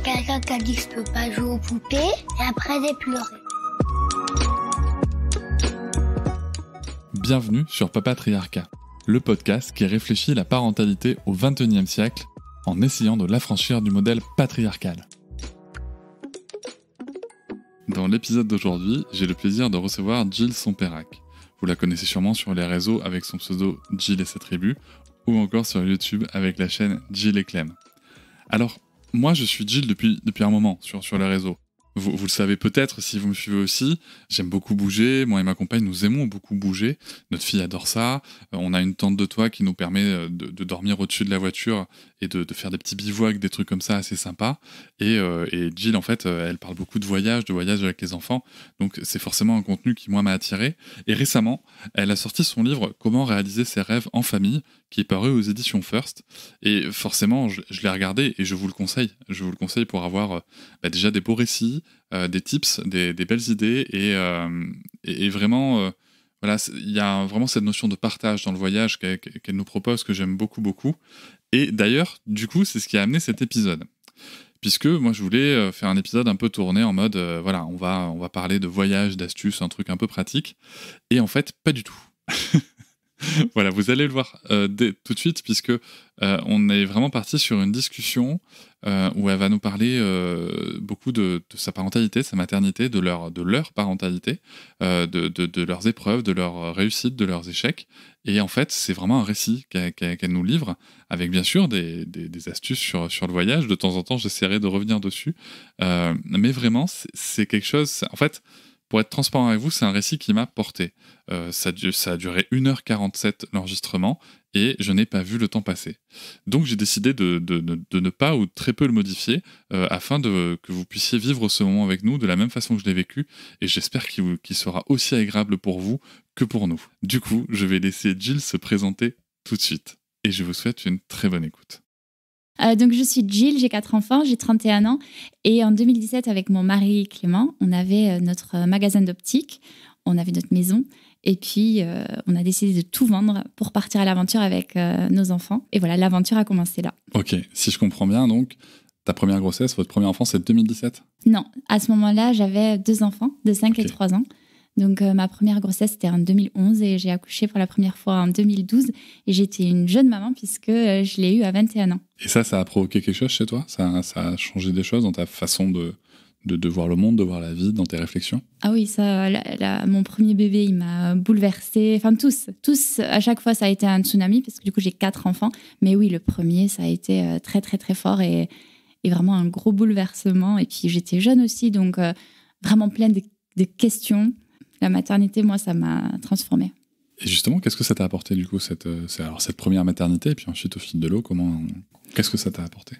quelqu'un qui a dit que je peux pas jouer aux poupées et après j'ai pleuré. Bienvenue sur Papatriarcat, le podcast qui réfléchit la parentalité au XXIe siècle en essayant de l'affranchir du modèle patriarcal. Dans l'épisode d'aujourd'hui, j'ai le plaisir de recevoir Jill Sonperac. Vous la connaissez sûrement sur les réseaux avec son pseudo Jill et sa tribu, ou encore sur YouTube avec la chaîne Jill et Clem. Alors, moi, je suis Jill depuis, depuis un moment sur, sur les réseaux vous, le savez peut-être si vous me suivez aussi, j'aime beaucoup bouger. Moi et ma compagne, nous aimons beaucoup bouger. Notre fille adore ça. Euh, on a une tente de toit qui nous permet euh, de, dormir au-dessus de la voiture et de, faire des petits bivouacs, des trucs comme ça assez sympas. Et, euh, Jill, en fait, elle parle beaucoup de voyages, de voyages avec les enfants. Donc c'est forcément un contenu qui, moi, m'a attiré. Et récemment, elle a sorti son livre Comment réaliser ses rêves en famille, qui est paru aux éditions First. Et forcément, je, l'ai regardé et je vous le conseille. Je vous le conseille pour avoir bah, déjà des beaux récits, euh, des tips, des, belles idées et, euh, vraiment euh, voilà, il y a vraiment cette notion de partage dans le voyage qu'elle nous propose que j'aime beaucoup, beaucoup. Et d'ailleurs, du coup, c'est ce qui a amené cet épisode. Puisque moi, je voulais faire un épisode un peu tourné en mode, voilà, on va, on va parler de voyage, d'astuces, un truc un peu pratique. Et en fait, pas du tout. voilà, vous allez le voir euh, tout de suite, puisque euh, on est vraiment parti sur une discussion euh, où elle va nous parler beaucoup de, sa parentalité, sa maternité, de leur, parentalité, de, leurs épreuves, de leurs réussites, de leurs échecs. Et en fait, c'est vraiment un récit qu'elle nous livre, avec bien sûr des, astuces sur, sur le voyage. De temps en temps, j'essaierai de revenir dessus. mais vraiment, c'est quelque chose. En fait, pour être transparent avec vous, c'est un récit qui m'a porté. Euh, ça, a duré 1h47 l'enregistrement et je n'ai pas vu le temps passer. Donc j'ai décidé de, ne pas ou très peu le modifier euh, afin que vous puissiez vivre ce moment avec nous de la même façon que je l'ai vécu et j'espère qu'il sera aussi agréable pour vous que pour nous. Du coup, je vais laisser Jill se présenter tout de suite et je vous souhaite une très bonne écoute. Euh, donc, je suis Jill, j'ai quatre enfants, j'ai 31 ans. Et en 2017, avec mon mari Clément, on avait euh, notre euh, magasin d'optique, on avait notre maison. Et puis, on a décidé de tout vendre pour partir à l'aventure avec nos enfants. Et voilà, l'aventure a commencé là. Ok, si je comprends bien, donc, ta première grossesse, votre premier enfant, c'est 2017 Non, à ce moment-là, j'avais deux enfants de 5 et 3 ans. Donc euh, ma première grossesse, c'était en 2011 et j'ai accouché pour la première fois en 2012 et j'étais une jeune maman puisque euh, je l'ai eu à 21 ans. Et ça, ça a provoqué quelque chose chez toi ça, a changé des choses dans ta façon de, de, voir le monde, de voir la vie, dans tes réflexions Ah oui, ça, mon premier bébé, il m'a bouleversée. Enfin tous, tous, à chaque fois, ça a été un tsunami parce que du coup, j'ai quatre enfants. Mais oui, le premier, ça a été euh, très, très, très fort et, vraiment un gros bouleversement. Et puis j'étais jeune aussi, donc vraiment pleine de questions la maternité, moi, ça m'a transformée. Et justement, qu'est-ce que ça t'a apporté du coup, cette, euh, première maternité, et puis ensuite au fil de l'eau, comment, qu'est-ce que ça t'a apporté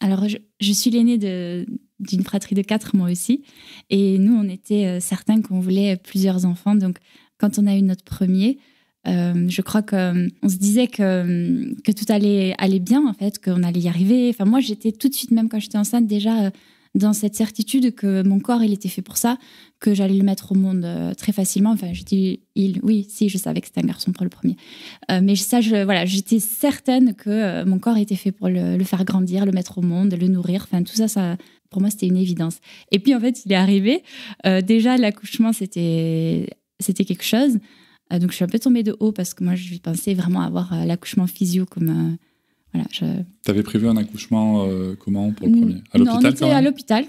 Alors, je, suis l'aînée d'une fratrie de quatre, moi aussi, et nous, on était euh, certains qu'on voulait plusieurs enfants. Donc, quand on a eu notre premier, euh, je crois qu'on se disait que, tout allait, allait bien, en fait, qu'on allait y arriver. Enfin, moi, j'étais tout de suite, même quand j'étais enceinte, déjà, dans cette certitude que mon corps, il était fait pour ça, que j'allais le mettre au monde euh, très facilement. Enfin, je dis il, oui, si, je savais que c'était un garçon pour le premier. Euh, mais ça, je, voilà, j'étais certaine que euh, mon corps était fait pour le, faire grandir, le mettre au monde, le nourrir. Enfin, tout ça, ça pour moi, c'était une évidence. Et puis, en fait, il est arrivé. déjà, l'accouchement, c'était, c'était quelque chose. donc, je suis un peu tombée de haut parce que moi, je pensais vraiment avoir l'accouchement physio comme voilà, je... T'avais prévu un accouchement euh, comment pour le premier À l'hôpital Non, on était à l'hôpital.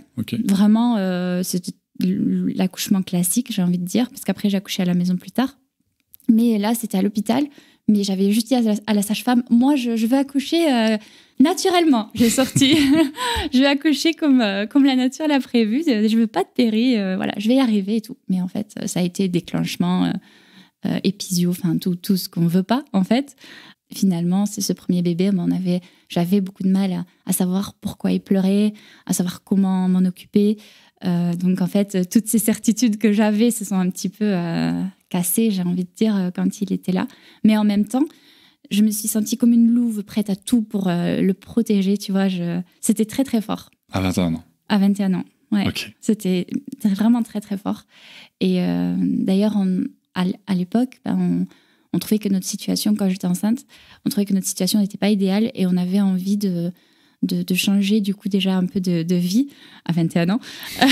Vraiment, euh, c'était l'accouchement classique, j'ai envie de dire, parce qu'après j'ai accouché à la maison plus tard. Mais là, c'était à l'hôpital. Mais j'avais juste dit à la, sage-femme, moi, je, je, veux accoucher euh, naturellement. J'ai sorti, je vais accoucher comme, comme la nature l'a prévu. Je veux pas de péri, voilà, je vais y arriver et tout. Mais en fait, ça a été déclenchement, épisio, enfin tout, tout ce qu'on veut pas, en fait finalement, c'est ce premier bébé, avait, j'avais beaucoup de mal à, savoir pourquoi il pleurait, à savoir comment m'en occuper. Euh, donc en fait, toutes ces certitudes que j'avais se sont un petit peu euh, cassées, j'ai envie de dire, euh, quand il était là. Mais en même temps, je me suis sentie comme une louve prête à tout pour le protéger, tu vois. Je... C'était très très fort. À 21 ans. À 21 ans, ouais. C'était vraiment très très fort. Et d'ailleurs, à l'époque, ben, on on trouvait que notre situation, quand j'étais enceinte, on trouvait que notre situation n'était pas idéale et on avait envie de, de, changer du coup déjà un peu de, vie à 21 ans.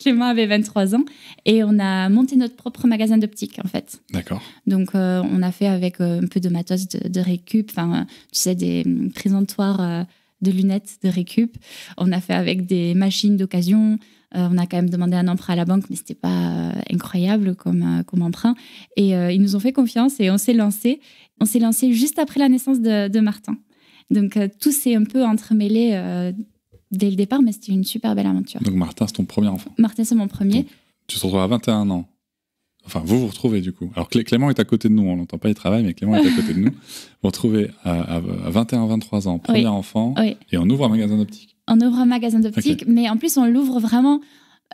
Clément avait 23 ans et on a monté notre propre magasin d'optique en fait. D'accord. Donc euh, on a fait avec euh, un peu de matos de, récup, enfin tu sais des mm, présentoirs euh, de lunettes de récup. On a fait avec des machines d'occasion. Euh, on a quand même demandé un emprunt à la banque, mais ce n'était pas euh, incroyable euh, comme, emprunt. Et ils nous ont fait confiance et on s'est lancé. On s'est lancé juste après la naissance de, Martin. Donc tout s'est un peu entremêlé dès le départ, mais c'était une super belle aventure. Donc Martin, c'est ton premier enfant Martin, c'est mon premier. tu te retrouves à 21 ans. Enfin, vous vous retrouvez du coup. Alors Clément est à côté de nous, on n'entend pas, il travaille, mais Clément est à côté de nous. Vous vous retrouvez à, 21-23 ans, premier enfant, et on ouvre un magasin d'optique. On ouvre un magasin d'optique, mais en plus, on l'ouvre vraiment.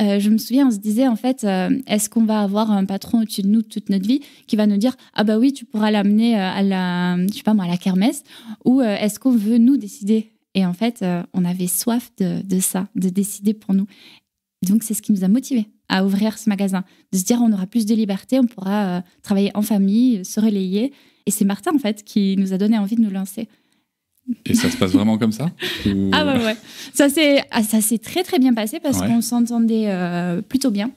Euh, je me souviens, on se disait en fait, euh, est-ce qu'on va avoir un patron au-dessus de nous toute notre vie qui va nous dire ah bah oui tu pourras l'amener euh, à la je sais pas moi à la kermesse ou est-ce qu'on veut nous décider Et en fait, on avait soif de, de, ça, de décider pour nous. Donc c'est ce qui nous a motivés à ouvrir ce magasin, de se dire on aura plus de liberté, on pourra travailler en famille, se relayer. Et c'est Martin en fait qui nous a donné envie de nous lancer. Et ça se passe vraiment comme ça Ah bah ouais, ah, ça s'est très très bien passé parce qu'on s'entendait euh, plutôt bien.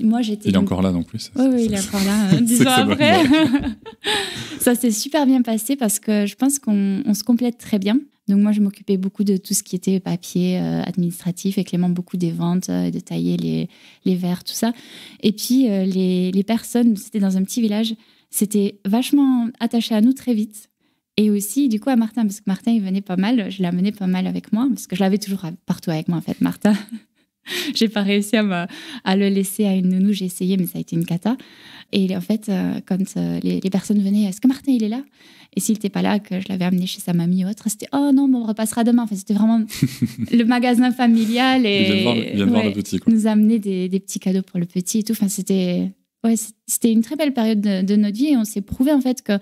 Moi j'étais. Il est encore là non plus. Oui oui il est encore là. Hein, dix ans après. ça s'est super bien passé parce que je pense qu'on se complète très bien. Donc moi je m'occupais beaucoup de tout ce qui était papier euh, administratif et Clément beaucoup des ventes, euh, de tailler les, les verres, tout ça. Et puis les, les personnes, c'était dans un petit village, c'était vachement attaché à nous très vite. Et aussi, du coup, à Martin, parce que Martin, il venait pas mal, je l'amenais pas mal avec moi, parce que je l'avais toujours partout avec moi, en fait, Martin. j'ai pas réussi à, à, le laisser à une nounou, j'ai essayé, mais ça a été une cata. Et en fait, euh, quand euh, les, personnes venaient, est-ce que Martin, il est là Et s'il n'était pas là, que je l'avais amené chez sa mamie ou autre, c'était oh non, on repassera demain. Enfin, c'était vraiment le magasin familial. Et, il voir le petit. Quoi. Nous amener des, des, petits cadeaux pour le petit et tout. Enfin, c'était. Ouais, c'était une très belle période de, de notre vie et on s'est prouvé en fait que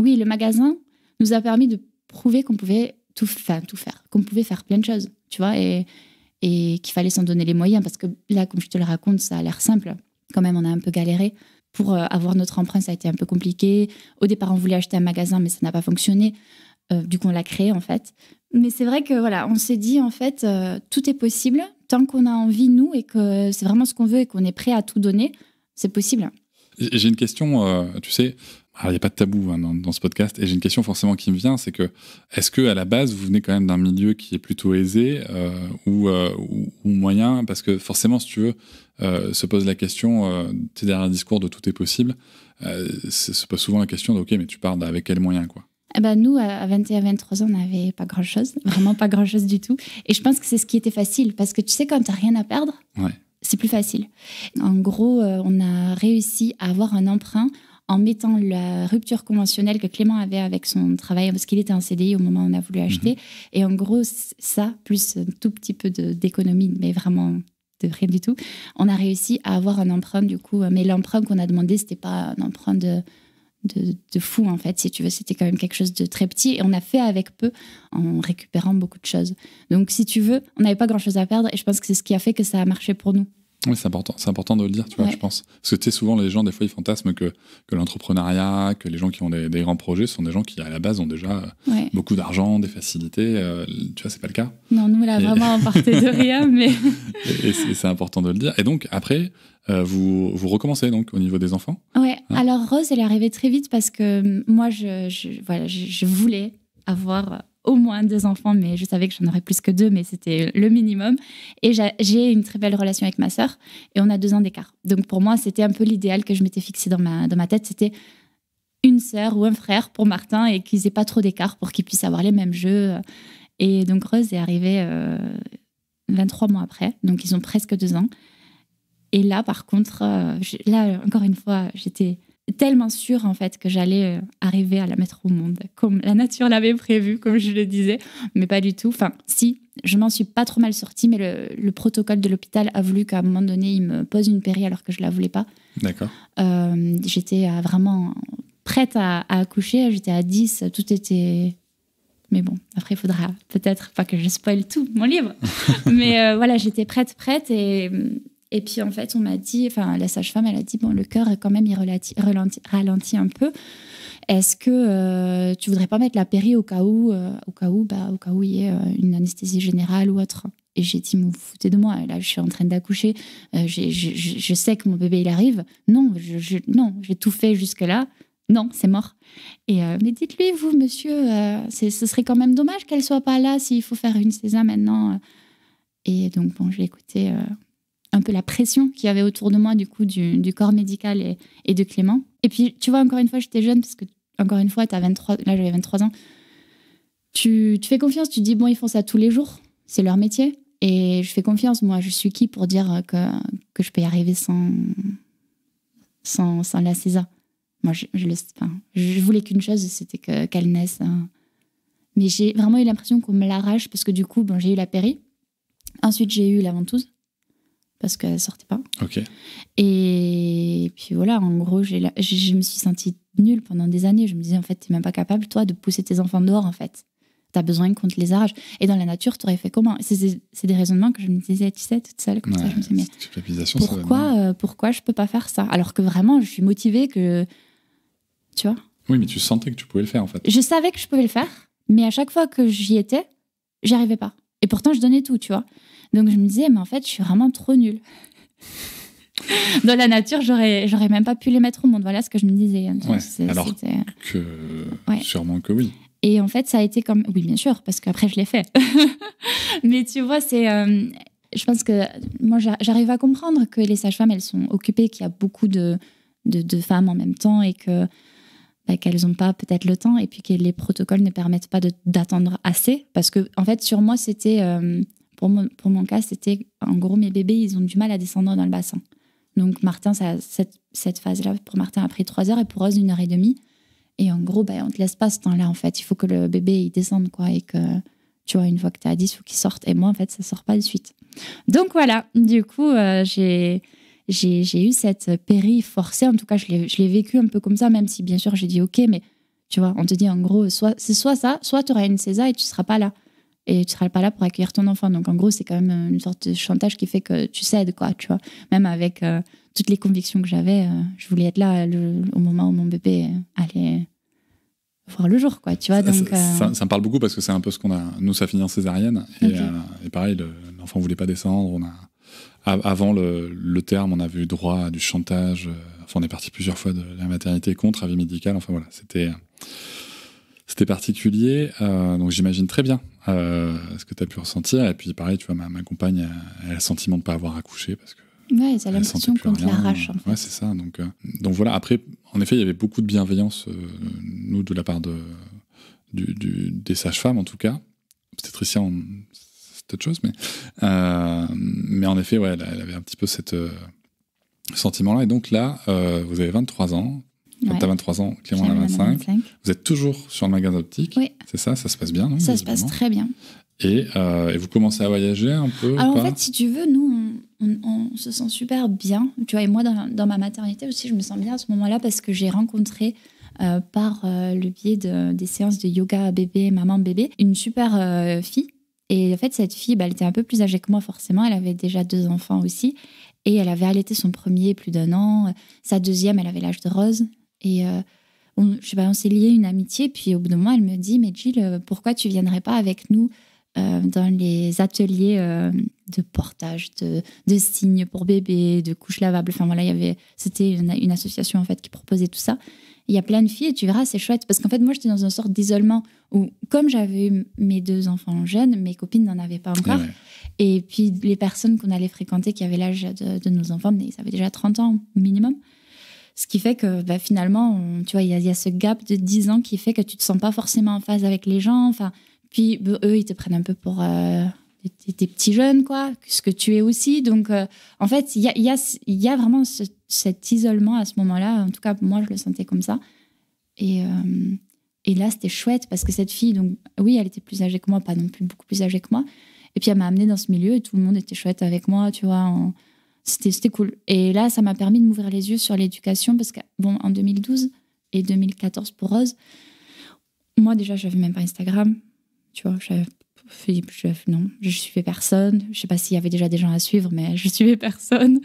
oui, le magasin nous a permis de prouver qu'on pouvait tout, faire, qu'on pouvait faire plein de choses, tu vois, et, qu'il fallait s'en donner les moyens parce que là, comme je te le raconte, ça a l'air simple. Quand même, on a un peu galéré. Pour euh, avoir notre emprunt, ça a été un peu compliqué. Au départ, on voulait acheter un magasin, mais ça n'a pas fonctionné. Euh, du coup, on l'a créé en fait. Mais c'est vrai que voilà, on s'est dit en fait, euh, tout est possible tant qu'on a envie nous et que c'est vraiment ce qu'on veut et qu'on est prêt à tout donner, c'est possible. J'ai une question, tu sais, alors, il n'y a pas de tabou hein, dans, ce podcast. Et j'ai une question forcément qui me vient, c'est que est-ce que à la base vous venez quand même d'un milieu qui est plutôt aisé euh, euh, ou, moyen Parce que forcément, si tu veux, euh, se pose la question tes derniers discours de tout est possible. se pose souvent la question de ok, mais tu parles avec quel moyen quoi eh ben nous, à 21-23 ans, on n'avait pas grand-chose, vraiment pas grand-chose du tout. Et je pense que c'est ce qui était facile, parce que tu sais, quand tu n'as rien à perdre, c'est plus facile. En gros, on a réussi à avoir un emprunt en mettant la rupture conventionnelle que Clément avait avec son travail, parce qu'il était en CDI au moment où on a voulu acheter. Mhm. Et en gros, ça, plus un tout petit peu d'économie, mais vraiment de rien du tout, on a réussi à avoir un emprunt du coup. Euh, mais l'emprunt qu'on a demandé, ce n'était pas un emprunt de, de, de, fou en fait, si tu veux. C'était quand même quelque chose de très petit et on a fait avec peu en récupérant beaucoup de choses. Donc si tu veux, on n'avait pas grand chose à perdre et je pense que c'est ce qui a fait que ça a marché pour nous. Oui, c'est important, c'est important de le dire, tu vois, je pense. Parce que tu sais, souvent, les gens, des fois, ils fantasment que, que l'entrepreneuriat, que les gens qui ont des, grands projets sont des gens qui, à la base, ont déjà euh, beaucoup d'argent, des facilités. Euh, tu vois, c'est pas le cas. Non, nous, là, vraiment, on partait de rien, mais. et, c'est important de le dire. Et donc, après, euh, vous, vous recommencez donc au niveau des enfants Ouais, hein alors Rose, elle est arrivée très vite parce que hum, moi, je, je voilà, je voulais avoir au moins deux enfants, mais je savais que j'en aurais plus que deux, mais c'était le minimum. Et j'ai une très belle relation avec ma sœur, et on a deux ans d'écart. Donc pour moi, c'était un peu l'idéal que je m'étais fixé dans ma, dans ma tête. C'était une sœur ou un frère pour Martin et qu'ils aient pas trop d'écart pour qu'ils puissent avoir les mêmes jeux. Et donc Rose est arrivée 23 euh, mois après, donc ils ont presque deux ans. Et là, par contre, euh, là, encore une fois, j'étais tellement sûre en fait que j'allais euh, arriver à la mettre au monde, comme la nature l'avait prévu, comme je le disais, mais pas du tout. Enfin, si, je m'en suis pas trop mal sortie, mais le, protocole de l'hôpital a voulu qu'à un moment donné, il me pose une péri alors que je la voulais pas. D'accord. Euh, j'étais vraiment prête à, accoucher, j'étais à 10, tout était mais bon, après, il faudra peut-être, pas que je spoil tout mon livre, mais euh, voilà, j'étais prête, prête, et et puis en fait, on m'a dit, enfin la sage-femme, elle a dit bon, le cœur quand même il ralentit un peu. Est-ce que tu euh, tu voudrais pas mettre la péri au cas où, euh, au cas où, bah, au cas où il y ait euh, une anesthésie générale ou autre Et j'ai dit, vous foutez de moi. Là, je suis en train d'accoucher. je sais que mon bébé il arrive. Non, non, j'ai tout fait jusque là. Non, c'est mort. Et mais dites-lui, vous, monsieur, ce serait quand même dommage qu'elle soit pas là s'il faut faire une césar maintenant. Et donc bon, je écouté un peu la pression qu'il y avait autour de moi du coup du, corps médical et, de Clément. Et puis tu vois encore une fois j'étais jeune parce que encore une fois 23 là j'avais 23 ans. Tu, fais confiance, tu dis bon ils font ça tous les jours, c'est leur métier et je fais confiance moi, je suis qui pour dire que, je peux y arriver sans sans, la CESA. Moi je, le, je voulais qu'une chose c'était que qu'elle naisse. Hein. Mais j'ai vraiment eu l'impression qu'on me l'arrache parce que du coup bon, j'ai eu la péri. Ensuite j'ai eu la ventouse parce qu'elle sortait pas. Et puis voilà, en gros, je me suis sentie nulle pendant des années. Je me disais, en fait, tu t'es même pas capable, toi, de pousser tes enfants dehors, en fait. Tu as besoin qu'on te les arrache. Et dans la nature, tu aurais fait comment C'est des raisonnements que je me disais, tu sais, toute seule, comme ça. Je me mais pourquoi, euh, pourquoi je peux pas faire ça Alors que vraiment, je suis motivée que. Tu vois Oui, mais tu sentais que tu pouvais le faire, en fait. Je savais que je pouvais le faire, mais à chaque fois que j'y étais, j'y arrivais pas. Et pourtant, je donnais tout, tu vois. Donc je me disais, mais en fait, je suis vraiment trop nulle. Dans la nature, j'aurais, j'aurais même pas pu les mettre au monde. Voilà ce que je me disais. Ouais, alors que sûrement que oui. Et en fait, ça a été comme. Oui, bien sûr, parce qu'après, je l'ai fait. mais tu vois, c'est. Euh, je pense que moi, j'arrive à comprendre que les sages-femmes, elles sont occupées, qu'il y a beaucoup de, de, femmes en même temps et que bah, qu'elles n'ont pas peut-être le temps et puis que les protocoles ne permettent pas d'attendre assez. Parce que, en fait, sur moi, c'était. Euh, pour mon, cas, c'était en gros mes bébés, ils ont du mal à descendre dans le bassin. Donc Martin, ça, cette, phase-là, pour Martin, a pris trois heures et pour Rose, une heure et demie. Et en gros, bah, on te laisse pas ce temps-là, en fait. Il faut que le bébé, il descende, quoi. Et que, tu vois, une fois que tu as 10, il faut qu'il sorte. Et moi, en fait, ça sort pas de suite. Donc voilà, du coup, euh, j'ai eu cette péri forcée. En tout cas, je l'ai vécu un peu comme ça, même si, bien sûr, j'ai dit OK, mais tu vois, on te dit en gros, c'est soit ça, soit tu auras une césar et tu seras pas là et tu seras pas là pour accueillir ton enfant. Donc en gros, c'est quand même euh, une sorte de chantage qui fait que tu cèdes, quoi, tu vois. Même avec euh, toutes les convictions que j'avais, euh, je voulais être là au moment où mon bébé allait voir le jour, quoi, tu vois. Ça, donc, ça, me parle beaucoup parce que c'est un peu ce qu'on a. Nous, ça finit en césarienne. Et, pareil, l'enfant voulait pas descendre. On a, avant le, le, terme, on avait eu droit à du chantage. Enfin, on est parti plusieurs fois de la maternité contre avis médical. Enfin voilà, c'était. C'était particulier, euh, donc j'imagine très bien euh, ce que tu as pu ressentir. Et puis pareil, tu vois, ma, ma compagne, elle, a le sentiment de ne pas avoir accouché parce que Ouais, elle a l'impression qu'on te l'arrache. Ouais, c'est ça. Donc, euh, donc voilà, après, en effet, il y avait beaucoup de bienveillance, euh, nous, de la part de, des sages-femmes, en tout cas. C'était être autre chose, mais, euh, mais en effet, ouais, elle, avait un petit peu cette sentiment-là. Et donc là, vous avez 23 ans, quand 23 ans, Clément a 25. Vous êtes toujours sur le magasin optique. C'est ça, ça se passe bien, non Ça se passe très bien. Euh, et, vous commencez à voyager un peu Alors en fait, si tu veux, nous, on, se sent super bien. Tu vois, et moi, dans, ma maternité aussi, je me sens bien à ce moment-là parce que j'ai rencontré euh, par euh, le biais de, des séances de yoga bébé, maman bébé, une super fille. Et en fait, cette fille, bah, elle était un peu plus âgée que moi, forcément. Elle avait déjà deux enfants aussi. Et elle avait allaité son premier plus d'un an. Sa deuxième, elle avait l'âge de Rose. Et euh, on, je s'est lié une amitié. Puis au bout d'un moment, elle me dit Mais Jill, euh, pourquoi tu viendrais pas avec nous euh, dans les ateliers de portage, de, de signes pour bébé, de couches lavables. Enfin voilà, il y avait, c'était une, association en fait qui proposait tout ça. Il y a plein de filles et tu verras, c'est chouette. Parce qu'en fait, moi, j'étais dans une sorte d'isolement où, comme j'avais eu mes deux enfants jeunes, mes copines n'en avaient pas encore. Et puis, les personnes qu'on allait fréquenter qui avaient l'âge de, de, nos enfants, ils avaient déjà 30 ans minimum. Ce qui fait que bah, finalement, tu vois, il y, a ce gap de 10 ans qui fait que tu te sens pas forcément en phase avec les gens. Enfin, puis bah, eux, ils te prennent un peu pour euh, des, petits jeunes, quoi, ce que tu es aussi. Donc, euh, en fait, il y a, vraiment cet isolement à ce moment-là. En tout cas, moi, je le sentais comme ça. Et, euh, et là, c'était chouette parce que cette fille, donc, oui, elle était plus âgée que moi, pas non plus beaucoup plus âgée que moi. Et puis, elle m'a amenée dans ce milieu et tout le monde était chouette avec moi, tu vois. En, c'était cool. Et là, ça m'a permis de m'ouvrir les yeux sur l'éducation parce que, bon, en 2012 et 2014 pour Rose, moi déjà, je n'avais même pas Instagram. Tu vois, je non, je suivais personne. Je sais pas s'il y avait déjà des gens à suivre, mais je suivais personne.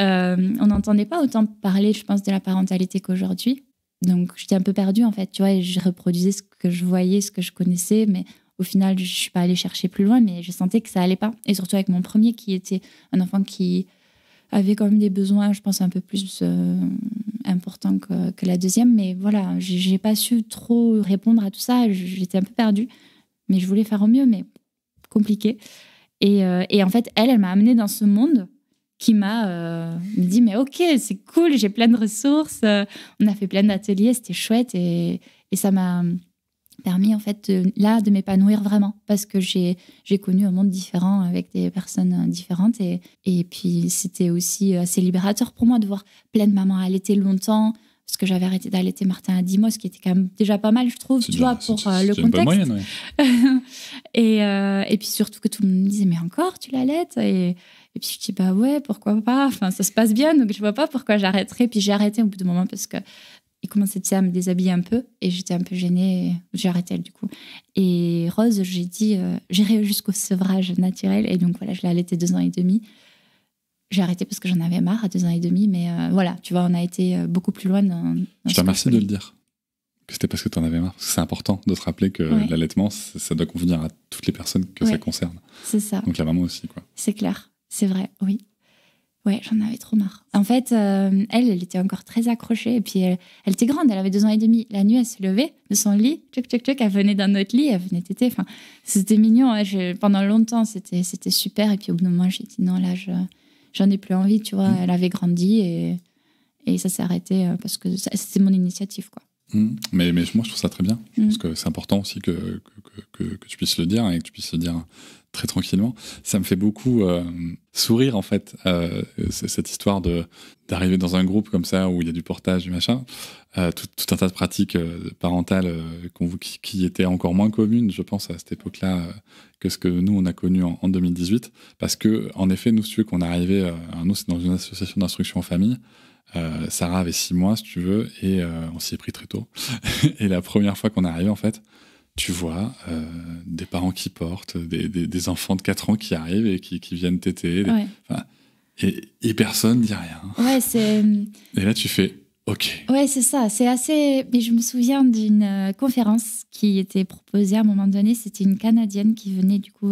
Euh, on n'entendait pas autant parler, je pense, de la parentalité qu'aujourd'hui. Donc j'étais un peu perdue en fait, tu vois, et je reproduisais ce que je voyais, ce que je connaissais, mais au final, je suis pas allée chercher plus loin, mais je sentais que ça allait pas. Et surtout avec mon premier qui était un enfant qui avait quand même des besoins, je pense, un peu plus euh, importants que, que, la deuxième. Mais voilà, j'ai pas su trop répondre à tout ça. J'étais un peu perdue, mais je voulais faire au mieux, mais compliqué. Et, euh, en fait, elle, elle m'a amenée dans ce monde qui m'a euh, dit mais ok c'est cool j'ai plein de ressources on a fait plein d'ateliers c'était chouette et ça m'a permis en fait de, là de m'épanouir vraiment parce que j'ai connu un monde différent avec des personnes euh, différentes et, et puis c'était aussi euh, assez libérateur pour moi de voir plein de mamans allaiter longtemps parce que j'avais arrêté d'allaiter Martin à Dimos qui était quand même déjà pas mal je trouve tu vois pour euh, le contexte et, et puis surtout que tout le monde me disait mais encore tu l'allaites et, et puis je dis bah ouais pourquoi pas enfin ça se passe bien donc je vois pas pourquoi j'arrêterais puis j'ai arrêté au bout de moment parce que commencé commençait à me déshabiller un peu et j'étais un peu gênée. J'ai arrêté elle du coup. Et Rose, j'ai dit, euh, j'irai jusqu'au sevrage naturel. Et donc voilà, je l'ai allaitée deux ans et demi. J'ai arrêté parce que j'en avais marre à deux ans et demi. Mais euh, voilà, tu vois, on a été euh, beaucoup plus loin. Dans, je te remercie de le dire. Que c'était parce que tu en avais marre. c'est important de se rappeler que l'allaitement, ça, doit convenir à toutes les personnes que ça concerne. C'est ça. Donc la maman aussi, quoi. C'est clair. C'est vrai, oui. Ouais, j'en avais trop marre. En fait, euh, elle, elle était encore très accrochée. Et puis, elle, était grande, elle avait deux ans et demi. La nuit, elle se levait de son lit. Tchoc, tchoc, tchoc, elle venait d'un autre lit, elle venait têter. Enfin, c'était mignon. Hein, pendant longtemps, c'était, c'était super. Et puis, au bout d'un moment, j'ai dit non, là, j'en ai plus envie. Tu vois, mm. elle avait grandi et, et ça s'est arrêté euh, parce que c'était mon initiative, quoi. Mm. Mais, mais moi, je trouve ça très bien. Je mm. pense que c'est important aussi que que, que, que, tu puisses le dire et que tu puisses le dire très tranquillement. Ça me fait beaucoup euh, sourire en fait euh, cette histoire d'arriver dans un groupe comme ça où il y a du portage du machin, euh, tout, un tas de pratiques parentales qui, étaient encore moins communes, je pense à cette époque-là que ce que nous on a connu en, 2018, parce que en effet nous veux qu'on arrivait, nous c'est dans une association d'instruction en famille. Sarah avait six mois, si tu veux, et on s'y est pris très tôt. et la première fois qu'on est arrivé, en fait, tu vois euh, des parents qui portent, des, des, enfants de 4 ans qui arrivent et qui, viennent téter. Et, et, personne dit rien. Ouais, c'est... Euh, et là, tu fais OK. Ouais, c'est ça. C'est assez. Mais je me souviens d'une euh, conférence qui était proposée à un moment donné. C'était une Canadienne qui venait, du coup.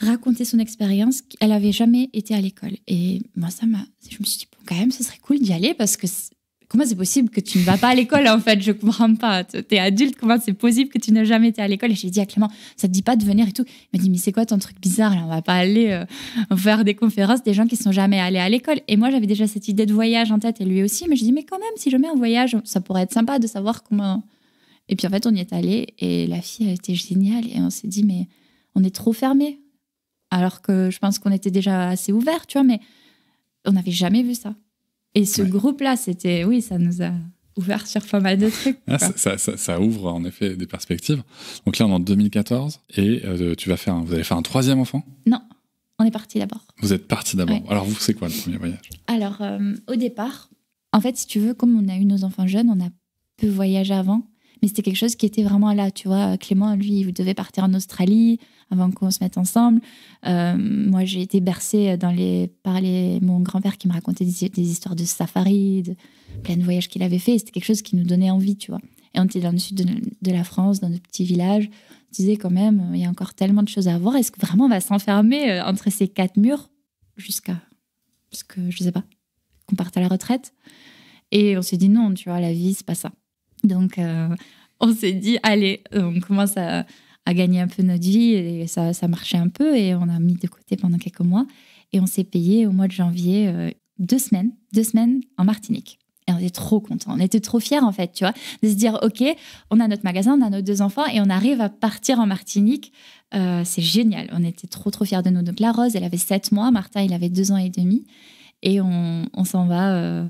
raconter son expérience. Elle avait jamais été à l'école. Et moi, ça m'a. Je me suis dit, bon, quand même, ce serait cool d'y aller parce que comment c'est possible que tu ne vas pas à l'école en fait Je comprends pas. Tu es adulte, comment c'est possible que tu n'aies jamais été à l'école Et j'ai dit à Clément, ça te dit pas de venir et tout. Il m'a dit, mais c'est quoi ton truc bizarre là On va pas aller euh, faire des conférences des gens qui sont jamais allés à l'école. Et moi, j'avais déjà cette idée de voyage en tête et lui aussi. Mais je dis, mais quand même, si je mets un voyage, ça pourrait être sympa de savoir comment. Et puis en fait, on y est allé et la fille, a été géniale et on s'est dit, mais on est trop fermé. Alors que je pense qu'on était déjà assez ouvert, tu vois, mais on n'avait jamais vu ça. Et ce groupe-là, c'était, oui, ça nous a ouvert sur pas mal de trucs. Ah, ça, ouvre en effet des perspectives. Donc là, on est en 2014 et euh, tu vas faire, vous allez faire un troisième enfant Non, on est parti d'abord. Vous êtes parti d'abord. Alors vous, c'est quoi le premier voyage Alors euh, au départ, en fait, si tu veux, comme on a eu nos enfants jeunes, on a peu voyagé avant, mais c'était quelque chose qui était vraiment là. Tu vois, Clément, lui, il devait partir en Australie avant qu'on se mette ensemble. Euh, moi, j'ai été bercée dans les, par mon grand-père qui me racontait des, histoires de safari, de plein de voyages qu'il avait fait. C'était quelque chose qui nous donnait envie, tu vois. Et on était dans le sud de, la France, dans de petits villages. On disait quand même, il y a encore tellement de choses à voir. Est-ce que vraiment on va s'enfermer euh, entre ces quatre murs jusqu'à. Parce que je sais pas, qu'on parte à la retraite. Et on s'est dit non, tu vois, la vie, c'est pas ça. Donc, euh, on s'est dit, allez, on commence à, à gagner un peu notre vie et ça, ça marchait un peu et on a mis de côté pendant quelques mois et on s'est payé au mois de janvier euh, deux semaines, deux semaines en Martinique. Et on était trop contents, on était trop fiers en fait, tu vois, de se dire ok, on a notre magasin, on a nos deux enfants et on arrive à partir en Martinique. Euh, c'est génial, on était trop trop fiers de nous. Donc la Rose, elle avait sept mois, Martin, il avait deux ans et demi et on, s'en va. Euh,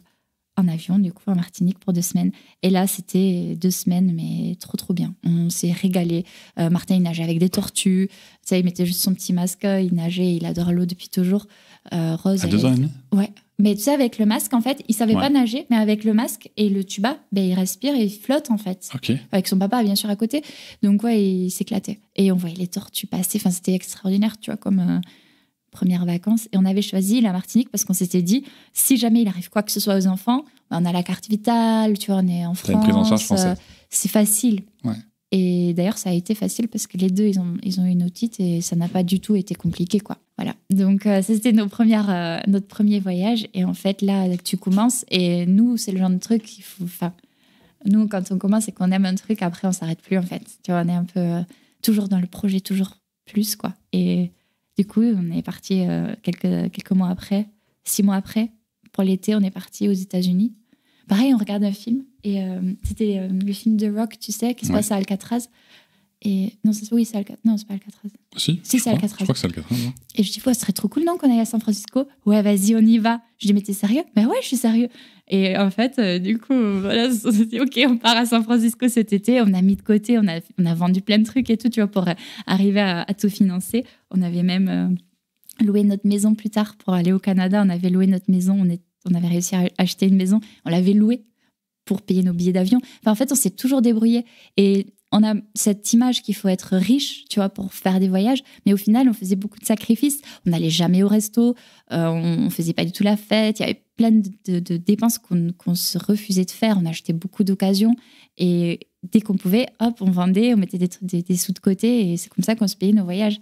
en avion, du coup, en Martinique pour deux semaines. Et là, c'était deux semaines, mais trop, trop bien. On s'est régalé. Euh, Martin, il nageait avec des tortues. sais, il mettait juste son petit masque, il nageait, il adore l'eau depuis toujours. Euh, Rose. À deux ans Ouais. Mais tu sais, avec le masque, en fait, il savait pas nager, mais avec le masque et le tuba, ben, il respire et il flotte, en fait. Avec son papa, bien sûr, à côté. Donc, ouais, il s'éclatait. Et on voyait les tortues passer. Enfin, c'était extraordinaire, tu vois, comme. Euh, Première vacances. Et on avait choisi la Martinique parce qu'on s'était dit, si jamais il arrive quoi que ce soit aux enfants, ben, on a la carte vitale, tu vois, on est en France. Euh, c'est facile. Et d'ailleurs, ça a été facile parce que les deux, ils ont, ils ont eu une otite et ça n'a pas du tout été compliqué, quoi. Voilà. Donc, euh, ça, c'était nos premières, euh, notre premier voyage. Et en fait, là, tu commences. Et nous, c'est le genre de truc qu'il faut. Enfin, nous, quand on commence et qu'on aime un truc, après, on s'arrête plus, en fait. Tu vois, on est un peu toujours dans le projet, toujours plus, quoi. Et du coup, on est parti euh, quelques, quelques mois après, six mois après, pour l'été, on est parti aux États-Unis. Pareil, on regarde un film, et euh, c'était euh, le film de Rock, tu sais, qui se passe à Alcatraz. Et non, oui, c'est Non, c'est pas Alcatraz. Si, si c'est Alcatraz. Je crois que c'est Alcatraz. Et je dis, ce serait trop cool, non, qu'on aille à San Francisco. Ouais, vas-y, on y va. Je dis, mais t'es sérieux Mais ben ouais, je suis sérieux. Et en fait, euh, du coup, voilà, on s'est dit, ok, on part à San Francisco cet été. On a mis de côté, on a, on a vendu plein de trucs et tout, tu vois, pour euh, arriver à, tout financer. On avait même euh, loué notre maison plus tard pour aller au Canada. On avait loué notre maison. On, est, on avait réussi à acheter une maison. On l'avait louée pour payer nos billets d'avion. Enfin, en fait, on s'est toujours débrouillé. Et on a cette image qu'il faut être riche, tu vois, pour faire des voyages. Mais au final, on faisait beaucoup de sacrifices. On n'allait jamais au resto, euh, on on faisait pas du tout la fête. Il y avait plein de, dépenses qu'on se refusait de faire. On achetait beaucoup d'occasions. Et dès qu'on pouvait, hop, on vendait, on mettait des, des, sous de côté. Et c'est comme ça qu'on se payait nos voyages.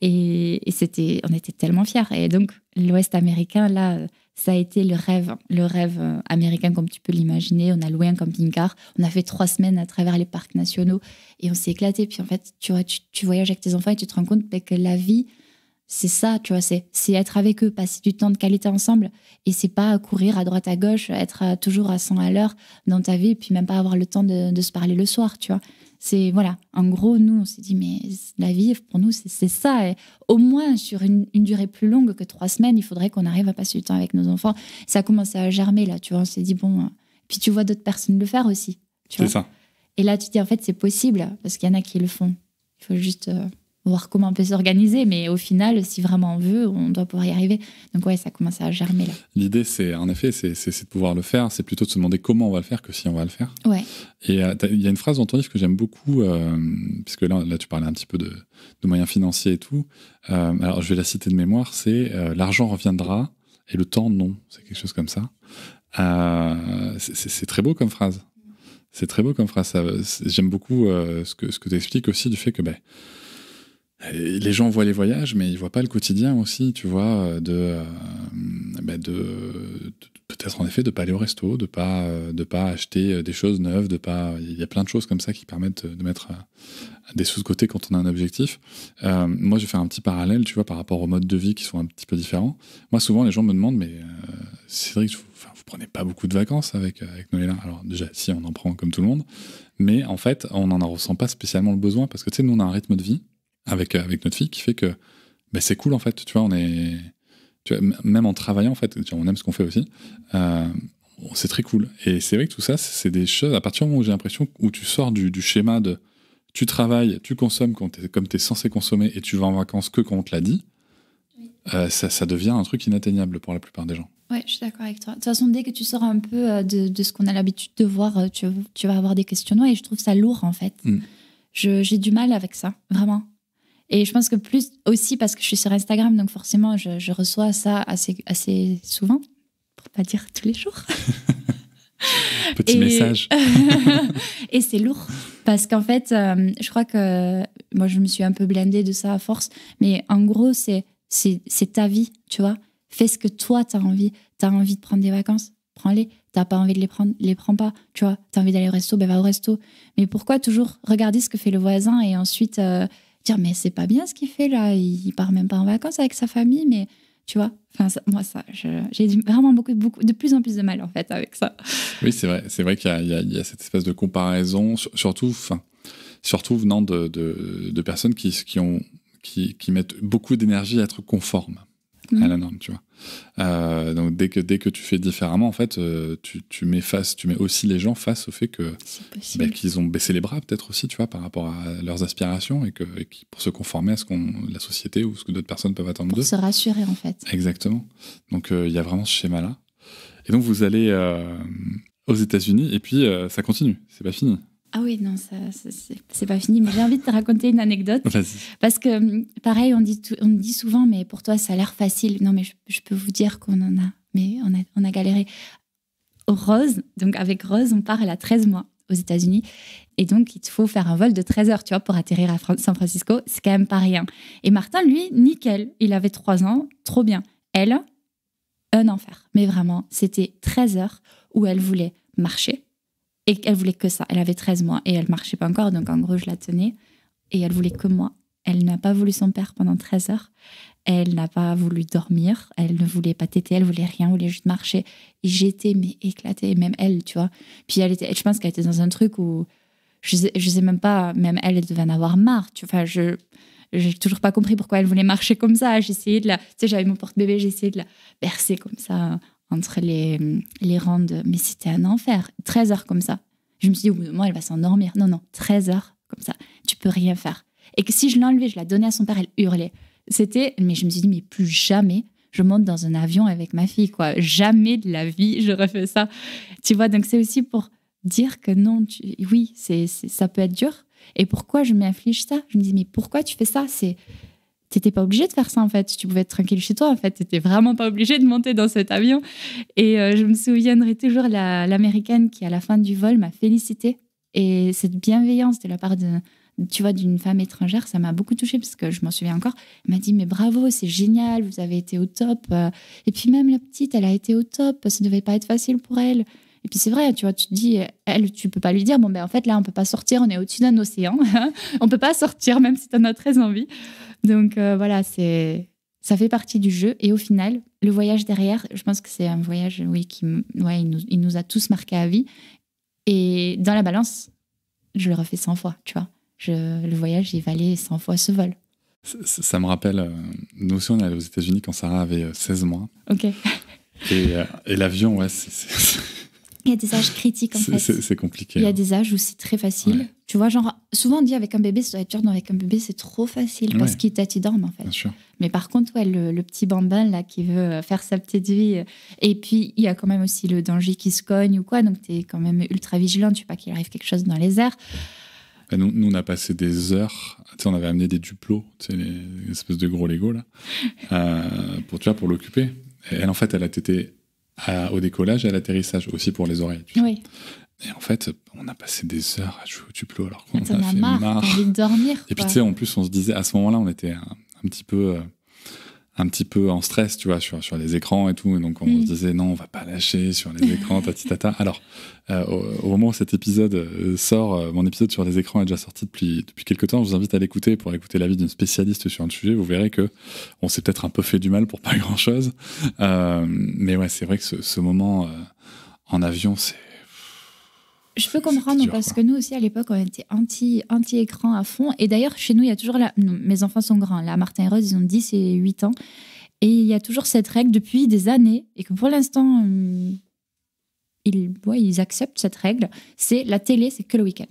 Et, c'était, on était tellement fiers. Et donc, l'Ouest américain, là, ça a été le rêve, le rêve euh, américain comme tu peux l'imaginer. On a loué un camping-car, on a fait trois semaines à travers les parcs nationaux et on s'est éclaté. Puis en fait, tu vois, tu, voyages avec tes enfants et tu te rends compte ben, que la vie, c'est ça, tu vois, c'est, c'est être avec eux, passer du temps de qualité ensemble et c'est pas courir à droite à gauche, être euh, toujours à 100 à l'heure dans ta vie puis même pas avoir le temps de, de se parler le soir, tu vois. C'est voilà, en gros, nous, on s'est dit, mais la vie, pour nous, c'est ça. Et au moins, sur une, durée plus longue que trois semaines, il faudrait qu'on arrive à passer du temps avec nos enfants. Ça a commencé à germer, là, tu vois. On s'est dit, bon. Euh, puis tu vois d'autres personnes le faire aussi. C'est ça. Et là, tu te dis, en fait, c'est possible, parce qu'il y en a qui le font. Il faut juste. Euh, voir comment on peut s'organiser, mais au final, si vraiment on veut, on doit pouvoir y arriver. Donc ouais, ça commence à germer là. L'idée, c'est en effet, c'est de pouvoir le faire, c'est plutôt de se demander comment on va le faire que si on va le faire. Ouais. Et euh, il y a une phrase dans ton livre que j'aime beaucoup, euh, puisque là, là, tu parlais un petit peu de, de moyens financiers et tout. Euh, alors je vais la citer de mémoire, c'est l'argent reviendra et le temps non. C'est quelque chose comme ça. c'est très beau comme phrase. C'est très beau comme phrase. J'aime beaucoup ce que, ce que tu expliques aussi du fait que... ben les gens voient les voyages, mais ils voient pas le quotidien aussi, tu vois, euh, euh, bah, de, peut-être en effet de pas aller au resto, de pas euh, de pas acheter des choses neuves, de pas, il y a plein de choses comme ça qui permettent de mettre des sous de côté quand on a un objectif. moi, je fais un petit parallèle, tu vois, par rapport aux modes de vie qui sont un petit peu différents. Moi, souvent, les gens me demandent, mais Cédric, vous, ne prenez pas beaucoup de vacances avec avec Alors déjà, si on en prend comme tout le monde, mais en fait, on n'en ressent pas spécialement le besoin parce que tu sais, nous, on a un rythme de vie euh, avec, notre fille qui fait que ben, c'est cool en fait, tu vois, on est. même en travaillant en fait, on aime ce qu'on fait aussi. Euh, c'est très cool. Et c'est vrai que tout ça, c'est des choses, à partir du moment où j'ai l'impression où tu sors du, schéma de tu travailles, tu consommes quand comme tu es censé consommer et tu vas en vacances que quand on te l'a dit, euh, ça, devient un truc inatteignable pour la plupart des gens. Ouais, je suis d'accord avec toi. De toute façon, dès que tu sors un peu de, ce qu'on a l'habitude de voir, tu, vas avoir des questionnements et je trouve ça lourd en fait. Mm. J'ai du mal avec ça, vraiment. Et je pense que plus aussi parce que je suis sur Instagram, donc forcément, je, reçois ça assez, assez souvent, pour pas dire tous les jours. Petit et... message. et c'est lourd parce qu'en fait, euh, je crois que moi, je me suis un peu blindée de ça à force, mais en gros, c'est c'est ta vie, tu vois. Fais ce que toi, tu as envie. tu as envie de prendre des vacances, prends-les. T'as pas envie de les prendre, les prends pas. Tu vois, tu as envie d'aller au resto, ben va au resto. Mais pourquoi toujours regarder ce que fait le voisin et ensuite euh, dire mais c'est pas bien ce qu'il fait là, il part même pas en vacances avec sa famille, mais tu vois, enfin moi ça, j'ai vraiment beaucoup, beaucoup, de plus en plus de mal en fait avec ça. Oui c'est vrai, c'est vrai qu'il y, a cette espèce de comparaison, surtout, surtout venant de, de, de personnes qui, qui ont qui, qui, mettent beaucoup d'énergie à être conformes à la mm. norme, tu vois. Euh, donc dès que, dès que tu fais différemment, en fait, euh, tu, tu, mets tu mets aussi les gens face au fait que bah, qu'ils ont baissé les bras peut-être aussi, tu vois, par rapport à leurs aspirations et que pour se conformer à ce qu'on la société ou ce que d'autres personnes peuvent attendre d'eux. Se rassurer en fait. Exactement. Donc euh, il y a vraiment ce schéma là. Et donc vous allez aux États-Unis et puis ça continue, c'est pas fini. Ah oui, non, ça, c'est pas fini, mais j'ai envie de te raconter une anecdote. Parce que, hum, pareil, on, dit on dit souvent, mais pour toi, ça a l'air facile. Non, mais je, peux vous dire qu'on en a, mais on a, on a galéré. Rose, donc avec Rose, on part, elle a 13 mois aux États-Unis. Et donc, il te faut faire un vol de 13 heures, tu vois, pour atterrir à San Francisco. C'est quand même pas rien. Et Martin, lui, nickel. Il avait 3 ans, trop bien. Elle, un enfer. Mais vraiment, c'était 13 heures où elle voulait marcher, et elle voulait que ça. Elle avait 13 mois et elle marchait pas encore, donc en gros, je la tenais. Et elle voulait que moi. Elle n'a pas voulu son père pendant 13 heures. Elle n'a pas voulu dormir. Elle ne voulait pas téter. Elle voulait rien. Elle voulait juste marcher. Et j'étais, mais éclatée. Même elle, tu vois. Puis elle était, je pense qu'elle était dans un truc où je sais, sais même pas, même elle, elle devait en avoir marre. Tu vois, je j'ai toujours pas compris pourquoi elle voulait marcher comme ça. J'essayais de la, tu sais, j'avais mon porte-bébé, j'essayais de la bercer comme ça entre les, les de... Mais c'était un enfer. 13 heures comme ça. Je me suis dit, au bout moi, elle va s'endormir. Non, non, 13 heures comme ça. Tu peux rien faire. Et que si je l'enlevais, je la donnais à son père, elle hurlait. C'était, mais je me suis dit, mais plus jamais je monte dans un avion avec ma fille, quoi. Jamais de la vie, je refais ça. Tu vois, donc c'est aussi pour dire que non, oui, c'est ça peut être dur. Et pourquoi je m'inflige ça Je me dis, mais pourquoi tu fais ça C'est t'étais pas obligé de faire ça en fait. Tu pouvais être tranquille chez toi en fait. T'étais vraiment pas obligé de monter dans cet avion. Et euh, je me souviendrai toujours l'américaine qui à la fin du vol m'a félicité. Et cette bienveillance de la part de tu vois d'une femme étrangère, ça m'a beaucoup touchée parce que je m'en souviens encore. Elle m'a dit mais bravo, c'est génial, vous avez été au top. Euh. Et puis même la petite, elle a été au top. Ça devait pas être facile pour elle. Et puis c'est vrai, tu vois, tu te dis, elle, tu peux pas lui dire, bon ben en fait là, on peut pas sortir, on est au-dessus d'un océan, hein. on peut pas sortir, même si tu en as très envie. Donc euh, voilà, c'est ça fait partie du jeu. Et au final, le voyage derrière, je pense que c'est un voyage, oui, qui ouais, il nous, il nous, a tous marqué à vie. Et dans la balance, je le refais 100 fois, tu vois. Je, le voyage, est valait 100 fois ce vol. Ça, me rappelle, euh, nous aussi, on est allés aux États-Unis quand Sarah avait 16 euh, mois. Ok. Et, et l'avion, ouais, c'est il y a des âges critiques en fait. C'est compliqué. Il y a hein. des âges où c'est très facile. Tu vois, genre, souvent on dit avec un bébé, ça doit être dur. mais avec un bébé, c'est trop facile parce qu'il tête, en fait. Bien sûr. Mais par contre, le, petit bambin là qui veut euh, faire sa petite vie. Euh, et puis, il y a quand même aussi le danger qui se cogne ou quoi. Donc, tu es quand même ultra vigilant. Tu pas qu'il arrive quelque chose dans les airs. nous, nous, on a passé des heures. Tu sais, on avait amené des duplos, tu sais, les, de gros Lego là, euh, pour, tu vois, pour l'occuper. Elle, en fait, elle a été au décollage et à l'atterrissage, aussi pour les oreilles. oui. Et en fait, on a passé des heures à jouer au tuplo alors qu'on a, fait Envie de dormir. Et puis tu sais, en plus, on se disait, à ce moment-là, on était un, petit peu. Euh, un petit peu en stress, tu vois, sur, sur les écrans et tout. Et donc, on mm. se disait, non, on va pas lâcher sur les écrans, tati tata. Alors, euh, au, moment où cet épisode euh, sort, euh, mon épisode sur les écrans est déjà sorti depuis, depuis quelques temps. Je vous invite à l'écouter pour écouter l'avis d'une spécialiste sur un sujet. Vous verrez que on s'est peut-être un peu fait du mal pour pas grand-chose. mais ouais, c'est vrai que ce moment en avion, c'est je peux comprendre parce que nous aussi à l'époque on était anti anti écran à fond et d'ailleurs chez nous il y a toujours là mes enfants sont grands là Martin et Rose ils ont 10 et 8 ans et il y a toujours cette règle depuis des années et que pour l'instant euh, ils ouais, ils acceptent cette règle c'est la télé c'est que le week-end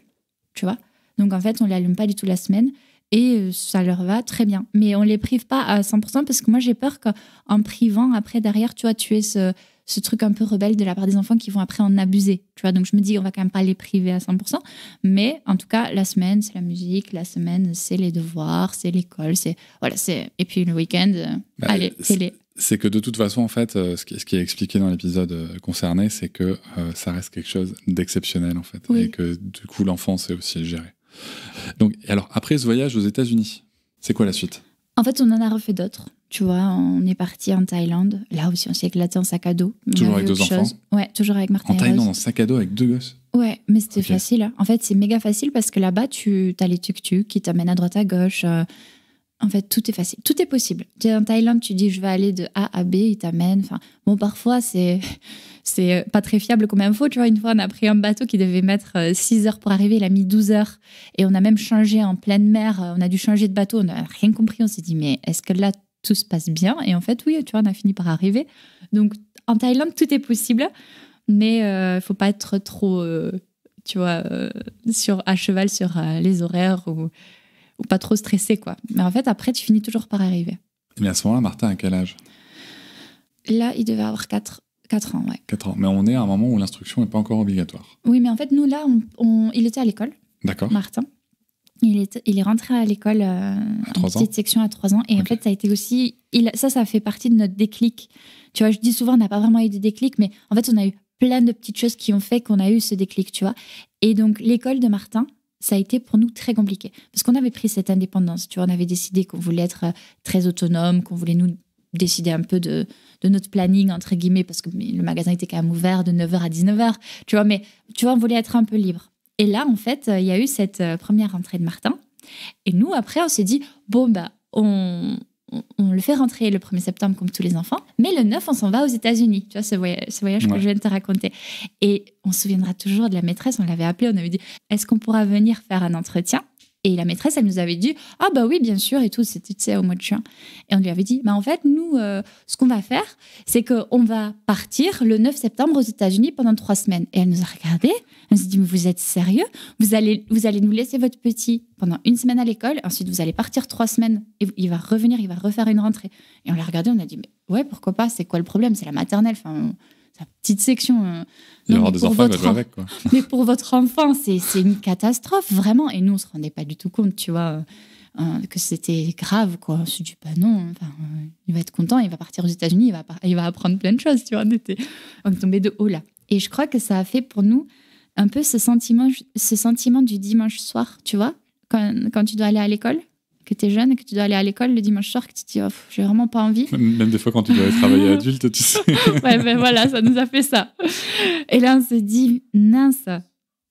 tu vois donc en fait on l'allume pas du tout la semaine et euh, ça leur va très bien mais on les prive pas à 100% parce que moi j'ai peur qu'en privant après derrière tu vois tu es ce ce truc un peu rebelle de la part des enfants qui vont après en abuser. Tu vois, donc je me dis, on va quand même pas les priver à 100%, mais en tout cas, la semaine, c'est la musique, la semaine, c'est les devoirs, c'est l'école, c'est voilà, c'est et puis le week-end, euh, bah, allez, télé. C'est que de toute façon, en fait, euh, ce qui est expliqué dans l'épisode euh, concerné, c'est que ça reste quelque chose d'exceptionnel, en fait, et que du coup, l'enfant, c'est aussi géré. Donc, alors après ce voyage aux États-Unis, c'est quoi la suite En fait, on en a refait d'autres. Tu vois, on est parti en Thaïlande. Là aussi, on s'est éclaté en sac à dos. Toujours avec deux enfants Ouais, toujours avec Martin. En Thaïlande, en sac à dos avec deux gosses Ouais, mais c'était facile. Hein. En fait, c'est méga facile parce que là-bas, tu as les tuk-tuk qui t'amènent à droite, à gauche. Euh. en fait, tout est facile. Tout est possible. Tu es en Thaïlande, tu dis je vais aller de A à B, ils t'amènent. Enfin, bon, parfois, c'est c'est pas très fiable comme info. Tu vois, une fois, on a pris un bateau qui devait mettre 6 euh, heures pour arriver, il a mis 12 heures. Et on a même changé en pleine mer, on a dû changer de bateau, on n'a rien compris. On s'est dit, mais est-ce que là, tout se passe bien. Et en fait, oui, tu vois, on a fini par arriver. Donc, en Thaïlande, tout est possible, mais il euh, faut pas être trop, euh, tu vois, euh, sur, à cheval sur les horaires ou, pas trop stressé, quoi. Mais en fait, après, tu finis toujours par arriver. Mais eh à ce moment-là, Martin, à quel âge Là, il devait avoir 4, ans, ouais. 4 ans. Mais on est à un moment où l'instruction n'est pas encore obligatoire. Oui, mais en fait, nous, là, il était à l'école. D'accord. Martin. Il est, rentré à l'école euh, en petite section à 3 ans. Et en fait, ça a été aussi. Il, ça, ça fait partie de notre déclic. Tu vois, je dis souvent, on n'a pas vraiment eu de déclic, mais en fait, on a eu plein de petites choses qui ont fait qu'on a eu ce déclic, tu vois. Et donc, l'école de Martin, ça a été pour nous très compliqué. Parce qu'on avait pris cette indépendance, tu vois. On avait décidé qu'on voulait être euh, très autonome, qu'on voulait nous décider un peu de, de, notre planning, entre guillemets, parce que le magasin était quand même ouvert de 9h à 19h, tu vois. Mais tu vois, on voulait être un peu libre. Et là, en fait, euh, il y a eu cette euh, première rentrée de Martin. Et nous, après, on s'est dit, bon, bah, on, on, le fait rentrer le 1er septembre comme tous les enfants, mais le 9, on s'en va aux États-Unis. Tu vois, ce voyage, ce voyage que je viens de te raconter. Et on se souviendra toujours de la maîtresse, on l'avait appelée, on avait dit, est-ce qu'on pourra venir faire un entretien et la maîtresse, elle nous avait dit Ah, ben bah oui, bien sûr, et tout, c'était au mois de juin. Et on lui avait dit mais bah, en fait, nous, euh, ce qu'on va faire, c'est qu'on va partir le 9 septembre aux États-Unis pendant trois semaines. Et elle nous a regardé, elle nous a dit Mais vous êtes sérieux vous allez, vous allez nous laisser votre petit pendant une semaine à l'école, ensuite vous allez partir trois semaines, et il va revenir, il va refaire une rentrée. Et on l'a regardé, on a dit Mais ouais, pourquoi pas C'est quoi le problème C'est la maternelle. Enfin, sa petite section. Euh, y avoir des enfants, votre, avec, quoi. mais pour votre enfant, c'est une catastrophe, vraiment. Et nous, on se rendait pas du tout compte, tu vois, euh, euh, que c'était grave, quoi. On se dit, bah non, enfin, euh, il va être content, il va partir aux États-Unis, il va, il va apprendre plein de choses, tu vois. On était, on est tombé de haut là. Et je crois que ça a fait pour nous un peu ce sentiment, ce sentiment du dimanche soir, tu vois, quand tu dois aller à l'école que tu es jeune et que tu dois aller à l'école le dimanche soir, que tu te dis, oh, j'ai vraiment pas envie. Même des fois quand tu dois travailler adulte, tu sais. ouais, ben voilà, ça nous a fait ça. Et là, on s'est dit, mince,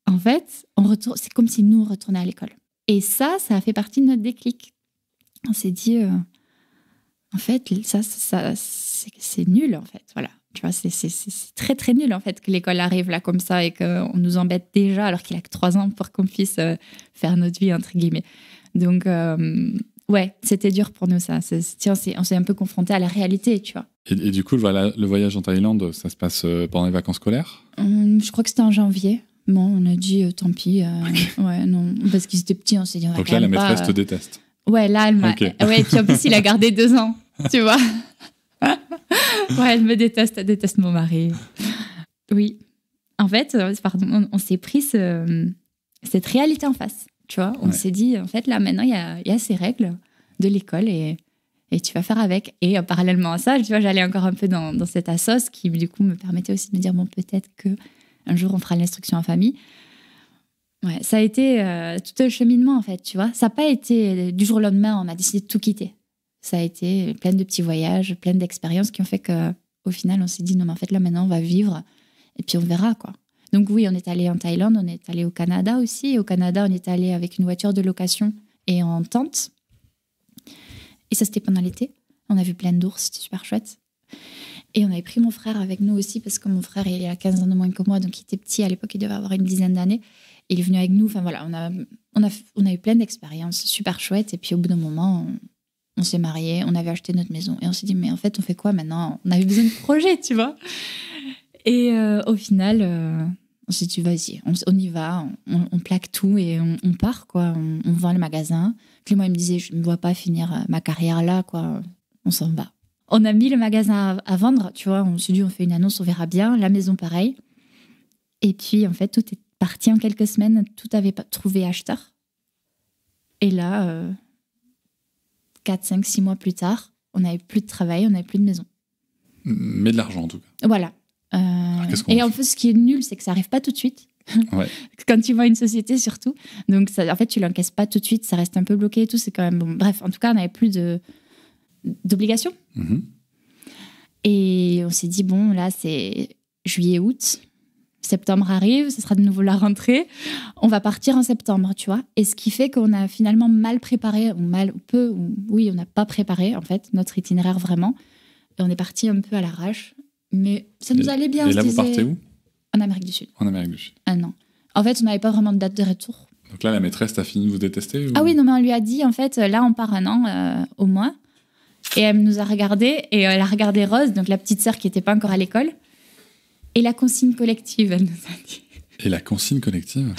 en fait, on retourne, c'est comme si nous, on retournait à l'école. Et ça, ça a fait partie de notre déclic. On s'est dit, euh, en fait, ça, ça c'est nul, en fait. Voilà. Tu vois, c'est très, très nul, en fait, que l'école arrive là comme ça et qu'on nous embête déjà alors qu'il a que trois ans pour qu'on puisse euh, faire notre vie, entre guillemets. Donc, euh, ouais, c'était dur pour nous, ça. on, s'est, un peu confronté à la réalité, tu vois. Et, du coup, voilà, le voyage en Thaïlande, ça se passe euh, pendant les vacances scolaires euh, Je crois que c'était en janvier. Bon, on a dit tant pis. Ouais, non. Parce qu'ils étaient petits, on s'est dit. Donc là, la maîtresse te déteste. Ouais, là, elle m'a. Ouais, puis en plus, il a gardé deux ans, tu vois. ouais, elle me déteste, elle déteste mon mari. Oui. En fait, pardon, on, s'est pris cette réalité en face. Tu vois, on s'est dit, en fait, là, maintenant, il y a, ces règles de l'école et, tu vas faire avec. Et euh, parallèlement à ça, tu vois, j'allais encore un peu dans, dans cette assos qui, du coup, me permettait aussi de me dire, bon, peut-être que un jour, on fera l'instruction en famille. Ouais, ça a été euh, tout un cheminement, en fait, tu vois. Ça n'a pas été euh, du jour au lendemain, on a décidé de tout quitter. Ça a été plein de petits voyages, plein d'expériences qui ont fait que, au final, on s'est dit, non, mais en fait, là, maintenant, on va vivre et puis on verra, quoi. Donc oui, on est allé en Thaïlande, on est allé au Canada aussi. au Canada, on est allé avec une voiture de location et en tente. Et ça, c'était pendant l'été. On a vu plein d'ours, c'était super chouette. Et on avait pris mon frère avec nous aussi, parce que mon frère, il a 15 ans de moins que moi, donc il était petit à l'époque, il devait avoir une dizaine d'années. Il est venu avec nous, enfin voilà, on a, on a, on a eu plein d'expériences super chouettes. Et puis au bout d'un moment, on, s'est mariés, on avait acheté notre maison. Et on s'est dit, mais en fait, on fait quoi maintenant On avait besoin de projets, tu vois. Et euh, au final, euh, on s'est dit, vas-y, on, y va, on, plaque tout et on, part, quoi. On, vend le magasin. Clément, il me disait, je ne vois pas finir euh, ma carrière là, quoi. On s'en va. On a mis le magasin à, vendre, tu vois. On s'est dit, on fait une annonce, on verra bien. La maison, pareil. Et puis, en fait, tout est parti en quelques semaines. Tout avait trouvé acheteur. Et là, 4, 5, 6 mois plus tard, on n'avait plus de travail, on n'avait plus de maison. Mais de l'argent, en tout cas. Voilà, euh, ah, et en fait, ce qui est nul, c'est que ça arrive pas tout de suite. quand tu vois une société surtout. Donc, ça, en fait, tu l'encaisses pas tout de suite, ça reste un peu bloqué et tout. C'est quand même bon. Bref, en tout cas, on n'avait plus de d'obligation. Mhm. Et on s'est dit, bon, là, c'est juillet, août. Septembre arrive, ce sera de nouveau la rentrée. On va partir en septembre, tu vois. Et ce qui fait qu'on a finalement mal préparé, ou mal, ou peu, ou, oui, on n'a pas préparé, en fait, notre itinéraire vraiment. Et on est parti un peu à l'arrache. Mais ça nous allait bien. Et là, vous partez où En Amérique du Sud. En Amérique du Sud. Un ah an. En fait, on n'avait pas vraiment de date de retour. Donc là, la maîtresse, t'as fini de vous détester Ah oui, non, mais on lui a dit, en fait, euh, là, on part un an euh, au moins. Et elle nous a regardé, et euh, elle a regardé Rose, donc la petite sœur qui n'était pas encore à l'école. Et la consigne collective, elle nous a dit. Et la consigne collective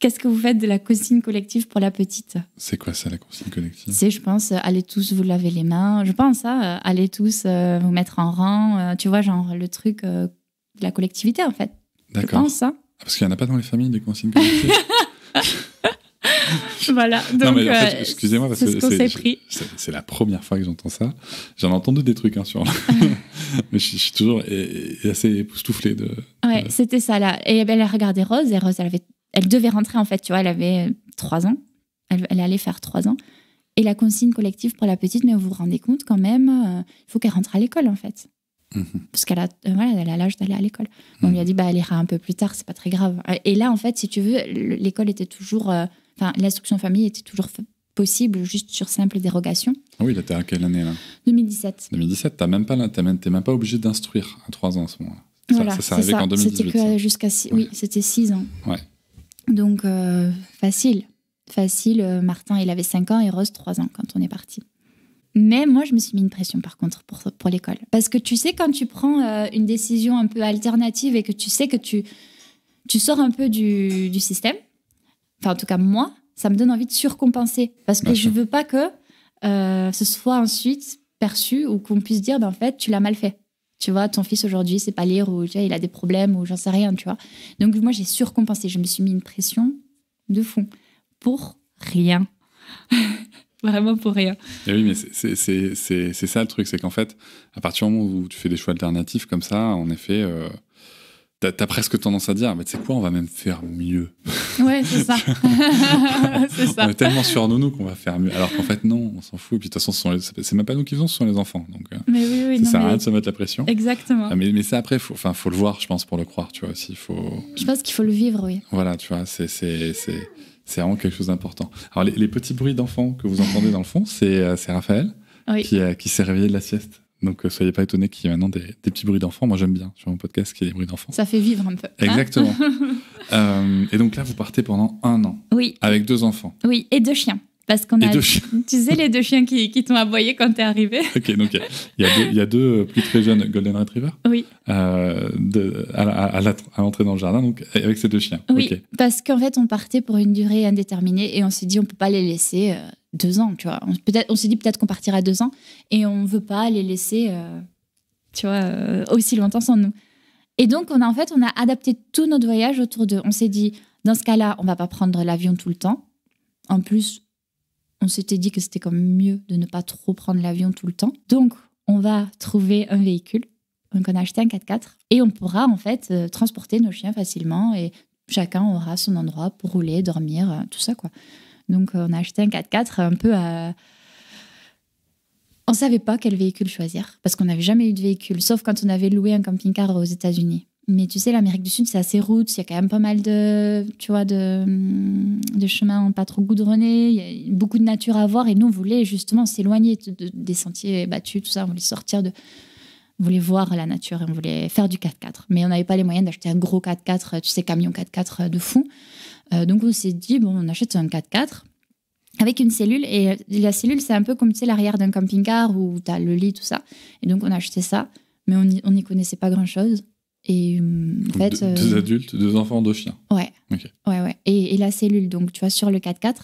Qu'est-ce que vous faites de la consigne collective pour la petite C'est quoi ça, la consigne collective C'est, je pense, euh, allez tous vous laver les mains. Je pense, ça, hein, euh, allez tous euh, vous mettre en rang. tu vois, genre le truc de la collectivité, en fait. D'accord. Je pense, ça. Hein. parce qu'il n'y en a pas dans les familles des consignes collectives voilà. Donc, non, mais en fait, euh, excusez-moi, parce que c'est c'est la première fois que j'entends ça. J'en ai entendu des trucs hein, sur. mais je, suis toujours assez époustouflée de. Ouais, c'était ça, là. Et elle a regardé Rose, et Rose, elle, avait... elle devait rentrer, en fait, tu vois, elle avait euh, trois ans. Elle, elle allait faire trois ans. Et la consigne collective pour la petite, mais vous vous rendez compte quand même, euh, il faut qu'elle rentre à l'école, en fait. Mhm. Parce qu'elle a voilà, elle a l'âge d'aller à l'école. On lui a mhm. dit bah elle ira un peu plus tard, c'est pas très grave. Et là en fait, si tu veux, l'école était toujours Enfin, l'instruction famille était toujours possible juste sur simple dérogation. Ah oui, il était à quelle année là 2017. 2017, même pas même, pas obligé d'instruire à 3 ans à ce moment Voilà, ça, ça, qu'en 2018. C'était jusqu'à 6 oui, c'était 6 ans. Ouais. Donc, euh, facile. Facile. Euh, Martin, il avait 5 ans et Rose, 3 ans quand on est parti. Mais moi, je me suis mis une pression, par contre, pour, pour l'école. Parce que tu sais, quand tu prends euh, une décision un peu alternative et que tu sais que tu, tu sors un peu du système, enfin en tout cas moi, ça me donne envie de surcompenser parce que je veux pas que euh, ce soit ensuite perçu ou qu'on puisse dire, ben, en fait, tu l'as mal fait. Tu vois, ton fils aujourd'hui sait pas lire ou il a des problèmes ou j'en sais rien, tu vois. Donc moi, j'ai surcompensé. Je me suis mis une pression de fond pour rien. Vraiment pour rien. Et oui, mais c'est ça le truc, c'est qu'en fait, à partir du moment où tu fais des choix alternatifs comme ça, en effet, euh, T'as as presque tendance à dire, mais tu sais quoi, on va même faire mieux. Ouais, c'est ça. On est tellement sur nous qu'on va faire mieux. Alors qu'en fait, non, on s'en fout. Et puis de toute façon, c'est même pas nous qui faisons, ce sont les enfants. Donc, euh, mais oui, oui, ça non, sert à rien de se mettre la pression. Exactement. Ah, mais, mais ça, après, faut, enfin, faut le voir, je pense, pour le croire, tu vois, s'il Faut... Je pense qu'il faut le vivre, oui. Voilà, tu vois, c'est. C'est vraiment quelque chose d'important. Alors, les, petits bruits d'enfants que vous entendez dans le fond, c'est euh, Raphaël qui, euh, qui s'est réveillé de la sieste. Donc euh, soyez pas étonnés qu'il y ait maintenant des, petits bruits d'enfants. Moi j'aime bien sur mon podcast qu'il y ait des bruits d'enfants. Ça fait vivre un peu. Hein. Exactement. Euh, et donc là vous partez pendant un an. Oui. Avec deux enfants. Oui, et deux chiens. Parce qu'on a. Deux chiens. Tu sais, les deux chiens qui, qui t'ont aboyé quand t'es arrivé. Ok, donc il y, a deux euh, plus très jeunes Golden Retriever. Oui. à, l'entrée dans le jardin, donc avec ces deux chiens. Oui. Parce qu'en fait, on partait pour une durée indéterminée et on s'est dit, on peut pas les laisser deux ans, tu vois. On, peut-être, on s'est dit peut-être qu'on partira deux ans et on ne veut pas les laisser, euh, tu vois, euh, aussi longtemps sans nous. Et donc, on a, en fait, on a adapté tout notre voyage autour d'eux. On s'est dit, dans ce cas-là, on ne va pas prendre l'avion tout le temps. En plus, on s'était dit que c'était quand même mieux de ne pas trop prendre l'avion tout le temps. Donc, on va trouver un véhicule. Donc, on a acheté un 4x4 et on pourra, en fait, euh, transporter nos chiens facilement et chacun aura son endroit pour rouler, dormir, tout ça, quoi. Donc, euh, on a acheté un 4x4 un peu à. On ne savait pas quel véhicule choisir parce qu'on n'avait jamais eu de véhicule, sauf quand on avait loué un camping-car aux États-Unis. Mais tu sais, l'Amérique du Sud, c'est assez route. Il y a quand même pas mal de, tu vois, de, de chemins pas trop goudronnés. Il y a beaucoup de nature à voir. Et nous, on voulait justement s'éloigner des sentiers battus, tout ça. On voulait sortir de. On voulait voir la nature et on voulait faire du 4x4. Mais on n'avait pas les moyens d'acheter un gros 4x4, tu sais, camion 4x4 de fou. Euh, donc on s'est dit, bon, on achète un 4x4 avec une cellule. Et euh, la cellule, c'est un peu comme tu l'arrière d'un camping-car où tu as le lit, tout ça. Et donc, on a acheté ça, mais on n'y connaissait pas grand-chose. Et euh, en fait. deux adultes, deux enfants, deux chiens. Ouais. Ouais, ouais. Et, la cellule, donc, tu vois, sur le 4x4.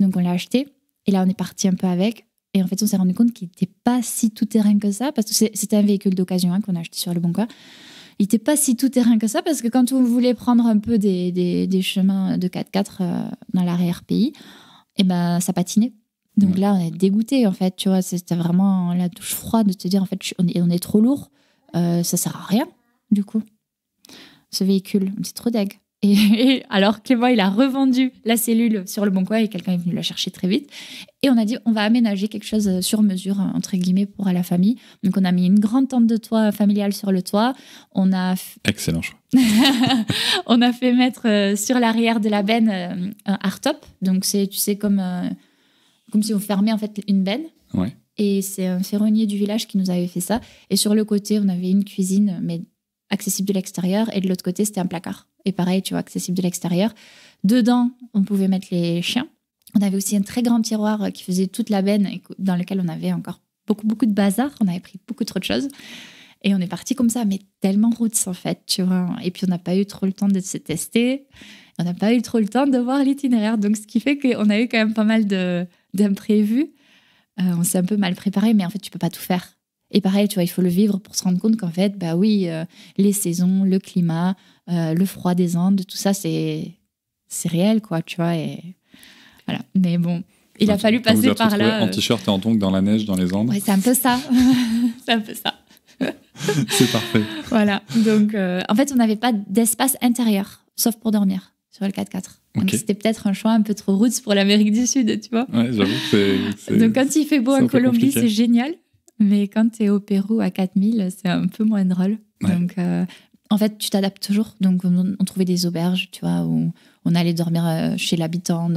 Donc, on l'a acheté. Et là, on est parti un peu avec. Et en fait, on s'est rendu compte qu'il n'était pas si tout terrain que ça, parce que c'était un véhicule d'occasion hein, qu'on a acheté sur le bon coin il n'était pas si tout terrain que ça, parce que quand on voulait prendre un peu des, chemins de 4x4 euh, dans l'arrière-pays, eh ben, ça patinait. Donc là, on est dégoûté, en fait, tu vois, c'était vraiment la douche froide de te dire, en fait, on est, trop lourd, euh, ça sert à rien, du coup, ce véhicule, c'est trop deg. Et, alors Clément, il a revendu la cellule sur le bon coin et quelqu'un est venu la chercher très vite. Et on a dit, on va aménager quelque chose euh, sur mesure, euh, entre guillemets, pour la famille. Donc on a mis une grande tente de toit familiale sur le toit. On a... Excellent choix. on a fait mettre euh, sur l'arrière de la benne un hardtop. Donc c'est, tu sais, comme, comme si on fermait en fait une benne. Et c'est un ferronnier du village qui nous avait fait ça. Et sur le côté, on avait une cuisine, mais accessible de l'extérieur. Et de l'autre côté, c'était un placard et pareil, tu vois, accessible de l'extérieur. Dedans, on pouvait mettre les chiens. On avait aussi un très grand tiroir euh, qui faisait toute la benne dans lequel on avait encore beaucoup, beaucoup de bazar. On avait pris beaucoup trop de choses. Et on est parti comme ça, mais tellement routes en fait, tu vois. Et puis on n'a pas eu trop le temps de se tester. On n'a pas eu trop le temps de voir l'itinéraire. Donc ce qui fait qu'on a eu quand même pas mal d'imprévus. Euh, on s'est un peu mal préparé, mais en fait, tu peux pas tout faire. Et pareil, tu vois, il faut le vivre pour se rendre compte qu'en fait, bah oui, euh, les saisons, le climat, euh, le froid des Andes, tout ça, c'est c'est réel, quoi, tu vois. Et voilà. Mais bon, il a fallu passer par là. En euh. t-shirt et en tongs dans la neige, dans les Andes. Ouais, c'est un peu ça. c'est un peu ça. c'est parfait. Voilà. Donc, en fait, on n'avait pas d'espace intérieur, sauf pour dormir sur le 4x4. c'était peut-être un choix un peu trop roots pour l'Amérique du Sud, tu vois. Ouais, j'avoue. Donc quand il fait beau en Colombie, c'est génial. Mais quand tu es au Pérou à 4000, c'est un peu moins drôle. Donc, euh, en fait, tu t'adaptes toujours. Donc, on, trouvait des auberges, tu vois, où on allait dormir euh, chez l'habitant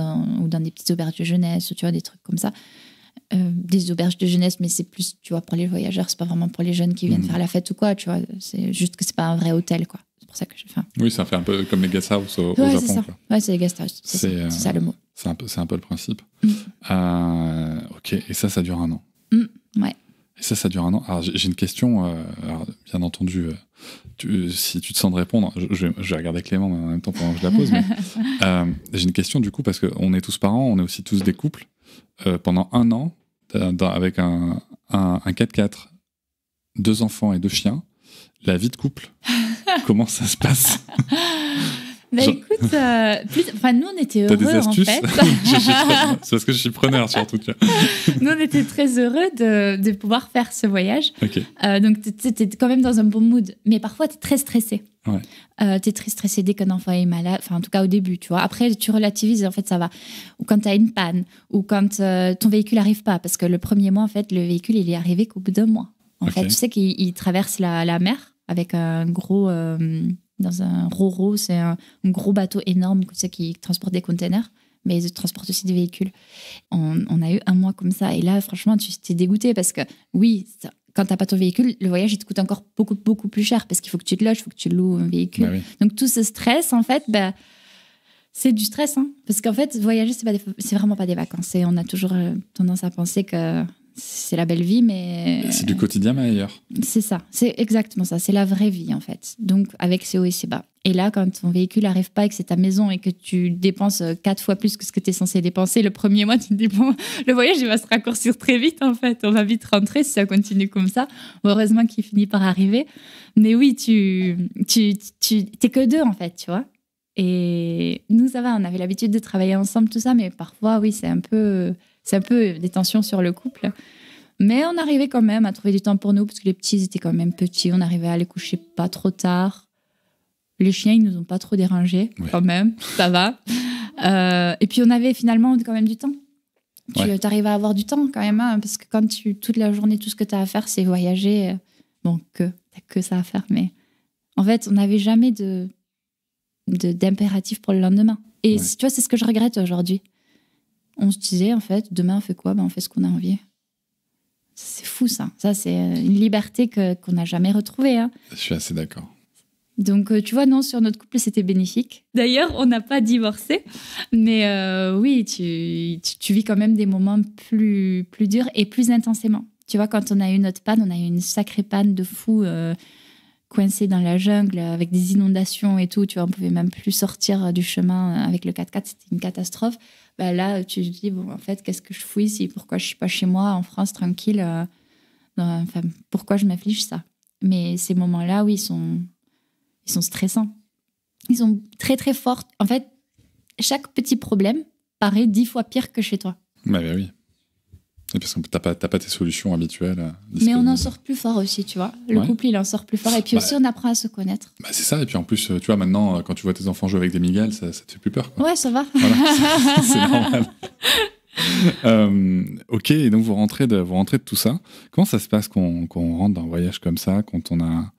ou dans des petites auberges de jeunesse, tu vois, des trucs comme ça. Euh, des auberges de jeunesse, mais c'est plus, tu vois, pour les voyageurs, c'est pas vraiment pour les jeunes qui viennent mmh. faire la fête ou quoi, tu vois. C'est juste que c'est pas un vrai hôtel, quoi. C'est pour ça que j'ai fait. Oui, ça fait un peu comme les guest au, Japon. Quoi. Ouais, c'est les guest C'est ça, le mot. C'est un, un, peu le principe. Mmh. ok, et ça, ça dure un an. Mmh. ouais. Et ça, ça dure un an. Alors, j'ai une question, euh, alors, bien entendu, euh, si tu te sens de répondre, je, vais regarder Clément en même temps pendant que je la pose. Euh, j'ai une question, du coup, parce qu'on est tous parents, on est aussi tous des couples. pendant un an, avec un, un, un 4x4, deux enfants et deux chiens, la vie de couple, comment ça se passe Bah écoute, euh, enfin, nous on était heureux des astuces en fait. C'est parce que je suis preneur surtout. nous on était très heureux de, de pouvoir faire ce voyage. Euh, donc tu étais quand même dans un bon mood, mais parfois tu es très stressé. Ouais. Euh, tu es très stressé dès qu'un enfant est malade, enfin en tout cas au début, tu vois. Après tu relativises, en fait ça va. Ou quand tu as une panne, ou quand ton véhicule n'arrive pas, parce que le premier mois en fait le véhicule il est arrivé qu'au bout d'un mois. En fait, tu sais qu'il traverse la, la mer avec un gros, dans un RoRo, c'est un, gros bateau énorme qui transporte des containers, mais ils transportent aussi des véhicules. On, a eu un mois comme ça, et là, franchement, tu t'es dégoûté parce que oui, quand quand n'as pas ton véhicule, le voyage il te coûte encore beaucoup beaucoup plus cher parce qu'il faut que tu te loges, il faut que tu loues un véhicule. Bah Donc tout ce stress, en fait, bah, c'est du stress, hein. parce qu'en fait, voyager c'est n'est vraiment pas des vacances. Et on a toujours euh, tendance à penser que c'est la belle vie, mais. C'est du quotidien, mais ailleurs. C'est ça, c'est exactement ça, c'est la vraie vie en fait. Donc avec ses hauts et ses bas. Et là, quand ton véhicule n'arrive pas et que c'est ta maison et que tu dépenses euh, quatre fois plus que ce que tu es censé dépenser le premier mois, tu te dis, bon, le voyage, il va se raccourcir très vite en fait, on va vite rentrer si ça continue comme ça. Heureusement qu'il finit par arriver. Mais oui, tu. Tu. tu T'es que deux en fait, tu vois. Et nous, ça va, on avait l'habitude de travailler ensemble, tout ça, mais parfois, oui, c'est un peu c'est un peu des tensions sur le couple. Mais on arrivait quand même à trouver du temps pour nous, parce que les petits étaient quand même petits, on arrivait à les coucher pas trop tard. Les chiens, ils nous ont pas trop dérangés, quand même, ça va. Euh, et puis on avait finalement quand même du temps. Tu arrives à avoir du temps quand même, hein, parce que quand tu, toute la journée, tout ce que tu as à faire, c'est voyager. Bon, que, t'as que ça à faire, mais en fait, on n'avait jamais de d'impératif pour le lendemain. Et tu vois, c'est ce que je regrette aujourd'hui on se disait en fait, demain on fait quoi ben, On fait ce qu'on a envie. C'est fou ça. Ça, c'est euh, une liberté qu'on n'a jamais retrouvée. Hein. Je suis assez d'accord. Donc, euh, tu vois, non, sur notre couple, c'était bénéfique. D'ailleurs, on n'a pas divorcé. Mais euh, oui, tu, vis quand même des moments plus, plus durs et plus intensément. Tu vois, quand on a eu notre panne, on a eu une sacrée panne de fou coincé dans la jungle avec des inondations et tout, tu vois, on pouvait même plus sortir euh, du chemin euh, avec le 4x4, c'était une catastrophe. Bah là, euh, tu te dis, en fait, qu'est-ce que je fouille ici Pourquoi je suis pas chez moi en France tranquille Enfin, pourquoi je m'afflige ça Mais ces moments-là, oui, ils sont, ils sont stressants. Ils sont très, très forts. En fait, chaque petit problème paraît dix fois pire que chez toi. Bah, bah oui. Et parce que t'as pas, pas tes solutions habituelles. Euh, Mais on en sort plus fort aussi, tu vois. Le couple, il en sort plus fort. Et puis bah, aussi, on apprend à se connaître. Bah c'est ça. Et puis en plus, euh, tu vois, maintenant, euh, quand tu vois tes enfants jouer avec des migales, ça, ça te fait plus peur. Ouais, ça va. c'est normal. ok, et donc vous rentrez, de, vous rentrez de tout ça. Comment ça se passe qu'on rentre d'un voyage comme ça, quand on a,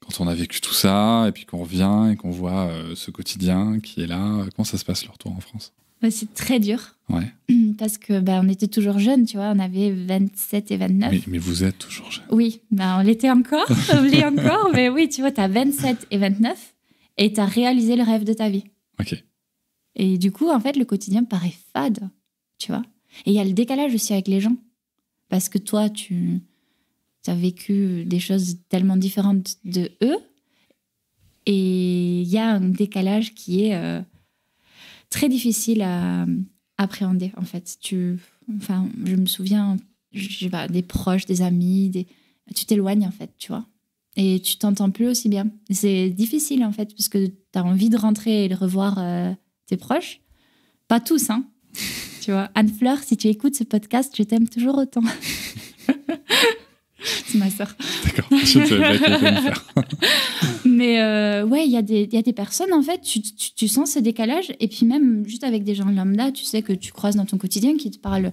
quand on a vécu tout ça, et puis qu'on revient et qu'on voit ce quotidien qui est là Comment ça se passe le retour en France c'est très dur. Parce que bah, on était toujours jeunes, tu vois, on avait 27 et 29. Mais, mais vous êtes toujours jeunes. Oui, bah, on l'était encore, on l'est encore, mais oui, tu vois, tu as 27 et 29 et tu réalisé le rêve de ta vie. Ok. Et du coup, en fait, le quotidien paraît fade, tu vois. Et il y a le décalage aussi avec les gens. Parce que toi, tu as vécu des choses tellement différentes de eux. Et il y a un décalage qui est. Euh, très difficile à appréhender en fait. Tu, enfin, je me souviens, je, des proches, des amis, des, tu t'éloignes en fait, tu vois. Et tu t'entends plus aussi bien. C'est difficile en fait, parce que tu as envie de rentrer et de revoir euh, tes proches. Pas tous, hein. tu vois, Anne Fleur, si tu écoutes ce podcast, je t'aime toujours autant. C'est ma sœur. D'accord, je Mais euh, ouais, il y, a des, y a des personnes, en fait, tu, tu, sens ce décalage. Et puis même, juste avec des gens lambda, tu sais que tu croises dans ton quotidien qui te parlent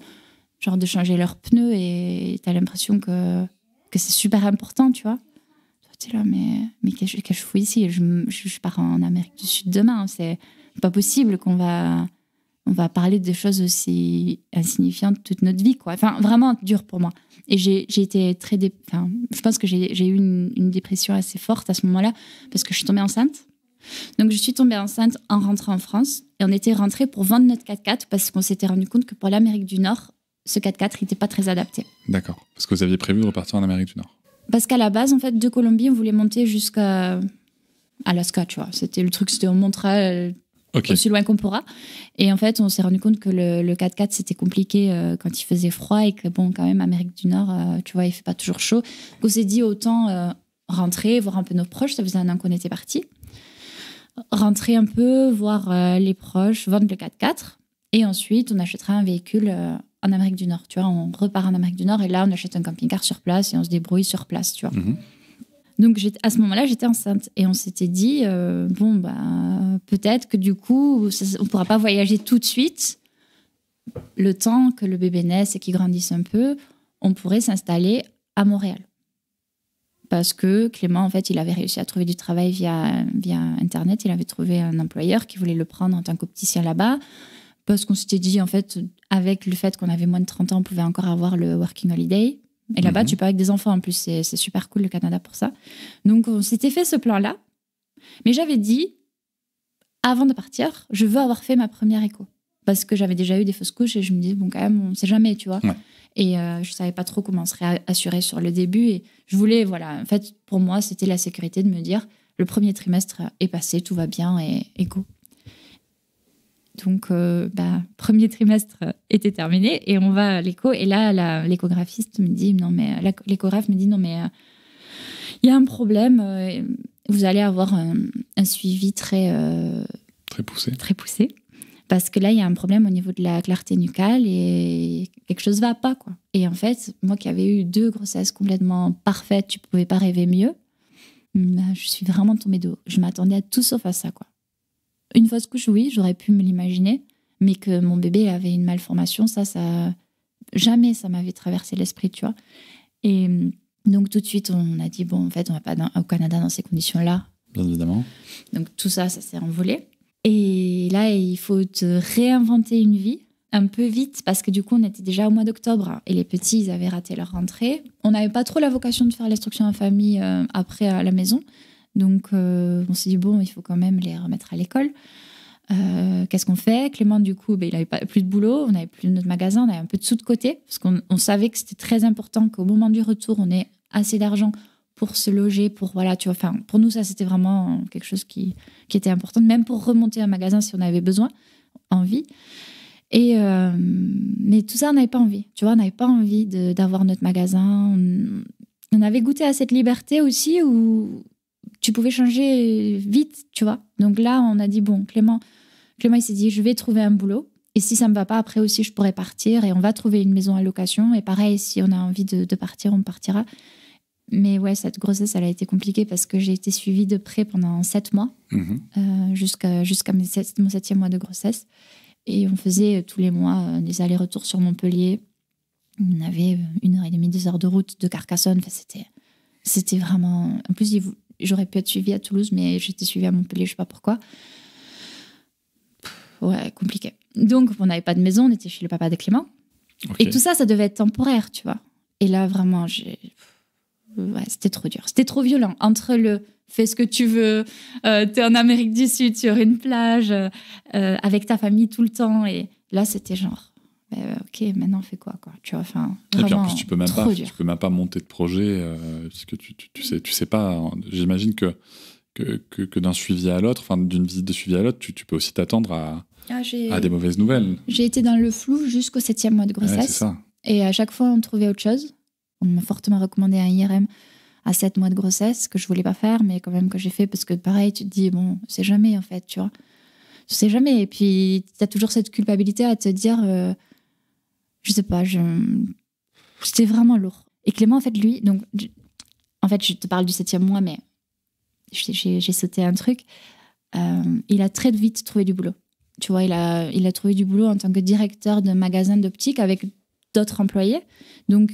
genre de changer leurs pneus et tu as l'impression que, que c'est super important, tu vois. Toi, t'es là, mais, mais qu'est-ce que je fous ici je, pars en Amérique du Sud demain. Hein. C'est pas possible qu'on va on va parler de choses aussi insignifiantes toute notre vie, quoi. Enfin, vraiment dur pour moi. Et j'ai été très. Enfin, je pense que j'ai eu une, dépression assez forte à ce moment-là parce que je suis tombée enceinte. Donc, je suis tombée enceinte en rentrant en France et on était rentrés pour vendre notre 4x4 parce qu'on s'était rendu compte que pour l'Amérique du Nord, ce 4x4 n'était pas très adapté. D'accord. Parce que vous aviez prévu de repartir en Amérique du Nord. Parce qu'à la base, en fait, de Colombie, on voulait monter jusqu'à Alaska, tu vois. C'était le truc, c'était on Montréal... Euh, aussi loin qu'on pourra. Et en fait, on s'est rendu compte que le, le 4x4, c'était compliqué euh, quand il faisait froid et que, bon, quand même, Amérique du Nord, euh, tu vois, il fait pas toujours chaud. On s'est dit, autant euh, rentrer, voir un peu nos proches. Ça faisait un an qu'on était partis. Rentrer un peu, voir les proches, vendre le 4x4. Et ensuite, on achètera un véhicule en Amérique du Nord. Tu vois, on repart en Amérique du Nord et là, on achète un camping-car sur place et on se débrouille sur place, tu vois. Mhm. Donc à ce moment-là, j'étais enceinte et on s'était dit euh, bon bah peut-être que du coup on pourra pas voyager tout de suite. Le temps que le bébé naisse et qu'il grandisse un peu, on pourrait s'installer à Montréal parce que Clément en fait il avait réussi à trouver du travail via via internet. Il avait trouvé un employeur qui voulait le prendre en tant qu'opticien là-bas parce qu'on s'était dit en fait avec le fait qu'on avait moins de 30 ans, on pouvait encore avoir le working holiday. Et là-bas, mhm. tu pars avec des enfants en plus. C'est super cool le Canada pour ça. Donc, on s'était fait ce plan-là. Mais j'avais dit, avant de partir, je veux avoir fait ma première écho. Parce que j'avais déjà eu des fausses couches et je me disais, bon, quand même, on ne sait jamais, tu vois. Et je euh, je savais pas trop comment on serait assuré sur le début. Et je voulais, voilà, en fait, pour moi, c'était la sécurité de me dire, le premier trimestre est passé, tout va bien et écho. Donc, euh, bah, premier trimestre euh, était terminé et on va à l'écho. Et là, l'échographiste me dit non, mais l'échographe me dit non, mais il euh, y a un problème. vous allez avoir un, suivi très très poussé. Parce que là, il y a un problème au niveau de la clarté nucale et quelque chose ne va pas. quoi. Et en fait, moi qui avais eu deux grossesses complètement parfaites, tu pouvais pas rêver mieux, hum, bah, je suis vraiment tombée de Je m'attendais à tout sauf à ça. quoi. Une fausse couche, oui, j'aurais pu me l'imaginer, mais que mon bébé avait une malformation, ça, ça jamais ça m'avait traversé l'esprit, tu vois. Et mm, donc tout de suite, on a dit bon, en fait, on va pas au Canada dans ces conditions-là. Bien évidemment. Donc tout ça, ça s'est envolé. Et là, il faut te réinventer une vie un peu vite parce que du coup, on était déjà au mois d'octobre hein, et les petits, ils avaient raté leur rentrée. On n'avait pas trop la vocation de faire l'instruction en famille euh, après à la maison. Donc, euh, on s'est dit, bon, il faut quand même les remettre à l'école. Euh, qu'est-ce qu'on fait Clément, du coup, ben, il n'avait plus de boulot, on n'avait plus notre magasin, on avait un peu de sous de côté, parce qu'on savait que c'était très important qu'au moment du retour, on ait assez d'argent pour se loger, pour voilà, tu vois, enfin, pour nous, ça, c'était vraiment quelque chose qui, qui était important, même pour remonter un magasin si on avait besoin, envie. Et euh, mais tout ça, on n'avait pas envie. Tu vois, on n'avait pas envie d'avoir notre magasin. On, on, avait goûté à cette liberté aussi où tu pouvais changer vite, tu vois. Donc là, on a dit, bon, Clément, Clément, il s'est dit, je vais trouver un boulot. Et si ça ne me va pas, après aussi, je pourrais partir et on va trouver une maison à location. Et pareil, si on a envie de, partir, on partira. Mais ouais, cette grossesse, elle a été compliquée parce que j'ai été suivie de près pendant sept mois, mhm. euh, jusqu'à mon septième mois de grossesse. Et on faisait euh, tous les mois euh, des allers-retours sur Montpellier. On avait une heure et demie, deux heures de route de Carcassonne. c'était, c'était vraiment. En plus, j'aurais pu être suivie à Toulouse, mais j'étais suivie à Montpellier, je sais pas pourquoi. ouais, compliqué. Donc, on n'avait pas de maison, on était chez le papa de Clément. Et tout ça, ça devait être temporaire, tu vois. Et là, vraiment, j'ai... c'était trop dur. C'était trop violent. Entre le fais ce que tu veux, euh, t'es en Amérique du Sud, sur une plage, euh, euh, avec ta famille tout le temps. Et là, c'était genre, euh, ok, maintenant fais quoi, quoi Tu vois, enfin, Et puis en plus, tu peux même pas, tu peux même pas monter de projet euh, parce que tu, sais, tu sais pas. Hein. J'imagine que que, d'un suivi à l'autre, enfin d'une visite de suivi à l'autre, tu, peux aussi t'attendre à, ah, à, des mauvaises nouvelles. J'ai été dans le flou jusqu'au septième mois de grossesse. et à chaque fois, on trouvait autre chose. On m'a fortement recommandé un IRM à sept mois de grossesse que je voulais pas faire, mais quand même que j'ai fait parce que pareil, tu te dis, bon, c'est jamais en fait, tu vois. Tu sais jamais. Et puis, tu as toujours cette culpabilité à te dire, euh, je sais pas, je... c'était vraiment lourd. Et Clément, en fait, lui, donc, en fait, je te parle du septième mois, mais j'ai sauté un truc. Euh, il a très vite trouvé du boulot. Tu vois, il a, il a trouvé du boulot en tant que directeur de magasin d'optique avec d'autres employés. Donc,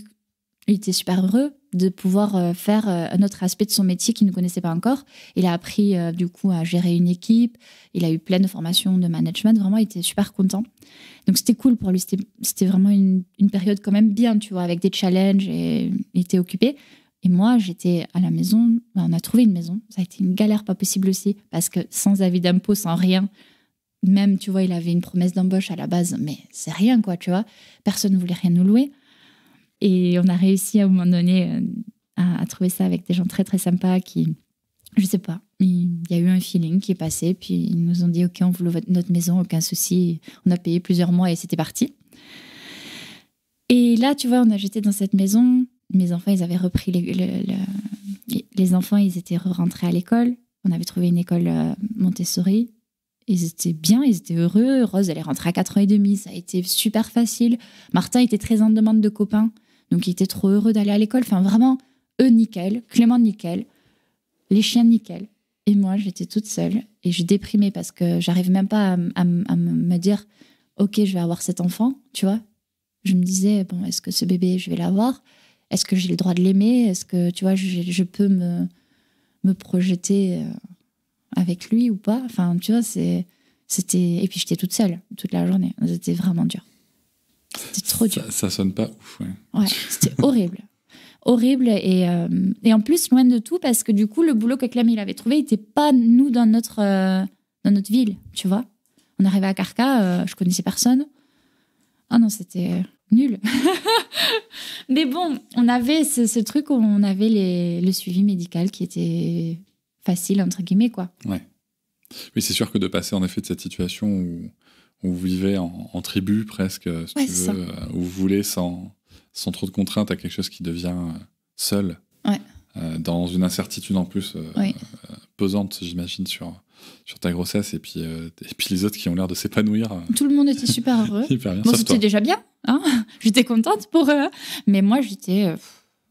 il était super heureux de pouvoir euh, faire euh, un autre aspect de son métier qu'il ne connaissait pas encore. Il a appris euh, du coup à gérer une équipe, il a eu plein de formations de management, vraiment il était super content. Donc c'était cool pour lui, c'était vraiment une, période quand même bien, tu vois, avec des challenges et il était occupé. Et moi, j'étais à la maison, ben, on a trouvé une maison, ça a été une galère pas possible aussi, parce que sans avis d'impôt, sans rien, même, tu vois, il avait une promesse d'embauche à la base, mais c'est rien, quoi, tu vois, personne ne voulait rien nous louer. Et on a réussi à un moment donné euh, à, trouver ça avec des gens très très sympas qui, je sais pas, il y a eu un feeling qui est passé, puis ils nous ont dit ok, on voulait notre maison, aucun souci. On a payé plusieurs mois et c'était parti. Et là, tu vois, on a jeté dans cette maison. Mes enfants, ils avaient repris les, les enfants, ils étaient rentrés à l'école. On avait trouvé une école euh, Montessori. Ils étaient bien, ils étaient heureux. Rose, elle est rentrée à 4 ans et demi. Ça a été super facile. Martin était très en demande de copains. Donc, ils étaient trop heureux d'aller à l'école. Enfin, vraiment, eux, nickel. Clément, nickel. Les chiens, nickel. Et moi, j'étais toute seule et je déprimais parce que j'arrive même pas à, me dire, OK, je vais avoir cet enfant, tu vois. Je me disais, bon, est-ce que ce bébé, je vais l'avoir Est-ce que j'ai le droit de l'aimer Est-ce que, tu vois, je, peux me, projeter euh, avec lui ou pas Enfin, tu vois, c'était. Et puis j'étais toute seule toute la journée. C'était vraiment dur. C'était trop dur. Ça, sonne pas ouf, ouais. ouais c'était horrible. Horrible. Et, euh, et, en plus, loin de tout, parce que du coup, le boulot que Clem il avait trouvé, il n'était pas nous dans notre, euh, dans notre ville, tu vois. On arrivait à Carca, je euh, je connaissais personne. Ah non, c'était nul. Mais bon, on avait ce, truc où on avait les, le suivi médical qui était facile, entre guillemets, quoi. Ouais. mais c'est sûr que de passer en effet de cette situation où où vous vivez en, tribu presque, si euh, où vous voulez sans, sans trop de contraintes à quelque chose qui devient euh, seul, euh, dans une incertitude en plus pesante, j'imagine, sur, sur ta grossesse et puis, les autres qui ont l'air de s'épanouir. Tout le monde était super heureux. Moi bien, bon, c'était déjà bien, hein j'étais contente pour eux, hein. mais moi j'étais.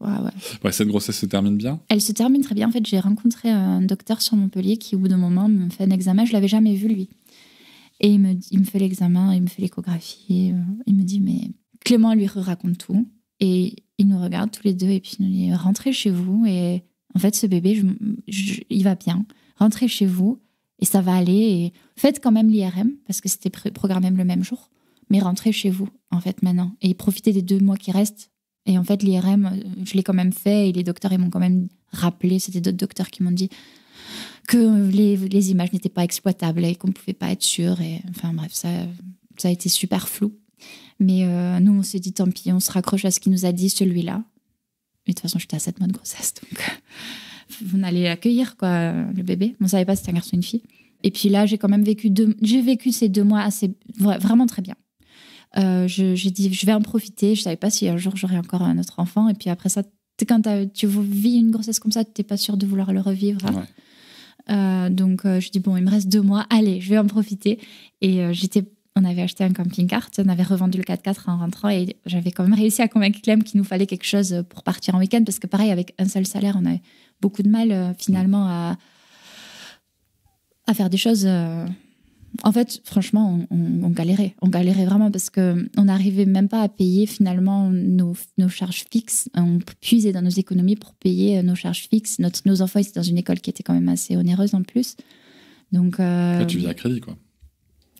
ouais. cette grossesse se termine bien Elle se termine très bien. En fait, j'ai rencontré un docteur sur Montpellier qui, au bout d'un moment, me fait un examen. Je l'avais jamais vu, lui. Et il me, il me fait l'examen, il me fait l'échographie. Euh, il me dit, mais Clément lui raconte tout. Et il nous regarde tous les deux et puis il nous dit, rentrez chez vous. Et en fait, ce bébé, il va bien. Rentrez chez vous et ça va aller. Et faites quand même l'IRM parce que c'était programmé le même jour. Mais rentrez chez vous, en fait, maintenant. Et profitez des deux mois qui restent. Et en fait, l'IRM, euh, je l'ai quand même fait et les docteurs, ils m'ont quand même rappelé. C'était d'autres docteurs qui m'ont dit que les, images n'étaient pas exploitables et qu'on ne pouvait pas être sûr. Et, enfin bref, ça, ça a été super flou. Mais euh, nous, on s'est dit, tant pis, on se raccroche à ce qu'il nous a dit, celui-là. Mais de toute façon, j'étais à sept mois de grossesse, donc vous n'allez l'accueillir, quoi, le bébé. On ne savait pas si c'était un garçon ou une fille. Et puis là, j'ai quand même vécu deux... j'ai vécu ces deux mois assez, vraiment très bien. Euh, j'ai dit, je vais en profiter. Je savais pas si un jour j'aurais encore un autre enfant. Et puis après ça, quand tu vis une grossesse comme ça, tu n'es pas sûr de vouloir le revivre. Euh, donc euh, je dis, bon, il me reste deux mois, allez, je vais en profiter. Et euh, j'étais on avait acheté un camping-car, on avait revendu le 4x4 en rentrant et j'avais quand même réussi à convaincre Clem qu'il nous fallait quelque chose pour partir en week-end parce que pareil, avec un seul salaire, on avait beaucoup de mal finalement à, à faire des choses en fait, franchement, on, galérait. On galérait vraiment parce qu'on n'arrivait même pas à payer finalement nos, charges fixes. On puisait dans nos économies pour payer euh, nos charges fixes. nos enfants étaient dans une école qui était quand même assez onéreuse en plus. Donc, euh, tu faisais à crédit, quoi.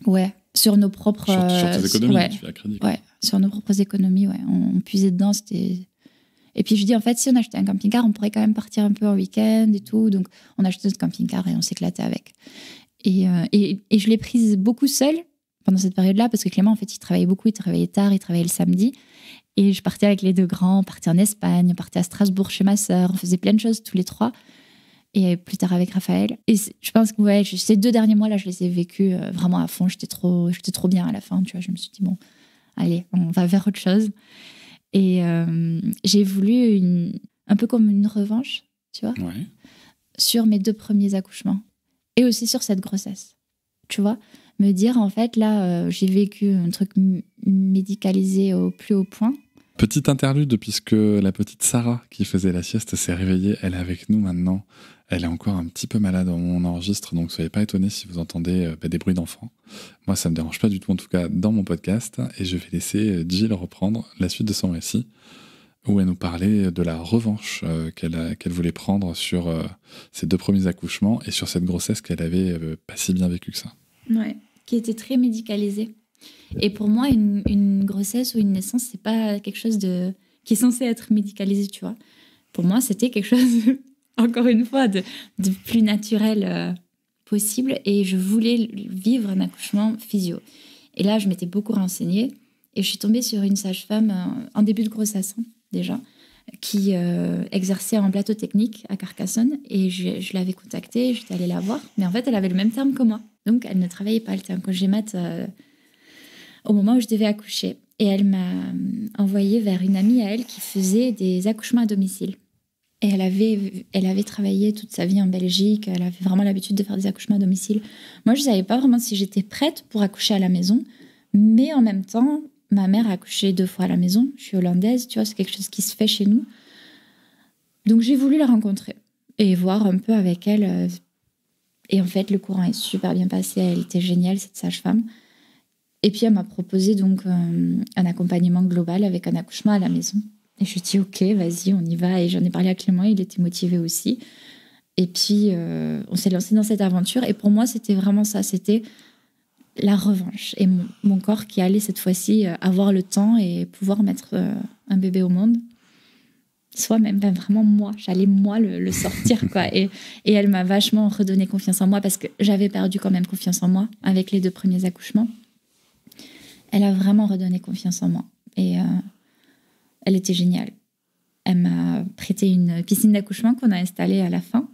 Ouais, sur nos propres... Sur, tes euh, économies, ouais, tu crédit. Ouais, sur nos propres économies, ouais. On, puisait dedans, Et puis je dis, en fait, si on achetait un camping-car, on pourrait quand même partir un peu en week-end et tout. Donc on achetait notre camping-car et on s'éclatait avec. Euh, et, et, je l'ai prise beaucoup seule pendant cette période-là, parce que Clément, en fait, il travaillait beaucoup, il travaillait tard, il travaillait le samedi. Et je partais avec les deux grands, on partait en Espagne, on partait à Strasbourg chez ma sœur, on faisait plein de choses tous les trois. Et euh, plus tard avec Raphaël. Et je pense que ouais, ces deux derniers mois-là, je les ai vécus euh, vraiment à fond. J'étais trop, j'étais trop bien à la fin, tu vois. Je me suis dit, bon, allez, on va vers autre chose. Et j'ai voulu une, un peu comme une revanche, tu vois, sur mes deux premiers accouchements et aussi sur cette grossesse. Tu vois Me dire, en fait, là, euh, j'ai vécu un truc médicalisé au plus haut point. Petite interlude, puisque la petite Sarah qui faisait la sieste s'est réveillée, elle est avec nous maintenant. Elle est encore un petit peu malade, mon enregistre, donc soyez pas étonnés si vous entendez euh, bah, des bruits d'enfants. Moi, ça me dérange pas du tout, en tout cas, dans mon podcast, et je vais laisser euh, Jill reprendre la suite de son récit où elle nous parlait de la revanche euh, qu'elle voulait prendre sur euh, ses deux premiers accouchements et sur cette grossesse qu'elle avait euh, pas si bien vécue que ça. Ouais, qui était très médicalisée. Et pour moi, une, grossesse ou une naissance, c'est pas quelque chose de qui est censé être médicalisé, tu vois. Pour moi, c'était quelque chose, encore une fois, de, plus naturel possible et je voulais vivre un accouchement physio. Et là, je m'étais beaucoup renseignée et je suis tombée sur une sage-femme en début de grossesse. Hein déjà, qui euh, exerçait en plateau technique à Carcassonne. Et je, l'avais contactée, j'étais allée la voir. Mais en fait, elle avait le même terme que moi. Donc, elle ne travaillait pas. Elle était en congé euh, au moment où je devais accoucher. Et elle m'a euh, envoyée vers une amie à elle qui faisait des accouchements à domicile. Et elle avait, elle avait travaillé toute sa vie en Belgique, elle avait vraiment l'habitude de faire des accouchements à domicile. Moi, je ne savais pas vraiment si j'étais prête pour accoucher à la maison, mais en même temps, ma mère a accouché deux fois à la maison, je suis hollandaise, tu vois, c'est quelque chose qui se fait chez nous. Donc j'ai voulu la rencontrer et voir un peu avec elle. Euh, et en fait, le courant est super bien passé, elle était géniale, cette sage-femme. Et puis elle m'a proposé donc euh, un, accompagnement global avec un accouchement à la maison. Et je dis ok, vas-y, on y va. Et j'en ai parlé à Clément, il était motivé aussi. Et puis euh, on s'est lancé dans cette aventure. Et pour moi, c'était vraiment ça, c'était la revanche et mon, corps qui allait cette fois-ci euh, avoir le temps et pouvoir mettre euh, un bébé au monde soit même ben, vraiment moi, j'allais moi le, sortir quoi. Et, elle m'a vachement redonné confiance en moi parce que j'avais perdu quand même confiance en moi avec les deux premiers accouchements. Elle a vraiment redonné confiance en moi et euh, elle était géniale. Elle m'a prêté une piscine d'accouchement qu'on a installée à la fin.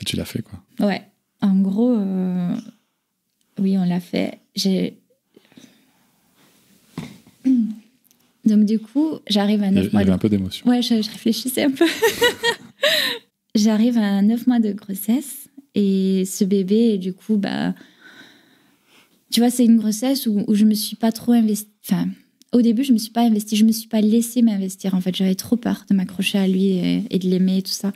Et tu l'as fait quoi Ouais. En gros, oui, on l'a fait j'ai. Donc du coup, j'arrive à 9 mois. Il y avait un peu d'émotion. Ouais, je, réfléchissais un peu. j'arrive à 9 mois de grossesse et ce bébé, du coup, bah, tu vois, c'est une grossesse où, où, je me suis pas trop investie. Enfin, au début, je me suis pas investie, je me suis pas laissée m'investir. En fait, j'avais trop peur de m'accrocher à lui et de l'aimer et tout ça.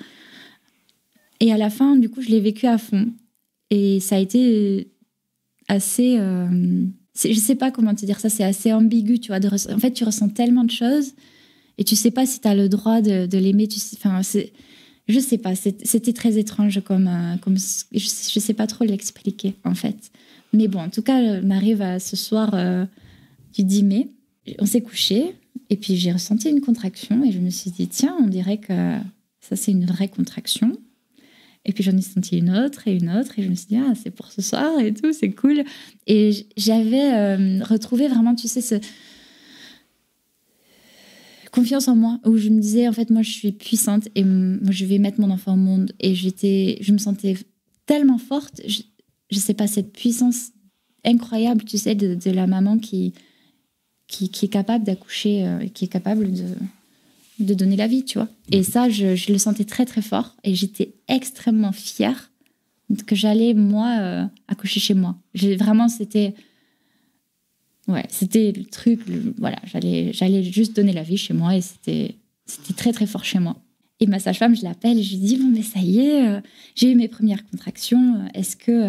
Et à la fin, du coup, je l'ai vécu à fond. Et ça a été assez. Euh, je sais pas comment te dire ça, c'est assez ambigu, tu vois. De en fait, tu ressens tellement de choses et tu sais pas si tu as le droit de, l'aimer. Tu sais, je sais pas, c'était très étrange comme. Euh, comme je, ne sais pas trop l'expliquer, en fait. Mais bon, en tout cas, euh, on ce soir euh, du 10 mai. On s'est couché et puis j'ai ressenti une contraction et je me suis dit, tiens, on dirait que ça, c'est une vraie contraction. Et puis j'en ai senti une autre et une autre, et je me suis dit, ah, c'est pour ce soir et tout, c'est cool. Et j'avais euh, retrouvé vraiment, tu sais, ce. Confiance en moi, où je me disais, en fait, moi, je suis puissante et moi, je vais mettre mon enfant au monde. Et j'étais, je me sentais tellement forte, je, ne sais pas, cette puissance incroyable, tu sais, de, la maman qui, qui, est capable d'accoucher, euh, qui est capable de, de donner la vie, tu vois. Et ça, je, le sentais très très fort et j'étais extrêmement fière que j'allais, moi, euh, accoucher chez moi. J'ai, vraiment, c'était... Ouais, c'était le truc, voilà, j'allais, juste donner la vie chez moi et c'était, c'était très très fort chez moi. Et ma sage-femme, je l'appelle, je lui dis, bon, mais ça y est, euh, j'ai eu mes premières contractions, euh, est-ce que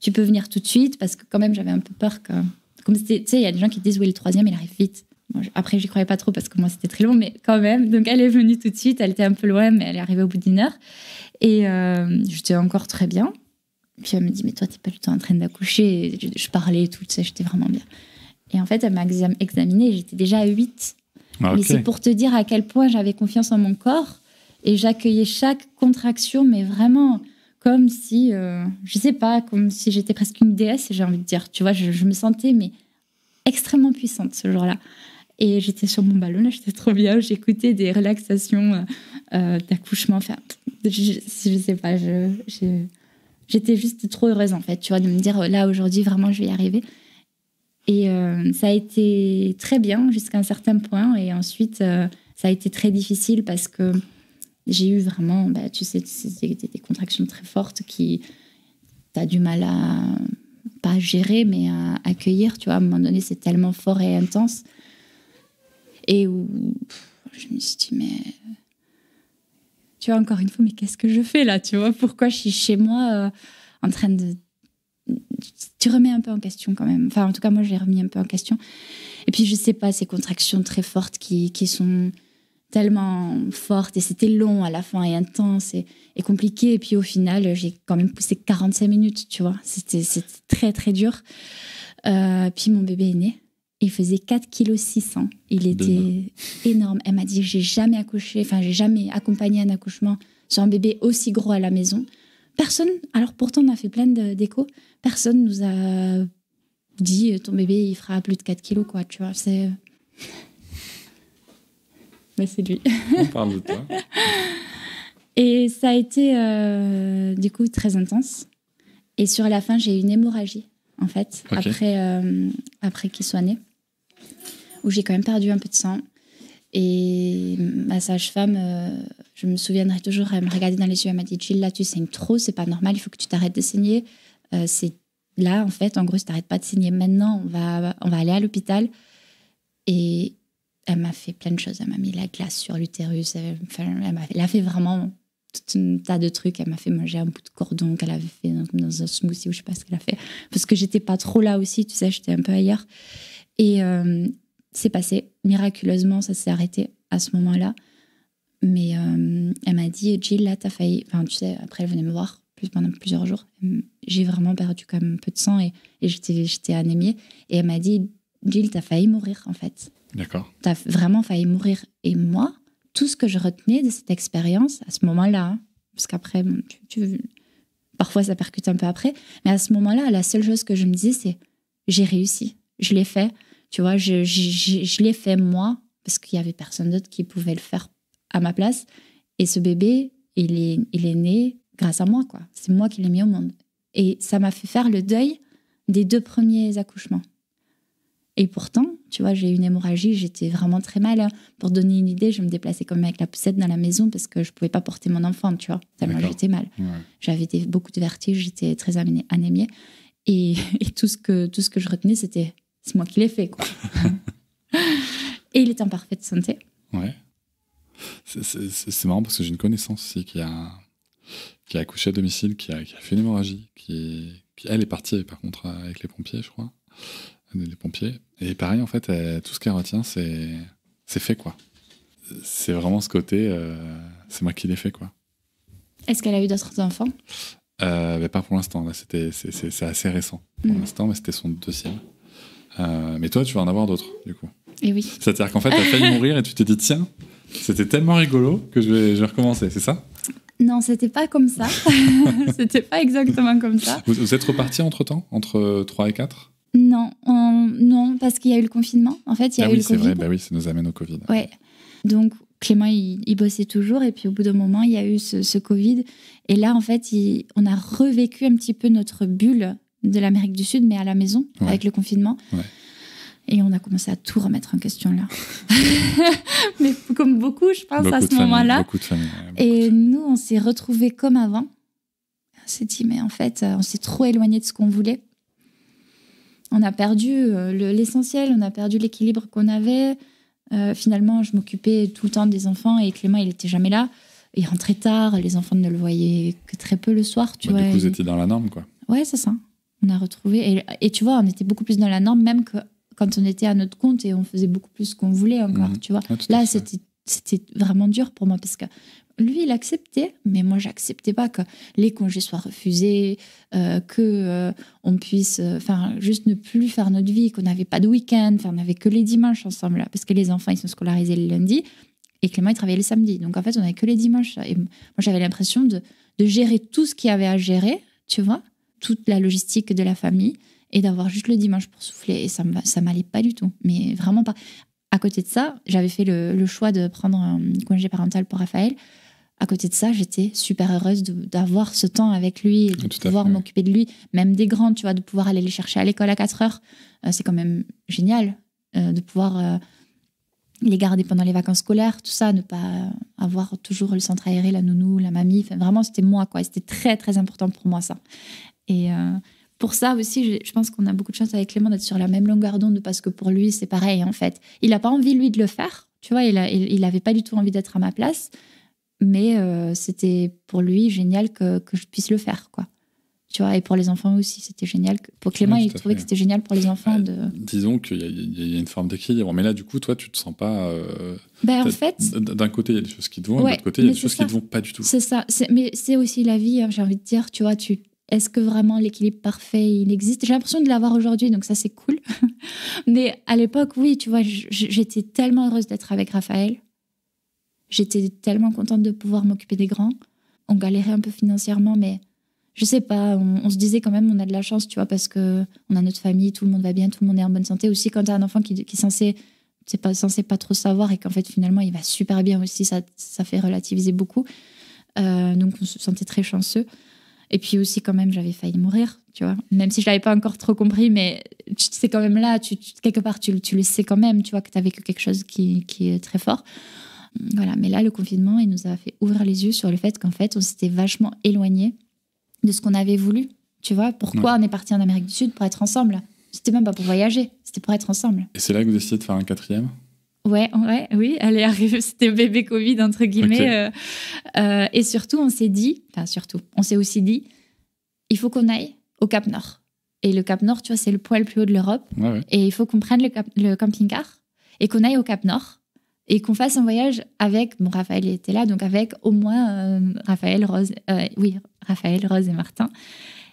tu peux venir tout de suite Parce que quand même, j'avais un peu peur que... Comme tu sais, il y a des gens qui disent, oui, le troisième, il arrive vite. Après, après, j'y croyais pas trop parce que moi, c'était très long, mais quand même. Donc, elle est venue tout de suite. Elle était un peu loin, mais elle est arrivée au bout d'une heure. Et euh, j'étais encore très bien. Puis elle me dit, mais toi, t'es pas du tout en train d'accoucher. Je, parlais et tout, ça, j'étais vraiment bien. Et en fait, elle m'a examinée. J'étais déjà à 8. Ah, mais c'est pour te dire à quel point j'avais confiance en mon corps. Et j'accueillais chaque contraction, mais vraiment comme si, je euh, je sais pas, comme si j'étais presque une déesse, j'ai envie de dire. Tu vois, je, je me sentais, mais extrêmement puissante ce jour-là. Et j'étais sur mon ballon, là, j'étais trop bien. J'écoutais des relaxations euh, euh, d'accouchement. Enfin, je, je, sais pas, j'étais juste trop heureuse, en fait, tu vois, de me dire, là, aujourd'hui, vraiment, je vais y arriver. Et euh, ça a été très bien jusqu'à un certain point. Et ensuite, ça a été très difficile parce que j'ai eu vraiment, bah, tu sais, des, des, contractions très fortes qui. as du mal à. pas gérer, mais à accueillir, tu vois. À un moment donné, c'est tellement fort et intense et où je me suis dit, mais tu vois, encore une fois, mais qu'est-ce que je fais là Tu vois, pourquoi je suis chez moi euh, en train de. Tu remets un peu en question quand même. Enfin, en tout cas, moi, je l'ai remis un peu en question. Et puis, je sais pas, ces contractions très fortes qui, qui sont tellement fortes. Et c'était long à la fin et intense et, compliqué. Et puis, au final, j'ai quand même poussé 45 minutes, tu vois. C'était très, très dur. Euh, puis, mon bébé est né. Il faisait 4 kg 600. Il était énorme. Elle m'a dit j'ai jamais accouché, enfin j'ai jamais accompagné un accouchement sur un bébé aussi gros à la maison. Personne, alors pourtant on a fait plein d'échos, personne nous a dit euh, ton bébé il fera plus de 4 kg quoi, tu vois, c'est euh. c'est lui. On parle de toi. Et ça a été euh, du coup très intense. Et sur la fin, j'ai eu une hémorragie en fait après après qu'il soit né où j'ai quand même perdu un peu de sang. Et ma sage-femme, euh, je me souviendrai toujours, elle me regardait dans les yeux, elle m'a dit Jill, là tu saignes trop, c'est pas normal, il faut que tu t'arrêtes de saigner. Euh, c'est là, en fait, en gros, si t'arrêtes pas de saigner maintenant, on va, on va aller à l'hôpital. Et elle m'a fait plein de choses. Elle m'a mis la glace sur l'utérus, elle, elle fait, vraiment tout un tas de trucs. Elle m'a fait manger un bout de cordon qu'elle avait fait dans, un smoothie ou je sais pas ce qu'elle a fait. Parce que j'étais pas trop là aussi, tu sais, j'étais un peu ailleurs. Et euh, c'est passé. Miraculeusement, ça s'est arrêté à ce moment-là. Mais euh, elle m'a dit, Jill, là, t'as failli. Enfin, tu sais, après, elle venait me voir pendant plusieurs jours. J'ai vraiment perdu quand même un peu de sang et, et j'étais anémie. Et elle m'a dit, Jill, t'as failli mourir, en fait. D'accord. T'as vraiment failli mourir. Et moi, tout ce que je retenais de cette expérience, à ce moment-là, hein, parce qu'après, tu, tu, parfois ça percute un peu après, mais à ce moment-là, la seule chose que je me disais, c'est j'ai réussi, je l'ai fait. Tu vois, je, l'ai fait moi parce qu'il n'y avait personne d'autre qui pouvait le faire à ma place. Et ce bébé, il est, il est né grâce à moi, quoi. C'est moi qui l'ai mis au monde. Et ça m'a fait faire le deuil des deux premiers accouchements. Et pourtant, tu vois, j'ai eu une hémorragie, j'étais vraiment très mal. Pour donner une idée, je me déplaçais comme avec la poussette dans la maison parce que je pouvais pas porter mon enfant, tu vois, tellement j'étais mal. J'avais beaucoup de vertiges, j'étais très anémie Et, et, tout, ce que, tout ce que je retenais, c'était c'est moi qui l'ai fait, quoi. et il est en parfaite santé. Ouais. C'est marrant parce que j'ai une connaissance aussi qui a, qui a accouché à domicile, qui a, fait une hémorragie, qui, elle est partie par contre avec les pompiers, je crois. Les pompiers. Et pareil, en fait, tout ce qu'elle retient, c'est fait, quoi. C'est vraiment ce côté, euh, c'est moi qui l'ai fait, quoi. Est-ce qu'elle a eu d'autres enfants mais euh, ben, Pas pour l'instant, c'est assez récent. Pour mm. l'instant, mais c'était son deuxième. Euh, mais toi, tu vas en avoir d'autres, du coup. Et oui. C'est-à-dire qu'en fait, as failli mourir et tu t'es dit, tiens, c'était tellement rigolo que je vais, je recommencer, c'est ça Non, c'était pas comme ça. c'était pas exactement comme ça. Vous, êtes reparti entre temps, entre 3 et 4 non, non, parce qu'il y a eu le confinement. En fait, il y a bah eu le Covid. Vrai, bah oui, ça nous amène au Covid. Ouais. Donc, Clément, il, bossait toujours. Et puis, au bout d'un moment, il y a eu ce, Covid. Et là, en fait, on a revécu un petit peu notre bulle de l'Amérique du Sud, mais à la maison, avec le confinement. Et on a commencé à tout remettre en question là. mais comme beaucoup, je pense, à ce moment-là. Et nous, on s'est retrouvés comme avant. On s'est dit, mais en fait, euh, on s'est trop éloigné de ce qu'on voulait. On a perdu euh, l'essentiel, on a perdu l'équilibre qu'on avait. Euh, finalement, je m'occupais tout le temps des enfants et Clément, il n'était jamais là. Il rentrait tard, les enfants ne le voyaient que très peu le soir, tu vois. Du coup, vous étiez dans la norme, quoi. Ouais, c'est ça. On a retrouvé. Et, et, tu vois, on était beaucoup plus dans la norme, même que quand on était à notre compte et on faisait beaucoup plus qu'on voulait encore, mhm. tu vois. Là, c'était vraiment dur pour moi parce que lui, il acceptait, mais moi, j'acceptais pas que les congés soient refusés, euh, que euh, on puisse, euh, enfin, juste ne plus faire notre vie, qu'on n'avait pas de week-end, enfin, on n'avait que les dimanches ensemble, parce que les enfants, ils sont scolarisés le lundi et Clément, il travaillait le samedi. Donc, en fait, on n'avait que les dimanches. Et moi, j'avais l'impression de, de gérer tout ce qu'il y avait à gérer, tu vois, toute la logistique de la famille et d'avoir juste le dimanche pour souffler. Et ça ne m'allait pas du tout, mais vraiment pas. À côté de ça, j'avais fait le, choix de prendre un congé parental pour Raphaël. À côté de ça, j'étais super heureuse d'avoir ce temps avec lui et de pouvoir m'occuper de lui, même des grands, tu vois, de pouvoir aller les chercher à l'école à 4 heures. Euh, c'est quand même génial euh, de pouvoir euh, les garder pendant les vacances scolaires, tout ça, ne pas avoir toujours le centre aéré, la nounou, la mamie. vraiment, c'était moi, quoi. C'était très, très important pour moi, ça. Et euh, pour ça aussi, je pense qu'on a beaucoup de chance avec Clément d'être sur la même longueur d'onde parce que pour lui, c'est pareil en fait. Il n'a pas envie, lui, de le faire. Tu vois, il n'avait il, pas du tout envie d'être à ma place. Mais euh, c'était pour lui génial que, je puisse le faire, quoi. Tu vois, et pour les enfants aussi, c'était génial. pour Clément, il trouvait que c'était génial pour les enfants. Euh, de... Disons qu'il y, a une forme d'équilibre. Mais là, du coup, toi, tu te sens pas. Euh, ben, en fait. D'un côté, il y a des choses qui te vont, et de côté, il y a des choses qui te vont pas du tout. C'est ça. Mais c'est aussi la vie, hein, j'ai envie de dire. Tu vois, tu est-ce que vraiment l'équilibre parfait, il existe J'ai l'impression de l'avoir aujourd'hui, donc ça c'est cool. Mais à l'époque, oui, tu vois, j'étais tellement heureuse d'être avec Raphaël. J'étais tellement contente de pouvoir m'occuper des grands. On galérait un peu financièrement, mais je sais pas, on, se disait quand même, on a de la chance, tu vois, parce que on a notre famille, tout le monde va bien, tout le monde est en bonne santé. Aussi, quand tu as un enfant qui, est censé, c'est pas censé pas trop savoir et qu'en fait finalement il va super bien aussi, ça, fait relativiser beaucoup. Euh, donc on se sentait très chanceux. Et puis aussi, quand même, j'avais failli mourir, tu vois. Même si je l'avais pas encore trop compris, mais tu sais quand même là, quelque part, tu, le sais quand même, tu vois, que tu as vécu quelque chose qui, est très fort. Voilà, mais là, le confinement, il nous a fait ouvrir les yeux sur le fait qu'en fait, on s'était vachement éloigné de ce qu'on avait voulu. Tu vois, pourquoi on est parti en Amérique du Sud pour être ensemble C'était même pas pour voyager, c'était pour être ensemble. Et c'est là que vous décidez de faire un quatrième Ouais, oui, elle est arrivée, c'était bébé Covid entre guillemets. Euh, euh, et surtout, on s'est dit, enfin surtout, on s'est aussi dit, il faut qu'on aille au Cap Nord. Et le Cap Nord, tu vois, c'est le le plus haut de l'Europe. Et il faut qu'on prenne le, camping-car et qu'on aille au Cap Nord et qu'on fasse un voyage avec, bon, Raphaël était là, donc avec au moins euh, Raphaël, Rose, oui, Raphaël, Rose et Martin.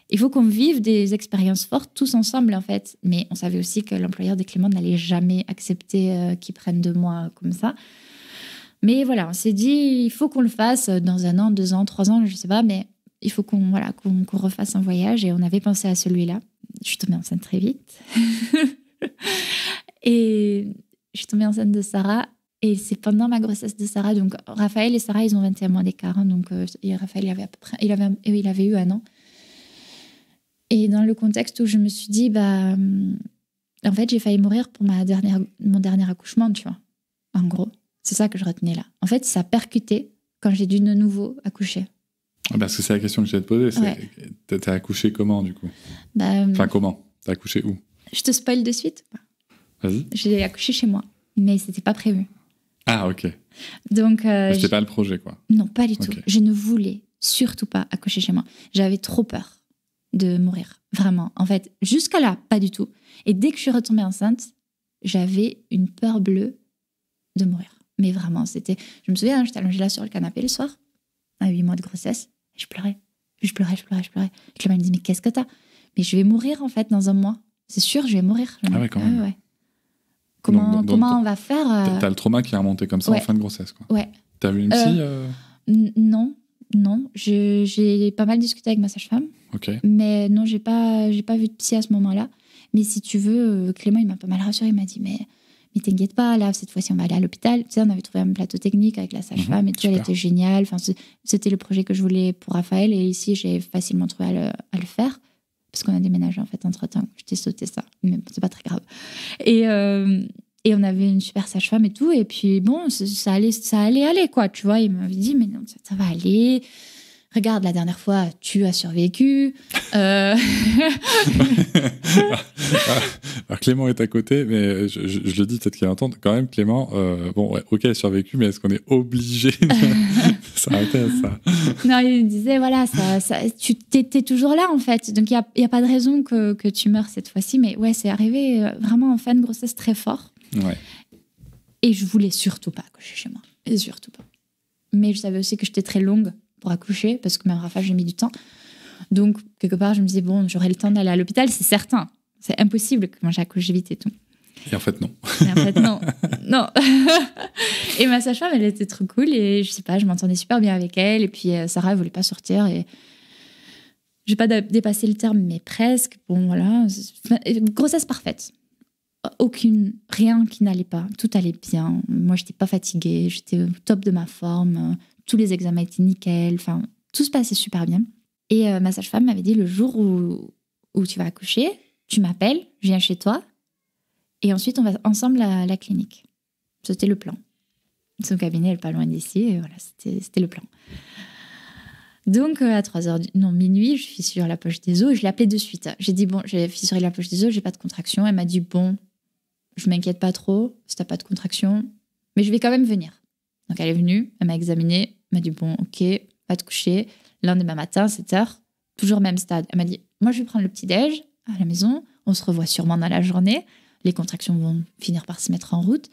Il faut qu'on vive des expériences fortes tous ensemble, en fait. Mais on savait aussi que l'employeur de Clément n'allait jamais accepter euh, qu'ils prennent deux mois comme ça. Mais voilà, on s'est dit, il faut qu'on le fasse dans un an, deux ans, trois ans, je sais pas, mais il faut qu'on voilà, qu'on refasse un voyage. Et on avait pensé à celui-là. Je suis tombée enceinte très vite. et je suis tombée enceinte de Sarah. Et c'est pendant ma grossesse de Sarah. Donc, Raphaël et Sarah, ils ont 21 mois d'écart. Hein. donc, euh, et Raphaël, avait, à il, il avait eu un an. Et dans le contexte où je me suis dit, bah, hum, en fait, j'ai failli mourir pour ma dernière, mon dernier accouchement, tu vois. En gros, c'est ça que je retenais là. En fait, ça a percuté quand j'ai dû de nouveau accoucher. Ah, parce que c'est la question que je vais te poser. T'as accouché comment, du coup bah, hum, Enfin, comment T'as accouché où Je te spoil de suite. Vas-y. J'ai accouché chez moi, mais c'était pas prévu. Ah, ok. Donc. Euh, c'était pas le projet, quoi. Non, pas du tout. Je ne voulais surtout pas accoucher chez moi. J'avais trop peur de mourir. Vraiment. En fait, jusqu'à là, pas du tout. Et dès que je suis retombée enceinte, j'avais une peur bleue de mourir. Mais vraiment, c'était. Je me souviens, hein, j'étais allongée là sur le canapé le soir, à huit mois de grossesse, et je pleurais. Je pleurais, je pleurais, je pleurais. Et me dit Mais qu'est-ce que t'as Mais je vais mourir en fait dans un mois. C'est sûr, je vais mourir. ouais, Comment, comment on va faire euh T'as le trauma qui est remonté comme ça en fin de grossesse. Quoi. Ouais. T'as vu une euh, psy euh Non, non, j'ai pas mal discuté avec ma sage-femme. Mais non, j'ai pas, pas vu de psy à ce moment-là. Mais si tu veux, euh, Clément, il m'a pas mal rassuré. Il m'a dit, mais, mais t'inquiète pas, là, cette fois-ci, on va aller à l'hôpital. Tu sais, on avait trouvé un plateau technique avec la mhm, sage-femme et tout. Elle était géniale. Enfin, c'était le projet que je voulais pour Raphaël. Et ici, j'ai facilement trouvé à le, faire. Parce qu'on a déménagé, en fait, entre-temps. Je t'ai sauté ça. Mais c'est pas très grave. Et, euh, et on avait une super sage-femme et tout. Et puis, bon, ça allait, ça allait aller, quoi. Tu vois, il m'avait dit, mais non, ça, va aller. Regarde, la dernière fois, tu as survécu. Euh. Alors, Clément est à côté, mais je, le dis peut-être qu'il entend. Quand même, Clément, bon, euh, bon, ouais, ok, survécu, mais est-ce qu'on est obligé de... s'arrêter ça Non, il disait, voilà, tu t'étais toujours là, en fait. Donc, il n'y a, a, pas de raison que, que tu meurs cette fois-ci. Mais ouais, c'est arrivé euh, vraiment en fin de grossesse très fort. Ouais. Et je voulais surtout pas accoucher chez moi. Et surtout pas. Mais je savais aussi que j'étais très longue pour accoucher, parce que même Rafa, j'ai mis du temps. Donc, quelque part, je me disais, bon, j'aurai le temps d'aller à l'hôpital, c'est certain. C'est impossible que moi j'accouche vite et tout. Et en fait, non. Et en fait, non. et ma sage-femme, elle était trop cool. Et je sais pas, je m'entendais super bien avec elle. Et puis, euh, Sarah, elle voulait pas sortir. Et j'ai pas dépassé le terme, mais presque. Bon, voilà. Grossesse parfaite aucune, rien qui n'allait pas. Tout allait bien. Moi, j'étais pas fatiguée, j'étais au top de ma forme. Tous les examens étaient nickel. Enfin, tout se passait super bien. Et euh, ma sage-femme m'avait dit le jour où, tu vas accoucher, tu m'appelles, je viens chez toi. Et ensuite, on va ensemble à la clinique. C'était le plan. Son cabinet n'est pas loin d'ici. voilà, c'était le plan. Donc, euh, à 3h, non, minuit, je sur la poche des os et je l'appelais de suite. J'ai dit, bon, j'ai fissuré la poche des os, j'ai pas de contraction. Elle m'a dit, bon, je m'inquiète pas trop si t'as pas de contraction, mais je vais quand même venir. Donc elle est venue, elle m'a examinée, m'a dit bon, ok, pas de coucher. lundi matin, 7h, toujours même stade. Elle m'a dit moi je vais prendre le petit déj à la maison, on se revoit sûrement dans la journée, les contractions vont finir par se mettre en route.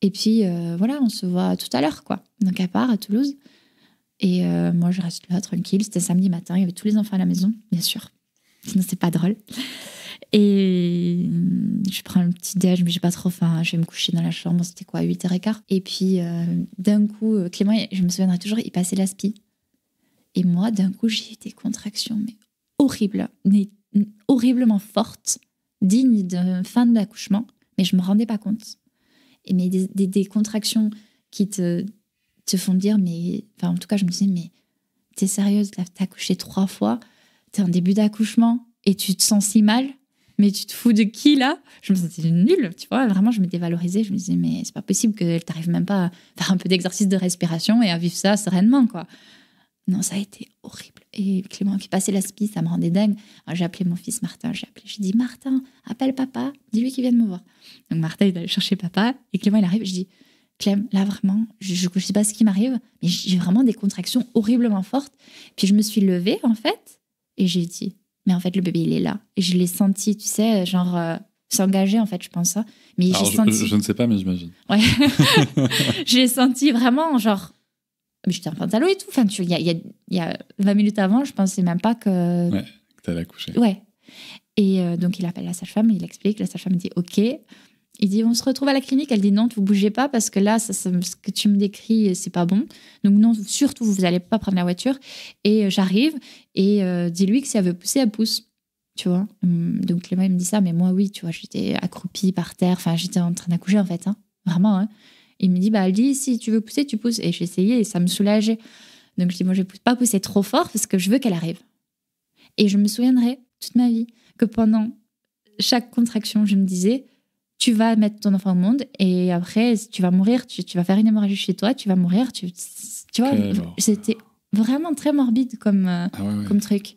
Et puis euh, voilà, on se voit tout à l'heure quoi. Donc à part à Toulouse. Et euh, moi je reste là tranquille, c'était samedi matin, il y avait tous les enfants à la maison, bien sûr. Sinon c'est pas drôle. Et je prends le petit déj, mais j'ai pas trop faim. Hein. Je vais me coucher dans la chambre, c'était quoi, 8h15 Et puis euh, d'un coup, euh, Clément, je me souviendrai toujours, il passait l'aspi. Et moi, d'un coup, j'ai eu des contractions, mais horribles, mais horriblement fortes, dignes d'une fin d'accouchement, mais je me rendais pas compte. Et mais des, contractions qui te, te font dire, mais. Enfin, en tout cas, je me disais, mais t'es sérieuse, t'as accouché trois fois, t'es en début d'accouchement et tu te sens si mal mais tu te fous de qui là Je me sentais nulle, tu vois. Vraiment, je me dévalorisais. Je me disais, mais c'est pas possible que t'arrive même pas à faire un peu d'exercice de respiration et à vivre ça sereinement, quoi. Non, ça a été horrible. Et Clément qui passait spie, ça me rendait dingue. J'ai appelé mon fils Martin. J'ai appelé. J'ai dit, Martin, appelle papa. Dis-lui qu'il vient de me voir. Donc Martin, il allé chercher papa. Et Clément, il arrive. Je dis, Clem, là vraiment, je, je, je sais pas ce qui m'arrive, mais j'ai vraiment des contractions horriblement fortes. Puis je me suis levée, en fait, et j'ai dit, mais en fait, le bébé, il est là. Et je l'ai senti, tu sais, euh, genre euh, s'engager, en fait, je pense. ça hein. Mais senti... Euh, je, ne sais pas, mais j'imagine. Ouais. j'ai senti vraiment, genre. Mais j'étais en pantalon et tout. Enfin, tu il y a, y a, 20 minutes avant, je pensais même pas que. Ouais, que t'allais accoucher. Ouais. Et donc, il appelle la sage-femme, il explique. La sage-femme dit OK. Il dit on se retrouve à la clinique. Elle dit non, vous bougez pas parce que là, ça, ce que tu me décris, c'est pas bon. Donc non, surtout vous n'allez pas prendre la voiture. Et euh, j'arrive et euh, dis-lui que si elle veut pousser, elle pousse. Tu vois. Hum, donc Clément il me dit ça, mais moi oui, tu vois, j'étais accroupie par terre. Enfin, j'étais en train d'accoucher en fait, hein. vraiment. Hein. il me dit bah elle dit si tu veux pousser, tu pousses. Et j'ai essayé et ça me soulageait. Donc je dis moi je ne vais pas pousser trop fort parce que je veux qu'elle arrive. Et je me souviendrai toute ma vie que pendant chaque contraction, je me disais tu vas mettre ton enfant au monde et après, tu vas mourir, tu, vas faire une hémorragie chez toi, tu vas mourir. Tu, vois, c'était vraiment très morbide comme, euh, ah comme truc.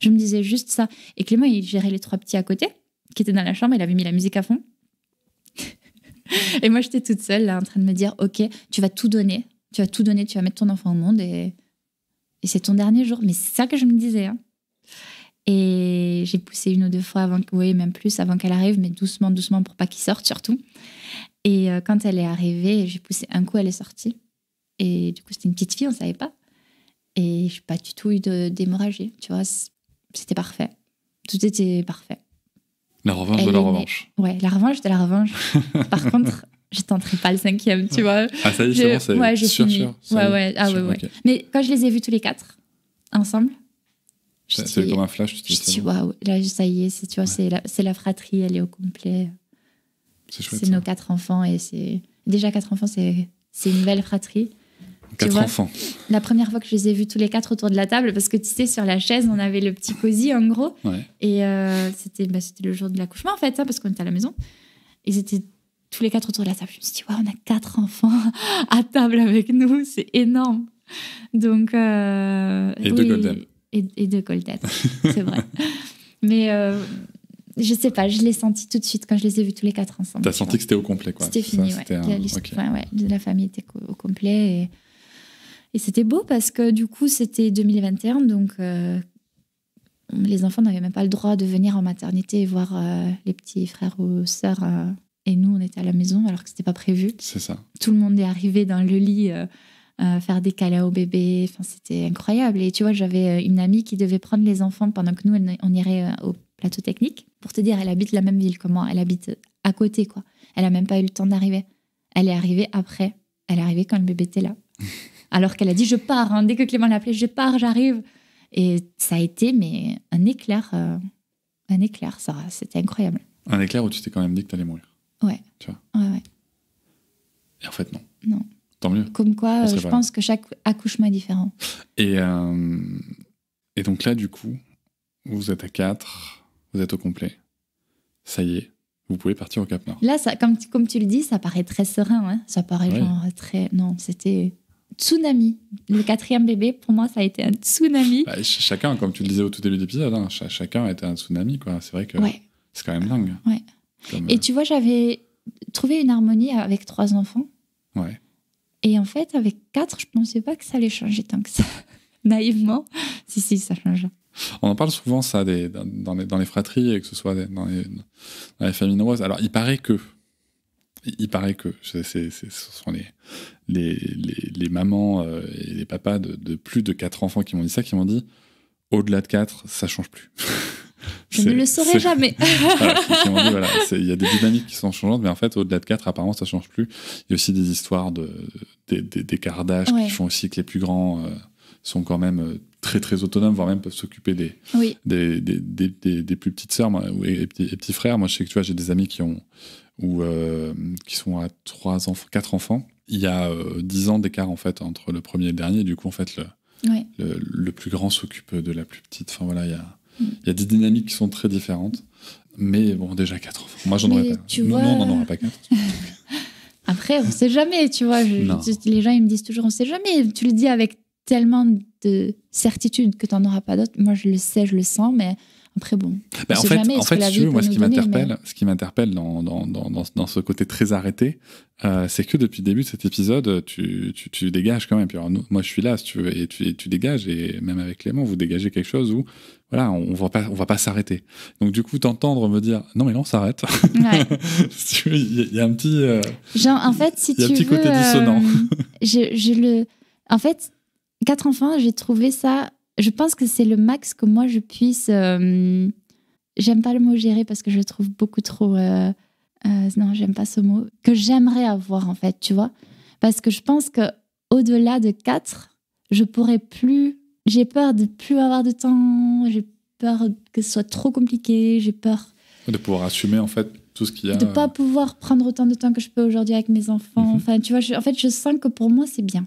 Je me disais juste ça. Et Clément, il gérait les trois petits à côté, qui étaient dans la chambre, il avait mis la musique à fond. et moi, j'étais toute seule, en train de me dire, OK, tu vas tout donner, tu vas tout donner, tu vas mettre ton enfant au monde et, c'est ton dernier jour. Mais c'est ça que je me disais. Hein. Et j'ai poussé une ou deux fois avant, oui, même plus, avant qu'elle arrive, mais doucement, doucement pour pas qu'il sorte surtout. Et euh, quand elle est arrivée, j'ai poussé un coup, elle est sortie. Et du coup, c'était une petite fille, on savait pas. Et je n'ai pas du tout eu d'hémorragie, tu vois. C'était parfait. Tout était parfait. La revanche de la revanche. Ouais, la revanche de la revanche. Par contre, je tenterai pas le cinquième, tu vois. Ah, ça y est, c'est bon, Sûr, ouais, Ah, ouais, Mais quand je les ai vus tous les quatre, ensemble, c'est comme un flash. Je dis, waouh, là, ça y est, tu vois, c'est, la, fratrie, elle est au complet. C'est, nos quatre enfants et c'est. Déjà, quatre enfants, c'est, une belle fratrie. quatre enfants. La première fois que je les ai vus tous les quatre autour de la table, parce que tu sais, sur la chaise, on avait le petit cosy en gros. Et euh, bah, c'était, le jour de l'accouchement en fait, hein, parce qu'on était à la maison. Ils étaient tous les quatre autour de la table. Je me suis dit, on a quatre enfants à table avec nous, c'est énorme. Donc. Euh, et deux Golden et, et de c'est vrai. Mais euh, je sais pas, je l'ai senti tout de suite quand je les ai vus tous les quatre ensemble. T'as senti que c'était au complet, quoi. C'était fini, ouais. La, famille était au complet. Et, c'était beau parce que du coup, c'était 2021, donc euh, les enfants n'avaient même pas le droit de venir en maternité voir euh, les petits frères ou sœurs. Euh, et nous, on était à la maison alors que c'était pas prévu. C'est ça. Tout le monde est arrivé dans le lit euh, faire des câlins au bébé. Enfin, c'était incroyable. Et tu vois, j'avais euh, une amie qui devait prendre les enfants pendant que nous, on irait euh, au plateau technique. Pour te dire, elle habite la même ville que moi. Elle habite à côté, quoi. Elle a même pas eu le temps d'arriver. Elle est arrivée après. Elle est arrivée quand le bébé était là. Alors qu'elle a dit, je pars. Hein. Dès que Clément l'appelait, je pars, j'arrive. Et ça a été, mais un éclair, un éclair, ça, c'était incroyable. Un éclair où tu t'es quand même dit que tu allais mourir. Ouais. Tu vois. Ouais, ouais. Et en fait, non. Non. Tant mieux. Comme quoi, je pense que chaque accouchement est différent. Euh, et, donc là, du coup, vous êtes à quatre, vous êtes au complet. Ça y est, vous pouvez partir au Cap Nord. Là, ça, comme, tu, comme tu le dis, ça paraît très serein. Hein. ça paraît genre très. Non, c'était tsunami. Le quatrième bébé, pour moi, ça a été un tsunami. Bah, chacun, comme tu le disais au tout début de l'épisode, hein, chacun a été un tsunami. C'est vrai que c'est quand même dingue. Et euh, tu vois, j'avais trouvé une harmonie avec trois enfants. Ouais. Et en fait, avec quatre, je pensais pas que ça allait changer tant que ça. Naïvement, si, si, ça change. On en parle souvent, ça, dans, les, fratries, et que ce soit dans les, familles nombreuses. Alors, il paraît que. Il paraît que ce sont les, les, mamans euh, et les papas de, plus de quatre enfants qui m'ont dit ça, qui m'ont dit au-delà de 4, ça change plus. Je ne le saurai jamais. Il y a des dynamiques qui sont changeantes, mais en fait, au-delà de 4, apparemment, ça ne change plus. Il y a aussi des histoires de, des, des, d'âge qui font aussi que les plus grands euh, sont quand même euh, très très autonomes, voire même peuvent s'occuper des, des, des, plus petites sœurs et, petits frères. Moi, je sais que tu vois, j'ai des amis qui, ont, ou euh, qui sont à 3 enfants, 4 enfants. Il y a 10 ans d'écart en fait entre le premier et le dernier. du coup, en fait, le, le, le plus grand s'occupe de la plus petite. Enfin voilà, il y a il y a des dynamiques qui sont très différentes. Mais bon, déjà quatre. enfants. Moi, j'en aurais pas. Tu non, on n'en aura pas quatre. Euh, Après, on sait jamais, tu vois. les gens, ils me disent toujours, on sait jamais. Tu le dis avec tellement de certitude que tu n'en auras pas d'autres. Moi, je le sais, je le sens, mais Très bon. Ben, en fait, en fait moi, ce qui m'interpelle, ce qui m'interpelle dans, dans, dans, dans, ce côté très arrêté, euh, c'est que depuis le début de cet épisode, tu, tu, tu dégages quand même. Puis moi, je suis là, si tu veux, et tu, tu dégages, et même avec Clément, vous dégagez quelque chose où voilà, on va pas, on va pas s'arrêter. Donc du coup, t'entendre me dire, non mais là on s'arrête. Il y, a un petit, euh, genre en fait, si y a un petit côté euh, dissonant. je, le, en fait, quatre enfants, j'ai trouvé ça je pense que c'est le max que moi je puisse. Euh, j'aime pas le mot gérer parce que je le trouve beaucoup trop. Euh, euh, non, j'aime pas ce mot. Que j'aimerais avoir en fait, tu vois. Parce que je pense que au-delà de 4, je pourrais plus. J'ai peur de plus avoir de temps. J'ai peur que ce soit trop compliqué. J'ai peur. De pouvoir assumer en fait tout ce qu'il y a. De pas pouvoir prendre autant de temps que je peux aujourd'hui avec mes enfants. Mhm. Enfin, tu vois, en fait, je sens que pour moi, c'est bien.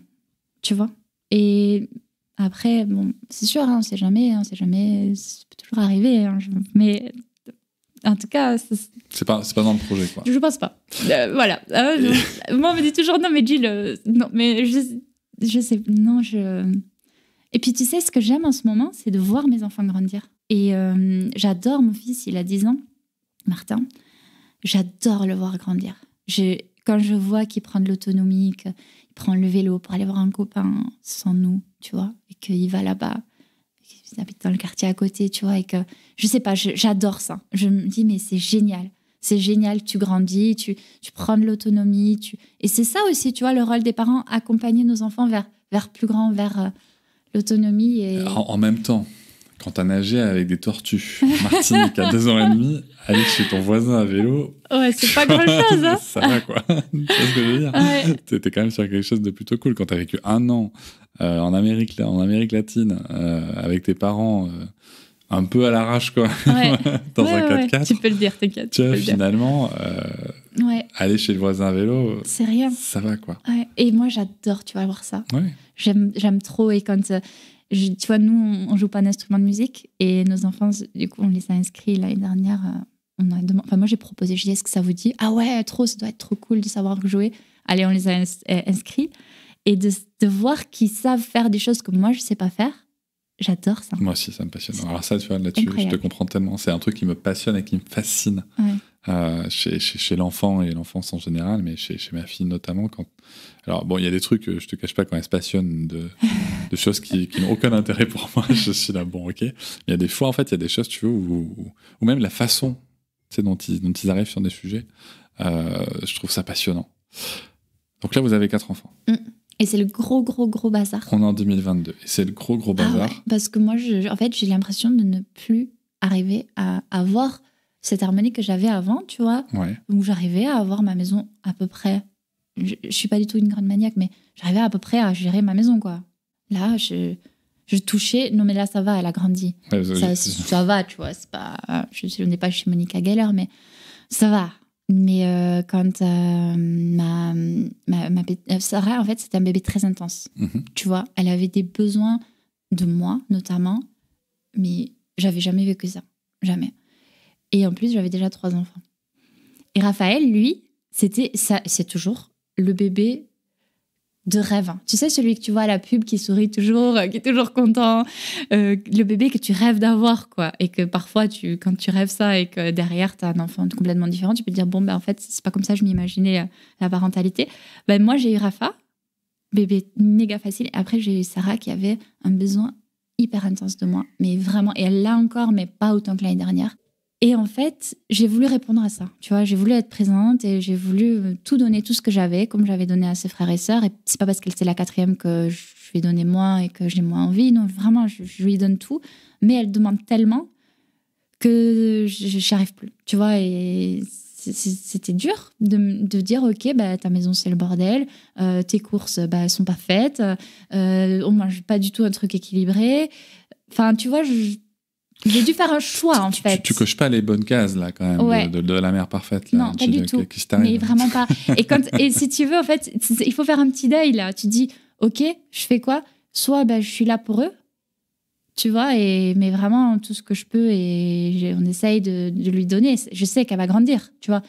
Tu vois. Et après, bon, c'est sûr, on ne sait jamais, hein, on sait jamais, ça peut toujours arriver. Hein, mais en tout cas, c'est pas, pas dans le projet. Quoi. Je pense pas. Euh, voilà. Euh, moi, on me dit toujours non, mais Gilles... Euh, non, mais je, sais, non, je. Et puis, tu sais, ce que j'aime en ce moment, c'est de voir mes enfants grandir. Et j'adore mon fils, il a 10 ans, Martin. J'adore le voir grandir. quand je vois qu'il prend de l'autonomie, prend le vélo pour aller voir un copain sans nous, tu vois, et qu'il va là-bas, qu'il habite dans le quartier à côté, tu vois, et que je sais pas, j'adore ça. Je me dis, mais c'est génial. C'est génial, tu grandis, tu, tu prends de l'autonomie. Tu... Et c'est ça aussi, tu vois, le rôle des parents, accompagner nos enfants vers, vers plus grand, vers euh, l'autonomie. Et... en, même temps quand t'as nagé avec des tortues Martinique à deux ans et demi, aller chez ton voisin à vélo. Ouais, c'est pas grand chose, hein. Ça va, quoi. tu vois ce que je veux dire? Ouais. quand même sur quelque chose de plutôt cool. Quand t'as vécu un an euh, en, Amérique, en Amérique latine euh, avec tes parents, euh, un peu à l'arrache, quoi. Dans un 4 x Tu peux le dire, t'inquiète. Tu, tu vois, finalement, aller chez le voisin à vélo. rien. Ça va, quoi. Et moi, j'adore, tu vas voir ça. J'aime trop. Et quand tu vois, nous, on, joue pas d'instrument de musique et nos enfants, du coup, on les a inscrits l'année dernière. Euh, on a enfin, moi, j'ai proposé, je dis, est-ce que ça vous dit Ah ouais, trop, ça doit être trop cool de savoir jouer. Allez, on les a euh, inscrits. Et de, de voir qu'ils savent faire des choses que moi, je sais pas faire, j'adore ça. Moi aussi, ça me passionne. Alors ça, tu vois, là-dessus, je te comprends tellement. C'est un truc qui me passionne et qui me fascine. Ouais. Euh, chez, l'enfant et l'enfance en général, mais chez, ma fille notamment. Quand... Alors, bon, il y a des trucs, je te cache pas, quand elle se passionne de, choses qui, n'ont aucun intérêt pour moi, je suis là, bon, ok. Il y a des fois, en fait, il y a des choses, tu vois, ou même la façon tu dont, ils, dont ils arrivent sur des sujets, euh, je trouve ça passionnant. Donc là, vous avez quatre enfants. Mmh. Et c'est le gros, gros, gros bazar. On est en 2022. Et c'est le gros, gros ah bazar. parce que moi, je, en fait, j'ai l'impression de ne plus arriver à avoir cette harmonie que j'avais avant, tu vois, où j'arrivais à avoir ma maison à peu près. Je, je suis pas du tout une grande maniaque, mais j'arrivais à peu près à gérer ma maison, quoi. Là, je, je touchais. Non, mais là, ça va, elle a grandi. ça, va, tu vois. C'est pas. Je, ne n'ai pas chez Monica Geller, mais ça va. Mais euh, quand euh, ma, ma, bébé, euh, Sarah, en fait, c'était un bébé très intense. Mhm. Tu vois, elle avait des besoins de moi, notamment, mais j'avais jamais vécu ça. Jamais. Et en plus, j'avais déjà trois enfants. Et Raphaël, lui, c'était ça, c'est toujours le bébé de rêve. Hein. Tu sais, celui que tu vois à la pub qui sourit toujours, euh, qui est toujours content, euh, le bébé que tu rêves d'avoir, quoi. Et que parfois, tu, quand tu rêves ça et que derrière, tu as un enfant complètement différent, tu peux te dire, bon, ben en fait, c'est pas comme ça je m'imaginais euh, la parentalité. Ben moi, j'ai eu Rafa, bébé méga facile. Après, j'ai eu Sarah qui avait un besoin hyper intense de moi, mais vraiment, et elle l'a encore, mais pas autant que l'année dernière. Et en fait, j'ai voulu répondre à ça. Tu vois, j'ai voulu être présente et j'ai voulu euh, tout donner, tout ce que j'avais, comme j'avais donné à ses frères et sœurs. Et c'est pas parce qu'elle c'est la quatrième que je lui ai donné moins et que j'ai moins envie. Non, vraiment, je, lui donne tout. Mais elle demande tellement que n'y arrive plus. Tu vois, et c'était dur de, dire ok bah ta maison c'est le bordel euh, tes courses bah elles sont pas faites euh, on mange pas du tout un truc équilibré enfin tu vois je, j'ai dû faire un choix, en fait. Tu, coches pas les bonnes cases, là, quand même, de, la mère parfaite. Là, non, pas du tout. Mais vraiment pas. Et, quand, et si tu veux, en fait, il faut faire un petit deuil, là. Tu dis, OK, je fais quoi Soit ben, je suis là pour eux, tu vois, et, mais vraiment tout ce que je peux et on essaye de, lui donner. Je sais qu'elle va grandir, tu vois.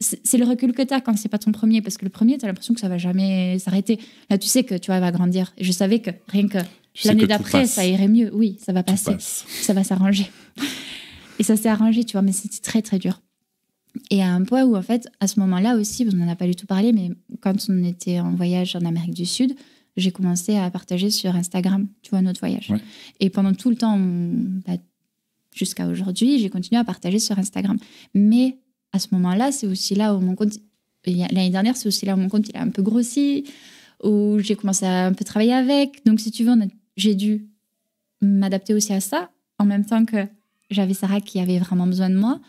C'est le recul que tu as quand c'est pas ton premier, parce que le premier, tu as l'impression que ça va jamais s'arrêter. Là, tu sais que tu vois, elle va grandir. je savais que rien que l'année d'après, ça irait mieux. Oui, ça va passer, ça va s'arranger. et ça s'est arrangé, tu vois, mais c'était très très dur. Et à un point où, en fait, à ce moment-là aussi, on n'en a pas du tout parlé, mais quand on était en voyage en Amérique du Sud, j'ai commencé à partager sur Instagram, tu vois, notre voyage. Et pendant tout le temps, bah, jusqu'à aujourd'hui, j'ai continué à partager sur Instagram. Mais à ce moment-là, c'est aussi là où mon compte, l'année dernière, c'est aussi là où mon compte il a un peu grossi, où j'ai commencé à un peu travailler avec. Donc, si tu veux, j'ai dû m'adapter aussi à ça, en même temps que j'avais Sarah qui avait vraiment besoin de moi,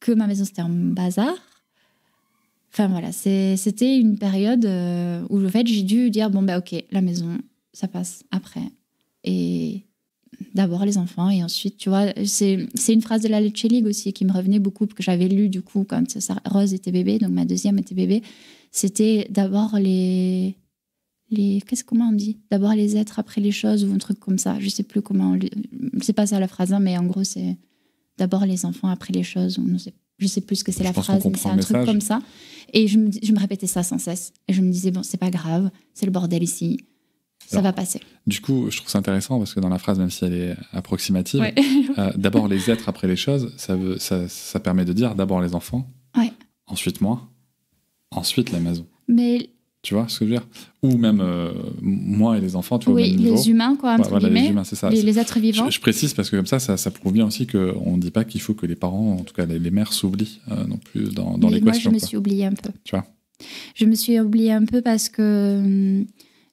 que ma maison c'était un bazar Enfin voilà, c'était une période euh, où en fait j'ai dû dire bon bah ok, la maison, ça passe après. Et d'abord les enfants et ensuite, tu vois, c'est une phrase de la Leche League aussi qui me revenait beaucoup, que j'avais lu du coup quand Rose était bébé, donc ma deuxième était bébé. C'était d'abord les... les Qu'est-ce comment on dit D'abord les êtres, après les choses ou un truc comme ça. Je sais plus comment... On... C'est pas ça la phrase, hein, mais en gros c'est d'abord les enfants, après les choses. On ne sait je sais plus ce que c'est la phrase, mais c'est un truc comme ça. Et je me, répétais ça sans cesse. Et je me disais, bon, c'est pas grave, c'est le bordel ici, ça va passer. Du coup, je trouve ça intéressant parce que dans la phrase, même si elle est approximative, euh, d'abord les êtres, après les choses, ça, ça, permet de dire d'abord les enfants, ensuite moi, ensuite la maison. Mais tu vois ce que je veux dire Ou même euh, moi et les enfants, tu vois, oui, les humains, quoi, bah, les, humains, ça, les, êtres vivants. Je, précise parce que comme ça, ça, prouve bien aussi qu'on ne dit pas qu'il faut que les parents, en tout cas les, mères, s'oublient euh, non plus dans, dans l'équation. Moi, je me suis oubliée un peu. Tu vois Je me suis oubliée un peu parce que hum,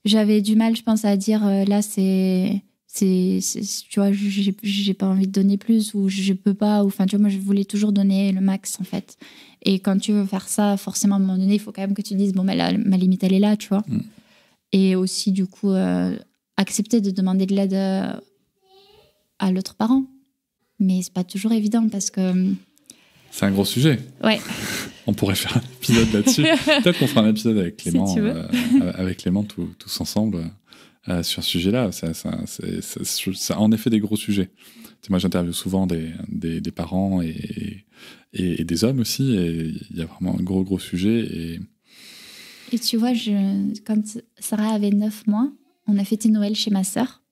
j'avais du mal, je pense, à dire euh, là, c'est c'est tu vois j'ai pas envie de donner plus ou je peux pas ou enfin tu vois moi je voulais toujours donner le max en fait et quand tu veux faire ça forcément à un moment donné il faut quand même que tu dises bon ben ma limite elle est là tu vois mm. et aussi du coup euh, accepter de demander de l'aide euh, à l'autre parent mais c'est pas toujours évident parce que hum, c'est un gros sujet ouais on pourrait faire un épisode là-dessus peut-être qu'on fera un épisode avec Clément euh, avec Clément tous ensemble euh, sur ce sujet-là. C'est en effet des gros sujets. Moi, j'interviewe souvent des, parents et, des hommes aussi, et il y a vraiment un gros, gros sujet. Et, et tu vois, je, quand Sarah avait neuf mois, on a fêté Noël chez ma sœur.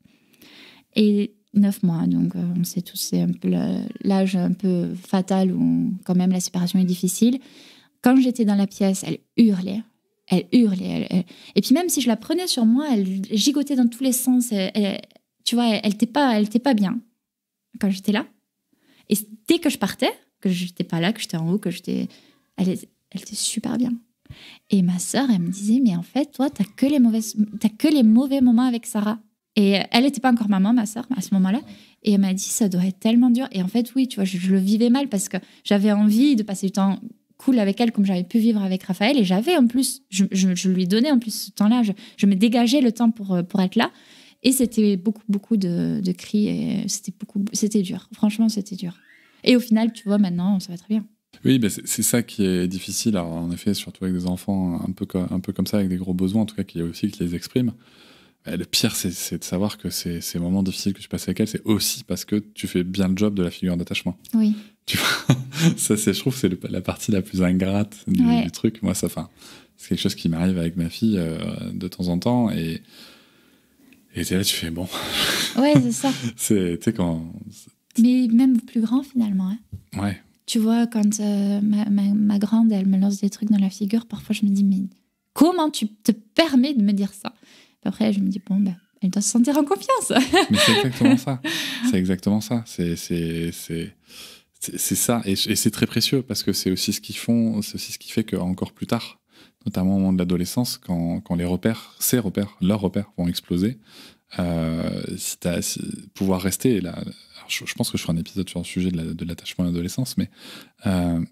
Et neuf mois, donc euh, on sait tous, c'est un peu l'âge un peu fatal où quand même la séparation est difficile. Quand j'étais dans la pièce, elle hurlait elle hurle. Et, puis même si je la prenais sur moi, elle gigotait dans tous les sens. tu vois, elle n'était pas, elle pas bien quand j'étais là. Et dès que je partais, que j'étais pas là, que j'étais en haut, que j'étais... Elle, elle était super bien. Et ma sœur, elle me disait, mais en fait, toi, tu que les que les mauvais moments avec Sarah. Et elle n'était pas encore maman, ma sœur, à ce moment-là. Et elle m'a dit, ça doit être tellement dur. Et en fait, oui, tu vois, je le vivais mal parce que j'avais envie de passer du temps cool avec elle comme j'avais pu vivre avec Raphaël. Et j'avais en plus, je, je, lui donnais en plus ce temps-là, je, je, me dégageais le temps pour, euh, pour être là. Et c'était beaucoup, beaucoup de, de cris et c'était beaucoup, c'était dur. Franchement, c'était dur. Et au final, tu vois, maintenant, ça va très bien. Oui, c'est ça qui est difficile, en effet, surtout avec des enfants un peu, un peu comme ça, avec des gros besoins, en tout cas, qui aussi qui les expriment. Euh, le pire, c'est de savoir que ces, moments difficiles que tu passes avec elle, c'est aussi parce que tu fais bien le job de la figure d'attachement. Oui. Tu vois ça, je trouve, c'est la partie la plus ingrate du, truc. Moi, ça, c'est quelque chose qui m'arrive avec ma fille euh, de temps en temps et et là, tu fais bon. Ouais, c'est ça. c'est, quand. Mais même plus grand finalement. Hein. Ouais. Tu vois, quand euh, ma grande, elle me lance des trucs dans la figure, parfois je me dis mais comment tu te permets de me dire ça après, je me dis, bon, ben, elle doit se sentir en confiance. Mais c'est exactement ça. C'est exactement ça. C'est, c'est, c'est, c'est ça. Et, c'est très précieux parce que c'est aussi ce qu'ils font, c'est aussi ce qui fait qu'encore plus tard, notamment au moment de l'adolescence, quand, quand, les repères, ces repères, leurs repères vont exploser, euh, si as, pouvoir rester. Là, je, pense que je ferai un épisode sur le sujet de l'attachement à l'adolescence, mais euh,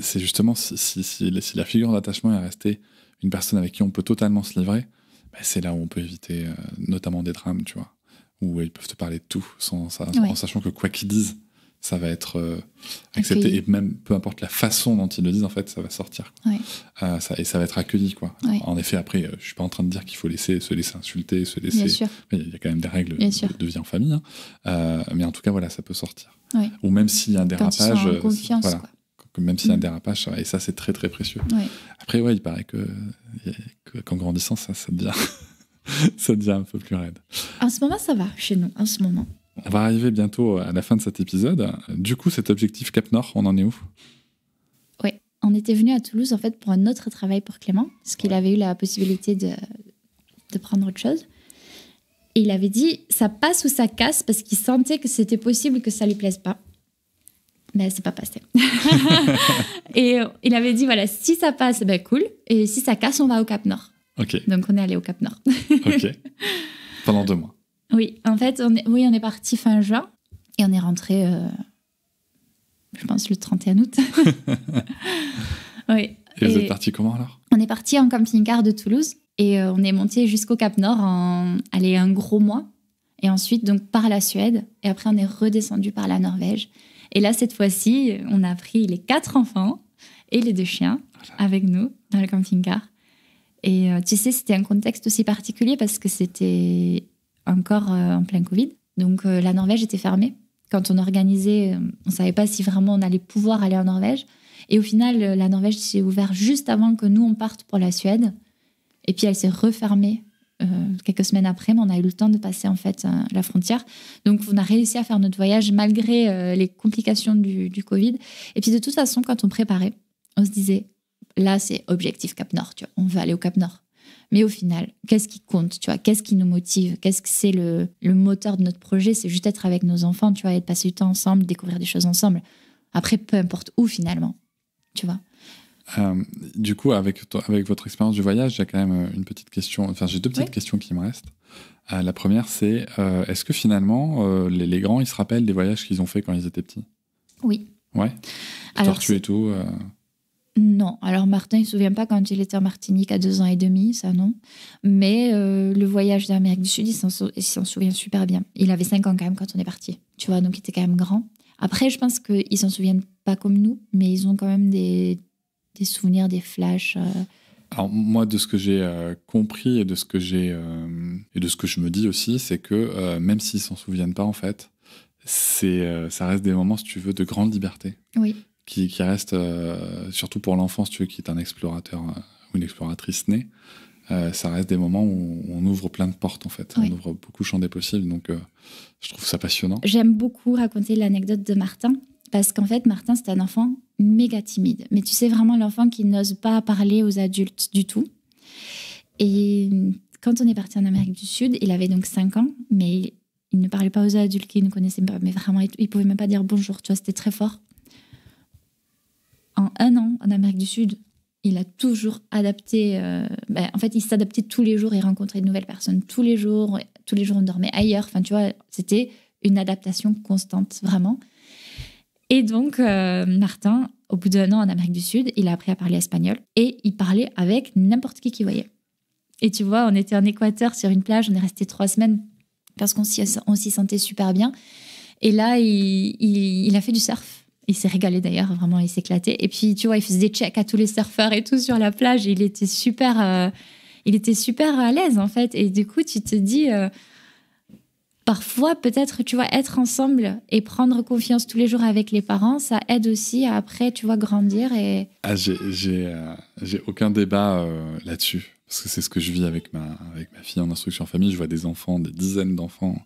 c'est justement si, si, la figure d'attachement est restée une personne avec qui on peut totalement se livrer, bah, c'est là où on peut éviter euh, notamment des drames, tu vois, où ils peuvent te parler de tout sans, sans en sachant que quoi qu'ils disent, ça va être euh, accepté et même peu importe la façon dont ils le disent, en fait, ça va sortir. Euh, ça, et ça va être accueilli, quoi. En effet, après, je suis pas en train de dire qu'il faut laisser se laisser insulter, se laisser. Il y, a quand même des règles de, vie en famille, hein. mais en tout cas, voilà, ça peut sortir. Ou même s'il y a un dérapage, confiance, même s'il y a un mm. dérapage, et ça, c'est très, très précieux. Après, ouais, il paraît que, qu'en grandissant, ça, ça devient, ça devient un peu plus raide. En ce moment, ça va chez nous, en ce moment. On va arriver bientôt à la fin de cet épisode. Du coup, cet objectif Cap Nord, on en est où Oui, on était venu à Toulouse en fait pour un autre travail pour Clément, parce qu'il avait eu la possibilité de, de prendre autre chose. Et il avait dit ça passe ou ça casse parce qu'il sentait que c'était possible que ça lui plaise pas mais ben, c'est pas passé. et euh, il avait dit voilà, si ça passe, ben cool. Et si ça casse, on va au Cap Nord. Ok. Donc on est allé au Cap Nord. ok. Pendant deux mois. Oui, en fait, on est, oui, on est parti fin juin et on est rentré, euh, je pense, le 31 août. oui. Et, vous êtes parti comment alors On est parti en camping-car de Toulouse et euh, on est monté jusqu'au Cap Nord en allez, un gros mois. Et ensuite, donc par la Suède. Et après, on est redescendu par la Norvège. Et là, cette fois-ci, on a pris les quatre enfants et les deux chiens avec nous dans le camping-car. Et euh, tu sais, c'était un contexte aussi particulier parce que c'était encore euh, en plein Covid. Donc euh, la Norvège était fermée. Quand on organisait, on ne savait pas si vraiment on allait pouvoir aller en Norvège. Et au final, la Norvège s'est ouverte juste avant que nous, on parte pour la Suède. Et puis elle s'est refermée euh, quelques semaines après, mais on a eu le temps de passer en fait euh, la frontière. Donc on a réussi à faire notre voyage malgré euh, les complications du, Covid. Et puis de toute façon, quand on préparait, on se disait là c'est objectif Cap Nord, tu vois, on veut aller au Cap Nord. Mais au final, qu'est-ce qui compte, tu vois Qu'est-ce qui nous motive Qu'est-ce que c'est le, moteur de notre projet C'est juste être avec nos enfants, tu vois, et passer du temps ensemble, découvrir des choses ensemble. Après, peu importe où finalement, tu vois. Euh, du coup, avec, avec votre expérience du voyage, j'ai quand même euh, une petite question. Enfin, j'ai deux petites questions qui me restent. Euh, la première, c'est est-ce que finalement, les, grands, ils se rappellent des voyages qu'ils ont fait quand ils étaient petits Oui. Ouais. Alors, tu et tout. Non. Alors, Martin, il ne se souvient pas quand il était en Martinique à deux ans et demi, ça non. Mais le voyage d'Amérique du Sud, il s'en souvient super bien. Il avait cinq ans quand même quand on est parti. Tu vois, donc il était quand même grand. Après, je pense qu'ils s'en souviennent pas comme nous, mais ils ont quand même des des souvenirs, des flashs euh. alors moi, de ce que j'ai euh, compris et de ce que j'ai euh, et de ce que je me dis aussi, c'est que même s'ils s'en souviennent pas en fait, c'est ça reste des moments, si tu veux, de grande liberté. Oui. Qui, qui reste surtout pour l'enfance, si tu veux, qui est un explorateur ou une exploratrice née. ça reste des moments où on ouvre plein de portes en fait, on ouvre beaucoup de champs des possibles, donc je trouve ça passionnant. J'aime beaucoup raconter l'anecdote de Martin parce qu'en fait, Martin, c'était un enfant méga timide. Mais tu sais, vraiment l'enfant qui n'ose pas parler aux adultes du tout. Et quand on est parti en Amérique du Sud, il avait donc 5 ans, mais il ne parlait pas aux adultes, qu'il ne connaissait pas, mais vraiment, il ne pouvait même pas dire bonjour, tu vois, c'était très fort. En un an, en Amérique du Sud, il a toujours adapté. Euh, ben, en fait, il s'adaptait tous les jours, et rencontrait de nouvelles personnes tous les jours, tous les jours on dormait ailleurs. Enfin, tu vois, c'était une adaptation constante, vraiment. Et donc, euh, Martin, au bout d'un an en Amérique du Sud, il a appris à parler espagnol et il parlait avec n'importe qui qu'il voyait. Et tu vois, on était en Équateur sur une plage, on est resté trois semaines parce qu'on s'y sentait super bien. Et là, il, a fait du surf. Il s'est régalé d'ailleurs, vraiment, il s'est éclaté. Et puis, tu vois, il faisait des checks à tous les surfeurs et tout sur la plage. il était super, euh, il était super à l'aise en fait. Et du coup, tu te dis, euh, parfois peut-être tu vois être ensemble et prendre confiance tous les jours avec les parents ça aide aussi à après tu vois grandir et ah, j'ai euh, aucun débat euh, là-dessus parce que c'est ce que je vis avec ma avec ma fille en instruction en famille je vois des enfants des dizaines d'enfants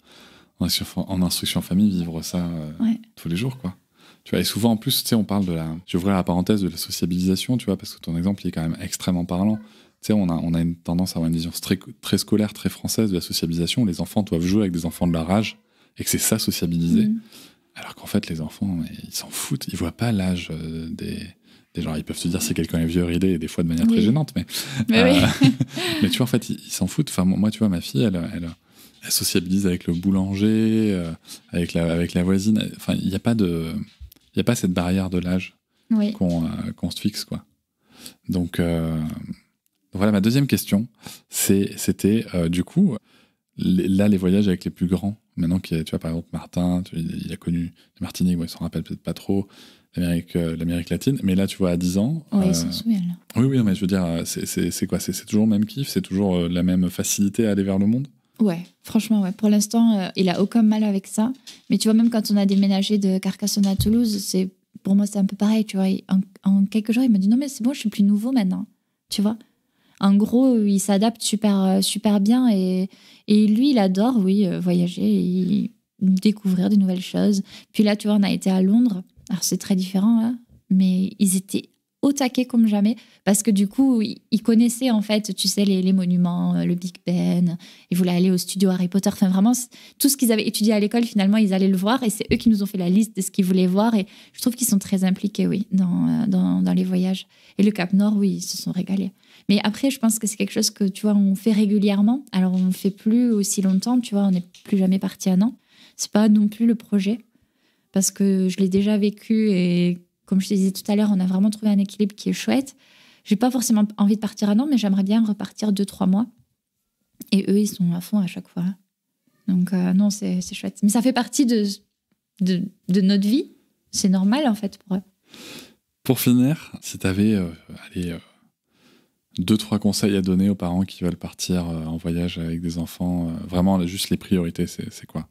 en, instruction en famille vivre ça euh, tous les jours quoi tu vois, et souvent en plus, tu sais, on parle de la. Je la parenthèse de la sociabilisation, tu vois, parce que ton exemple il est quand même extrêmement parlant. Tu on a, on a une tendance à avoir une vision très, très scolaire, très française de la sociabilisation les enfants doivent jouer avec des enfants de leur âge et que c'est ça sociabiliser. Mm. Alors qu'en fait, les enfants, ils s'en foutent, ils voient pas l'âge euh, des, des gens. Ils peuvent se dire si quelqu'un est vieux, ridé, et des fois de manière très gênante, mais. Euh, mais, tu vois, en fait, ils s'en foutent. Enfin, moi, tu vois, ma fille, elle, elle, sociabilise avec le boulanger, euh, avec, la, avec la voisine. Enfin, il n'y a pas de. Il a pas cette barrière de l'âge qu'on se fixe, quoi. Donc, voilà, ma deuxième question, c'était euh, du coup, là, les voyages avec les plus grands, maintenant qui, tu vois, par exemple, Martin, il a connu Martinique, bon, il s'en rappelle peut-être pas trop, l'Amérique, euh, latine, mais là, tu vois, à 10 ans. Oui, euh, Oui, oui, mais je veux dire, c'est quoi C'est toujours le même kiff C'est toujours la même facilité à aller vers le monde Ouais, franchement, ouais. Pour l'instant, il a aucun mal avec ça. Mais tu vois, même quand on a déménagé de Carcassonne à Toulouse, c'est pour moi, c'est un peu pareil, tu vois. En, quelques jours, il m'a dit non, mais c'est bon, je suis plus nouveau maintenant, tu vois en gros, il s'adapte super, euh, super bien et, lui, il adore, oui, euh, voyager, et découvrir de nouvelles choses. Puis là, tu vois, on a été à Londres. Alors, c'est très différent, hein, mais ils étaient au taquet comme jamais parce que du coup, ils connaissaient en fait, tu sais, les, monuments, euh, le Big Ben. Ils voulaient aller au studio Harry Potter. Enfin, vraiment, tout ce qu'ils avaient étudié à l'école, finalement, ils allaient le voir et c'est eux qui nous ont fait la liste de ce qu'ils voulaient voir. Et je trouve qu'ils sont très impliqués, oui, dans, dans les voyages. Et le Cap Nord, oui, ils se sont régalés. Mais après, je pense que c'est quelque chose que, tu vois, on fait régulièrement. Alors, on ne fait plus aussi longtemps, tu vois, on n'est plus jamais parti Nantes. Ce C'est pas non plus le projet. Parce que je l'ai déjà vécu et comme je te disais tout à l'heure, on a vraiment trouvé un équilibre qui est chouette. J'ai pas forcément envie de partir à Nantes, mais j'aimerais bien repartir deux, trois mois. Et eux, ils sont à fond à chaque fois. Donc, euh, non, c'est chouette. Mais ça fait partie de, de, notre vie. C'est normal, en fait, pour eux. Pour finir, si tu avais euh, deux, trois conseils à donner aux parents qui veulent partir euh, en voyage avec des enfants euh, Vraiment, juste les priorités, c'est quoi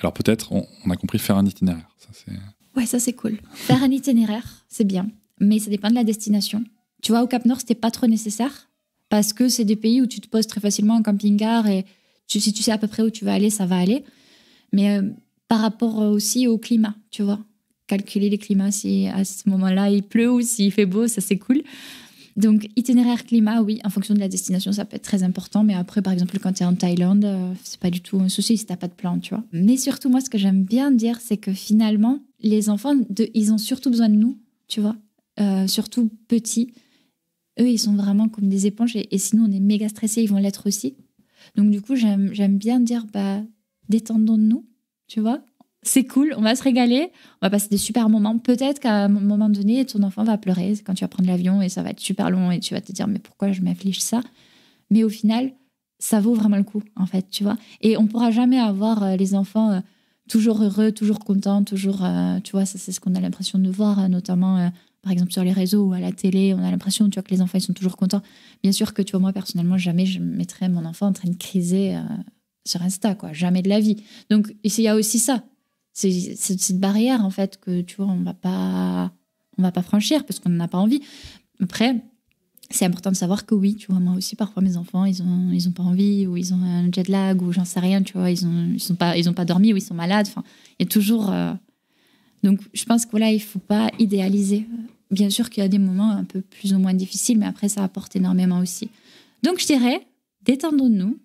Alors peut-être, on, a compris faire un itinéraire. Ça, ouais, ça c'est cool. Faire un itinéraire, c'est bien, mais ça dépend de la destination. Tu vois, au Cap Nord, c'était pas trop nécessaire parce que c'est des pays où tu te poses très facilement en camping-car et tu, si tu sais à peu près où tu vas aller, ça va aller. Mais euh, par rapport aussi au climat, tu vois, calculer les climats si à ce moment-là il pleut ou s'il fait beau, ça c'est cool. Donc, itinéraire climat, oui, en fonction de la destination, ça peut être très important. Mais après, par exemple, quand tu es en Thaïlande, euh, c'est pas du tout un souci si t'as pas de plan, tu vois. Mais surtout, moi, ce que j'aime bien dire, c'est que finalement, les enfants, ils ont surtout besoin de nous, tu vois, euh, surtout petits. Eux, ils sont vraiment comme des éponges. Et, sinon, on est méga stressés, ils vont l'être aussi. Donc, du coup, j'aime bien dire, bah, détendons-nous, tu vois, c'est cool, on va se régaler, on va passer des super moments. Peut-être qu'à un moment donné, ton enfant va pleurer quand tu vas prendre l'avion et ça va être super long et tu vas te dire mais pourquoi je m'afflige ça Mais au final, ça vaut vraiment le coup en fait, tu vois. Et on pourra jamais avoir euh, les enfants euh, toujours heureux, toujours contents, toujours, euh, tu vois, ça c'est ce qu'on a l'impression de voir, notamment par exemple sur les réseaux ou à la télé, on a l'impression, tu vois, que les enfants ils sont toujours contents. Bien sûr que tu vois, moi personnellement, jamais je mettrais mon enfant en train de criser. sur Insta, quoi, jamais de la vie. Donc, il y a aussi ça, c'est cette barrière, en fait, que tu vois, on va pas, on va pas franchir parce qu'on n'en a pas envie. Après, c'est important de savoir que oui, tu vois, moi aussi, parfois, mes enfants, ils ont, ils ont pas envie, ou ils ont un jet lag, ou j'en sais rien, tu vois, ils ont, ils sont pas, ils ont pas dormi, ou ils sont malades. Enfin, il y a toujours. Euh, donc, je pense que voilà, il faut pas idéaliser. Bien sûr qu'il y a des moments un peu plus ou moins difficiles, mais après, ça apporte énormément aussi. Donc, je dirais, détendons-nous,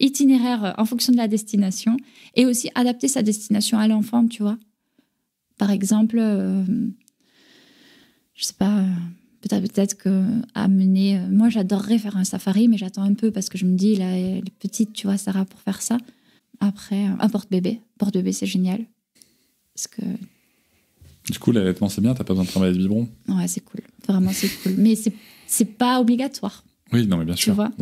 itinéraire euh, en fonction de la destination et aussi adapter sa destination à l'enfant, tu vois. Par exemple, euh, je sais pas, euh, peut-être peut que amener. moi, j'adorerais faire un safari, mais j'attends un peu parce que je me dis, là, petite, tu vois, Sarah, pour faire ça. Après, un porte-bébé. Porte-bébé, c'est génial. Parce que du coup, l'allaitement, c'est bien, t'as pas besoin de travailler de biberon. Ouais, c'est cool. Vraiment, c'est cool. Mais c'est pas obligatoire. Oui, non, mais bien sûr. Vois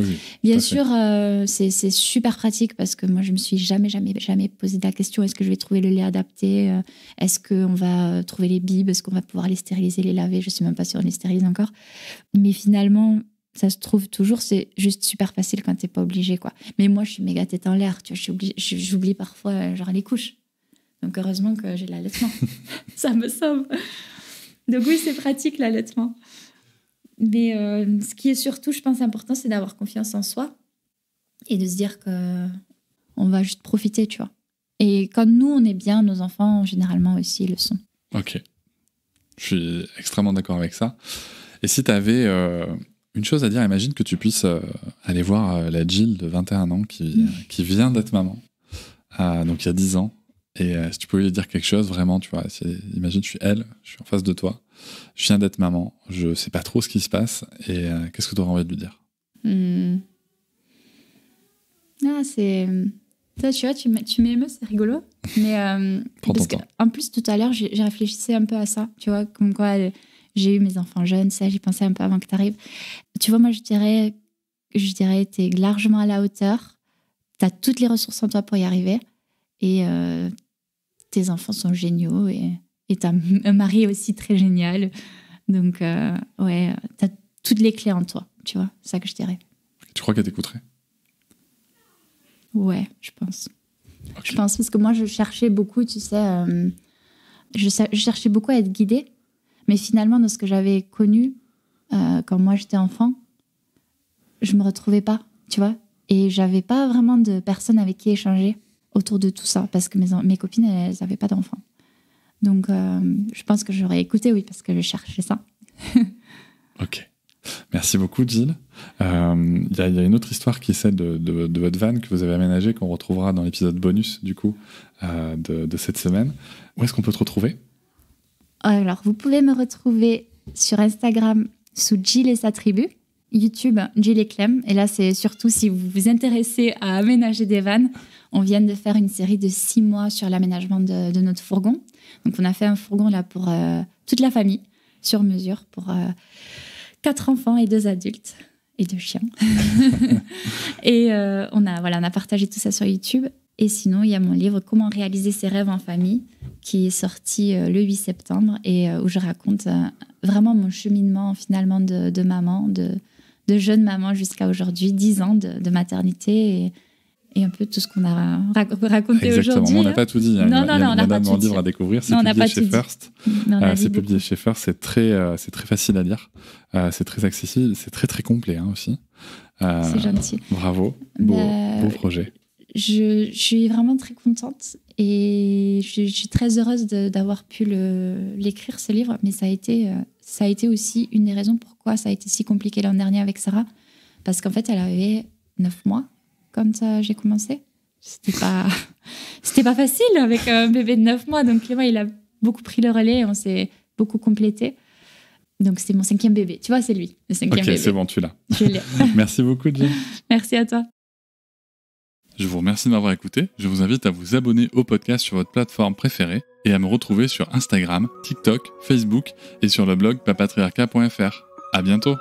bien sûr, euh, c'est super pratique parce que moi, je me suis jamais, jamais, jamais posé la question est-ce que je vais trouver le lait adapté euh, Est-ce qu'on va trouver les bibes Est-ce qu'on va pouvoir les stériliser, les laver Je suis même pas sûre on les stérilise encore. Mais finalement, ça se trouve toujours, c'est juste super facile quand t'es pas obligé, quoi. Mais moi, je suis méga tête en l'air, tu vois, j'oublie parfois, euh, genre, les couches. Donc, heureusement que j'ai l'allaitement. ça me sauve. Donc oui, c'est pratique, l'allaitement. Mais euh, ce qui est surtout, je pense, important, c'est d'avoir confiance en soi et de se dire que on va juste profiter, tu vois. Et comme nous, on est bien, nos enfants, généralement aussi, le sont. Ok. Je suis extrêmement d'accord avec ça. Et si tu avais euh, une chose à dire, imagine que tu puisses euh, aller voir la Jill de 21 ans qui, mm. qui vient d'être maman, donc il y a 10 ans, et euh, si tu pouvais lui dire quelque chose, vraiment, tu vois, imagine, je suis elle, je suis en face de toi, je viens d'être maman, je sais pas trop ce qui se passe, et euh, qu'est-ce que tu aurais envie de lui dire hmm. Ah, c'est. Hmm. tu vois, tu m'émeus, c'est rigolo. Mais. Euh, en plus, tout à l'heure, j'ai réfléchi un peu à ça, tu vois, comme quoi j'ai eu mes enfants jeunes, ça, j'y pensais un peu avant que tu arrives. Tu vois, moi, je dirais, je dirais, t'es largement à la hauteur, t'as toutes les ressources en toi pour y arriver et tes enfants sont géniaux et, t'as un mari aussi très génial. Donc, euh, ouais, t'as toutes les clés en toi, tu vois, ça que je dirais. Tu crois qu'elle t'écouterait Ouais, je pense. Je pense, parce que moi, je cherchais beaucoup, tu sais, euh, je, cherchais beaucoup à être guidée, mais finalement, dans ce que j'avais connu euh, quand moi j'étais enfant, je me retrouvais pas, tu vois, et j'avais pas vraiment de personne avec qui échanger autour de tout ça, parce que mes, mes copines, elles n'avaient pas d'enfants. Donc, euh, je pense que j'aurais écouté, oui, parce que je cherchais ça. ok. Merci beaucoup, Jill. Euh, il y, a une autre histoire qui est celle de, votre van que vous avez aménagée, qu'on retrouvera dans l'épisode bonus, du coup, euh, de, de, cette semaine. Où est-ce qu'on peut te retrouver Alors, vous pouvez me retrouver sur Instagram sous Jill et sa tribu. YouTube Jill Clem. Et là, c'est surtout si vous vous intéressez à aménager des vannes. On vient de faire une série de six mois sur l'aménagement de, notre fourgon. Donc, on a fait un fourgon là pour euh, toute la famille, sur mesure, pour euh, quatre enfants et deux adultes et deux chiens. et euh, on, a, voilà, on a partagé tout ça sur YouTube. Et sinon, il y a mon livre Comment réaliser ses rêves en famille, qui est sorti le 8 septembre et où je raconte vraiment mon cheminement finalement de maman, de, de jeune maman jusqu'à aujourd'hui, 10 ans de, maternité et, un peu tout ce qu'on a raconté aujourd'hui. On n'a hein. pas tout dit. Hein. Non, non, non, on n'a pas tout livre à découvrir, c'est publié, chez First. Euh, c'est publié chez First, c'est très, euh, c'est très facile à lire, euh, c'est très accessible, c'est très très complet hein, aussi. c'est gentil. Bravo, bah, beau, projet. Je, suis vraiment très contente et je, je suis très heureuse d'avoir pu l'écrire ce livre, mais ça a été ça a été aussi une des raisons pourquoi ça a été si compliqué l'an dernier avec Sarah. Parce qu'en fait, elle avait 9 mois quand euh, j'ai commencé. C'était pas, pas facile avec un bébé de 9 mois. Donc Clément, il a beaucoup pris le relais, et on s'est beaucoup complété. Donc c'est mon cinquième bébé. Tu vois, c'est lui, le cinquième bébé. Ok, c'est bon, tu l'as. Je l'ai. Merci beaucoup, Jim. Merci à toi. Je vous remercie de m'avoir écouté. Je vous invite à vous abonner au podcast sur votre plateforme préférée et à me retrouver sur Instagram, TikTok, Facebook et sur le blog papatriarca.fr. À bientôt!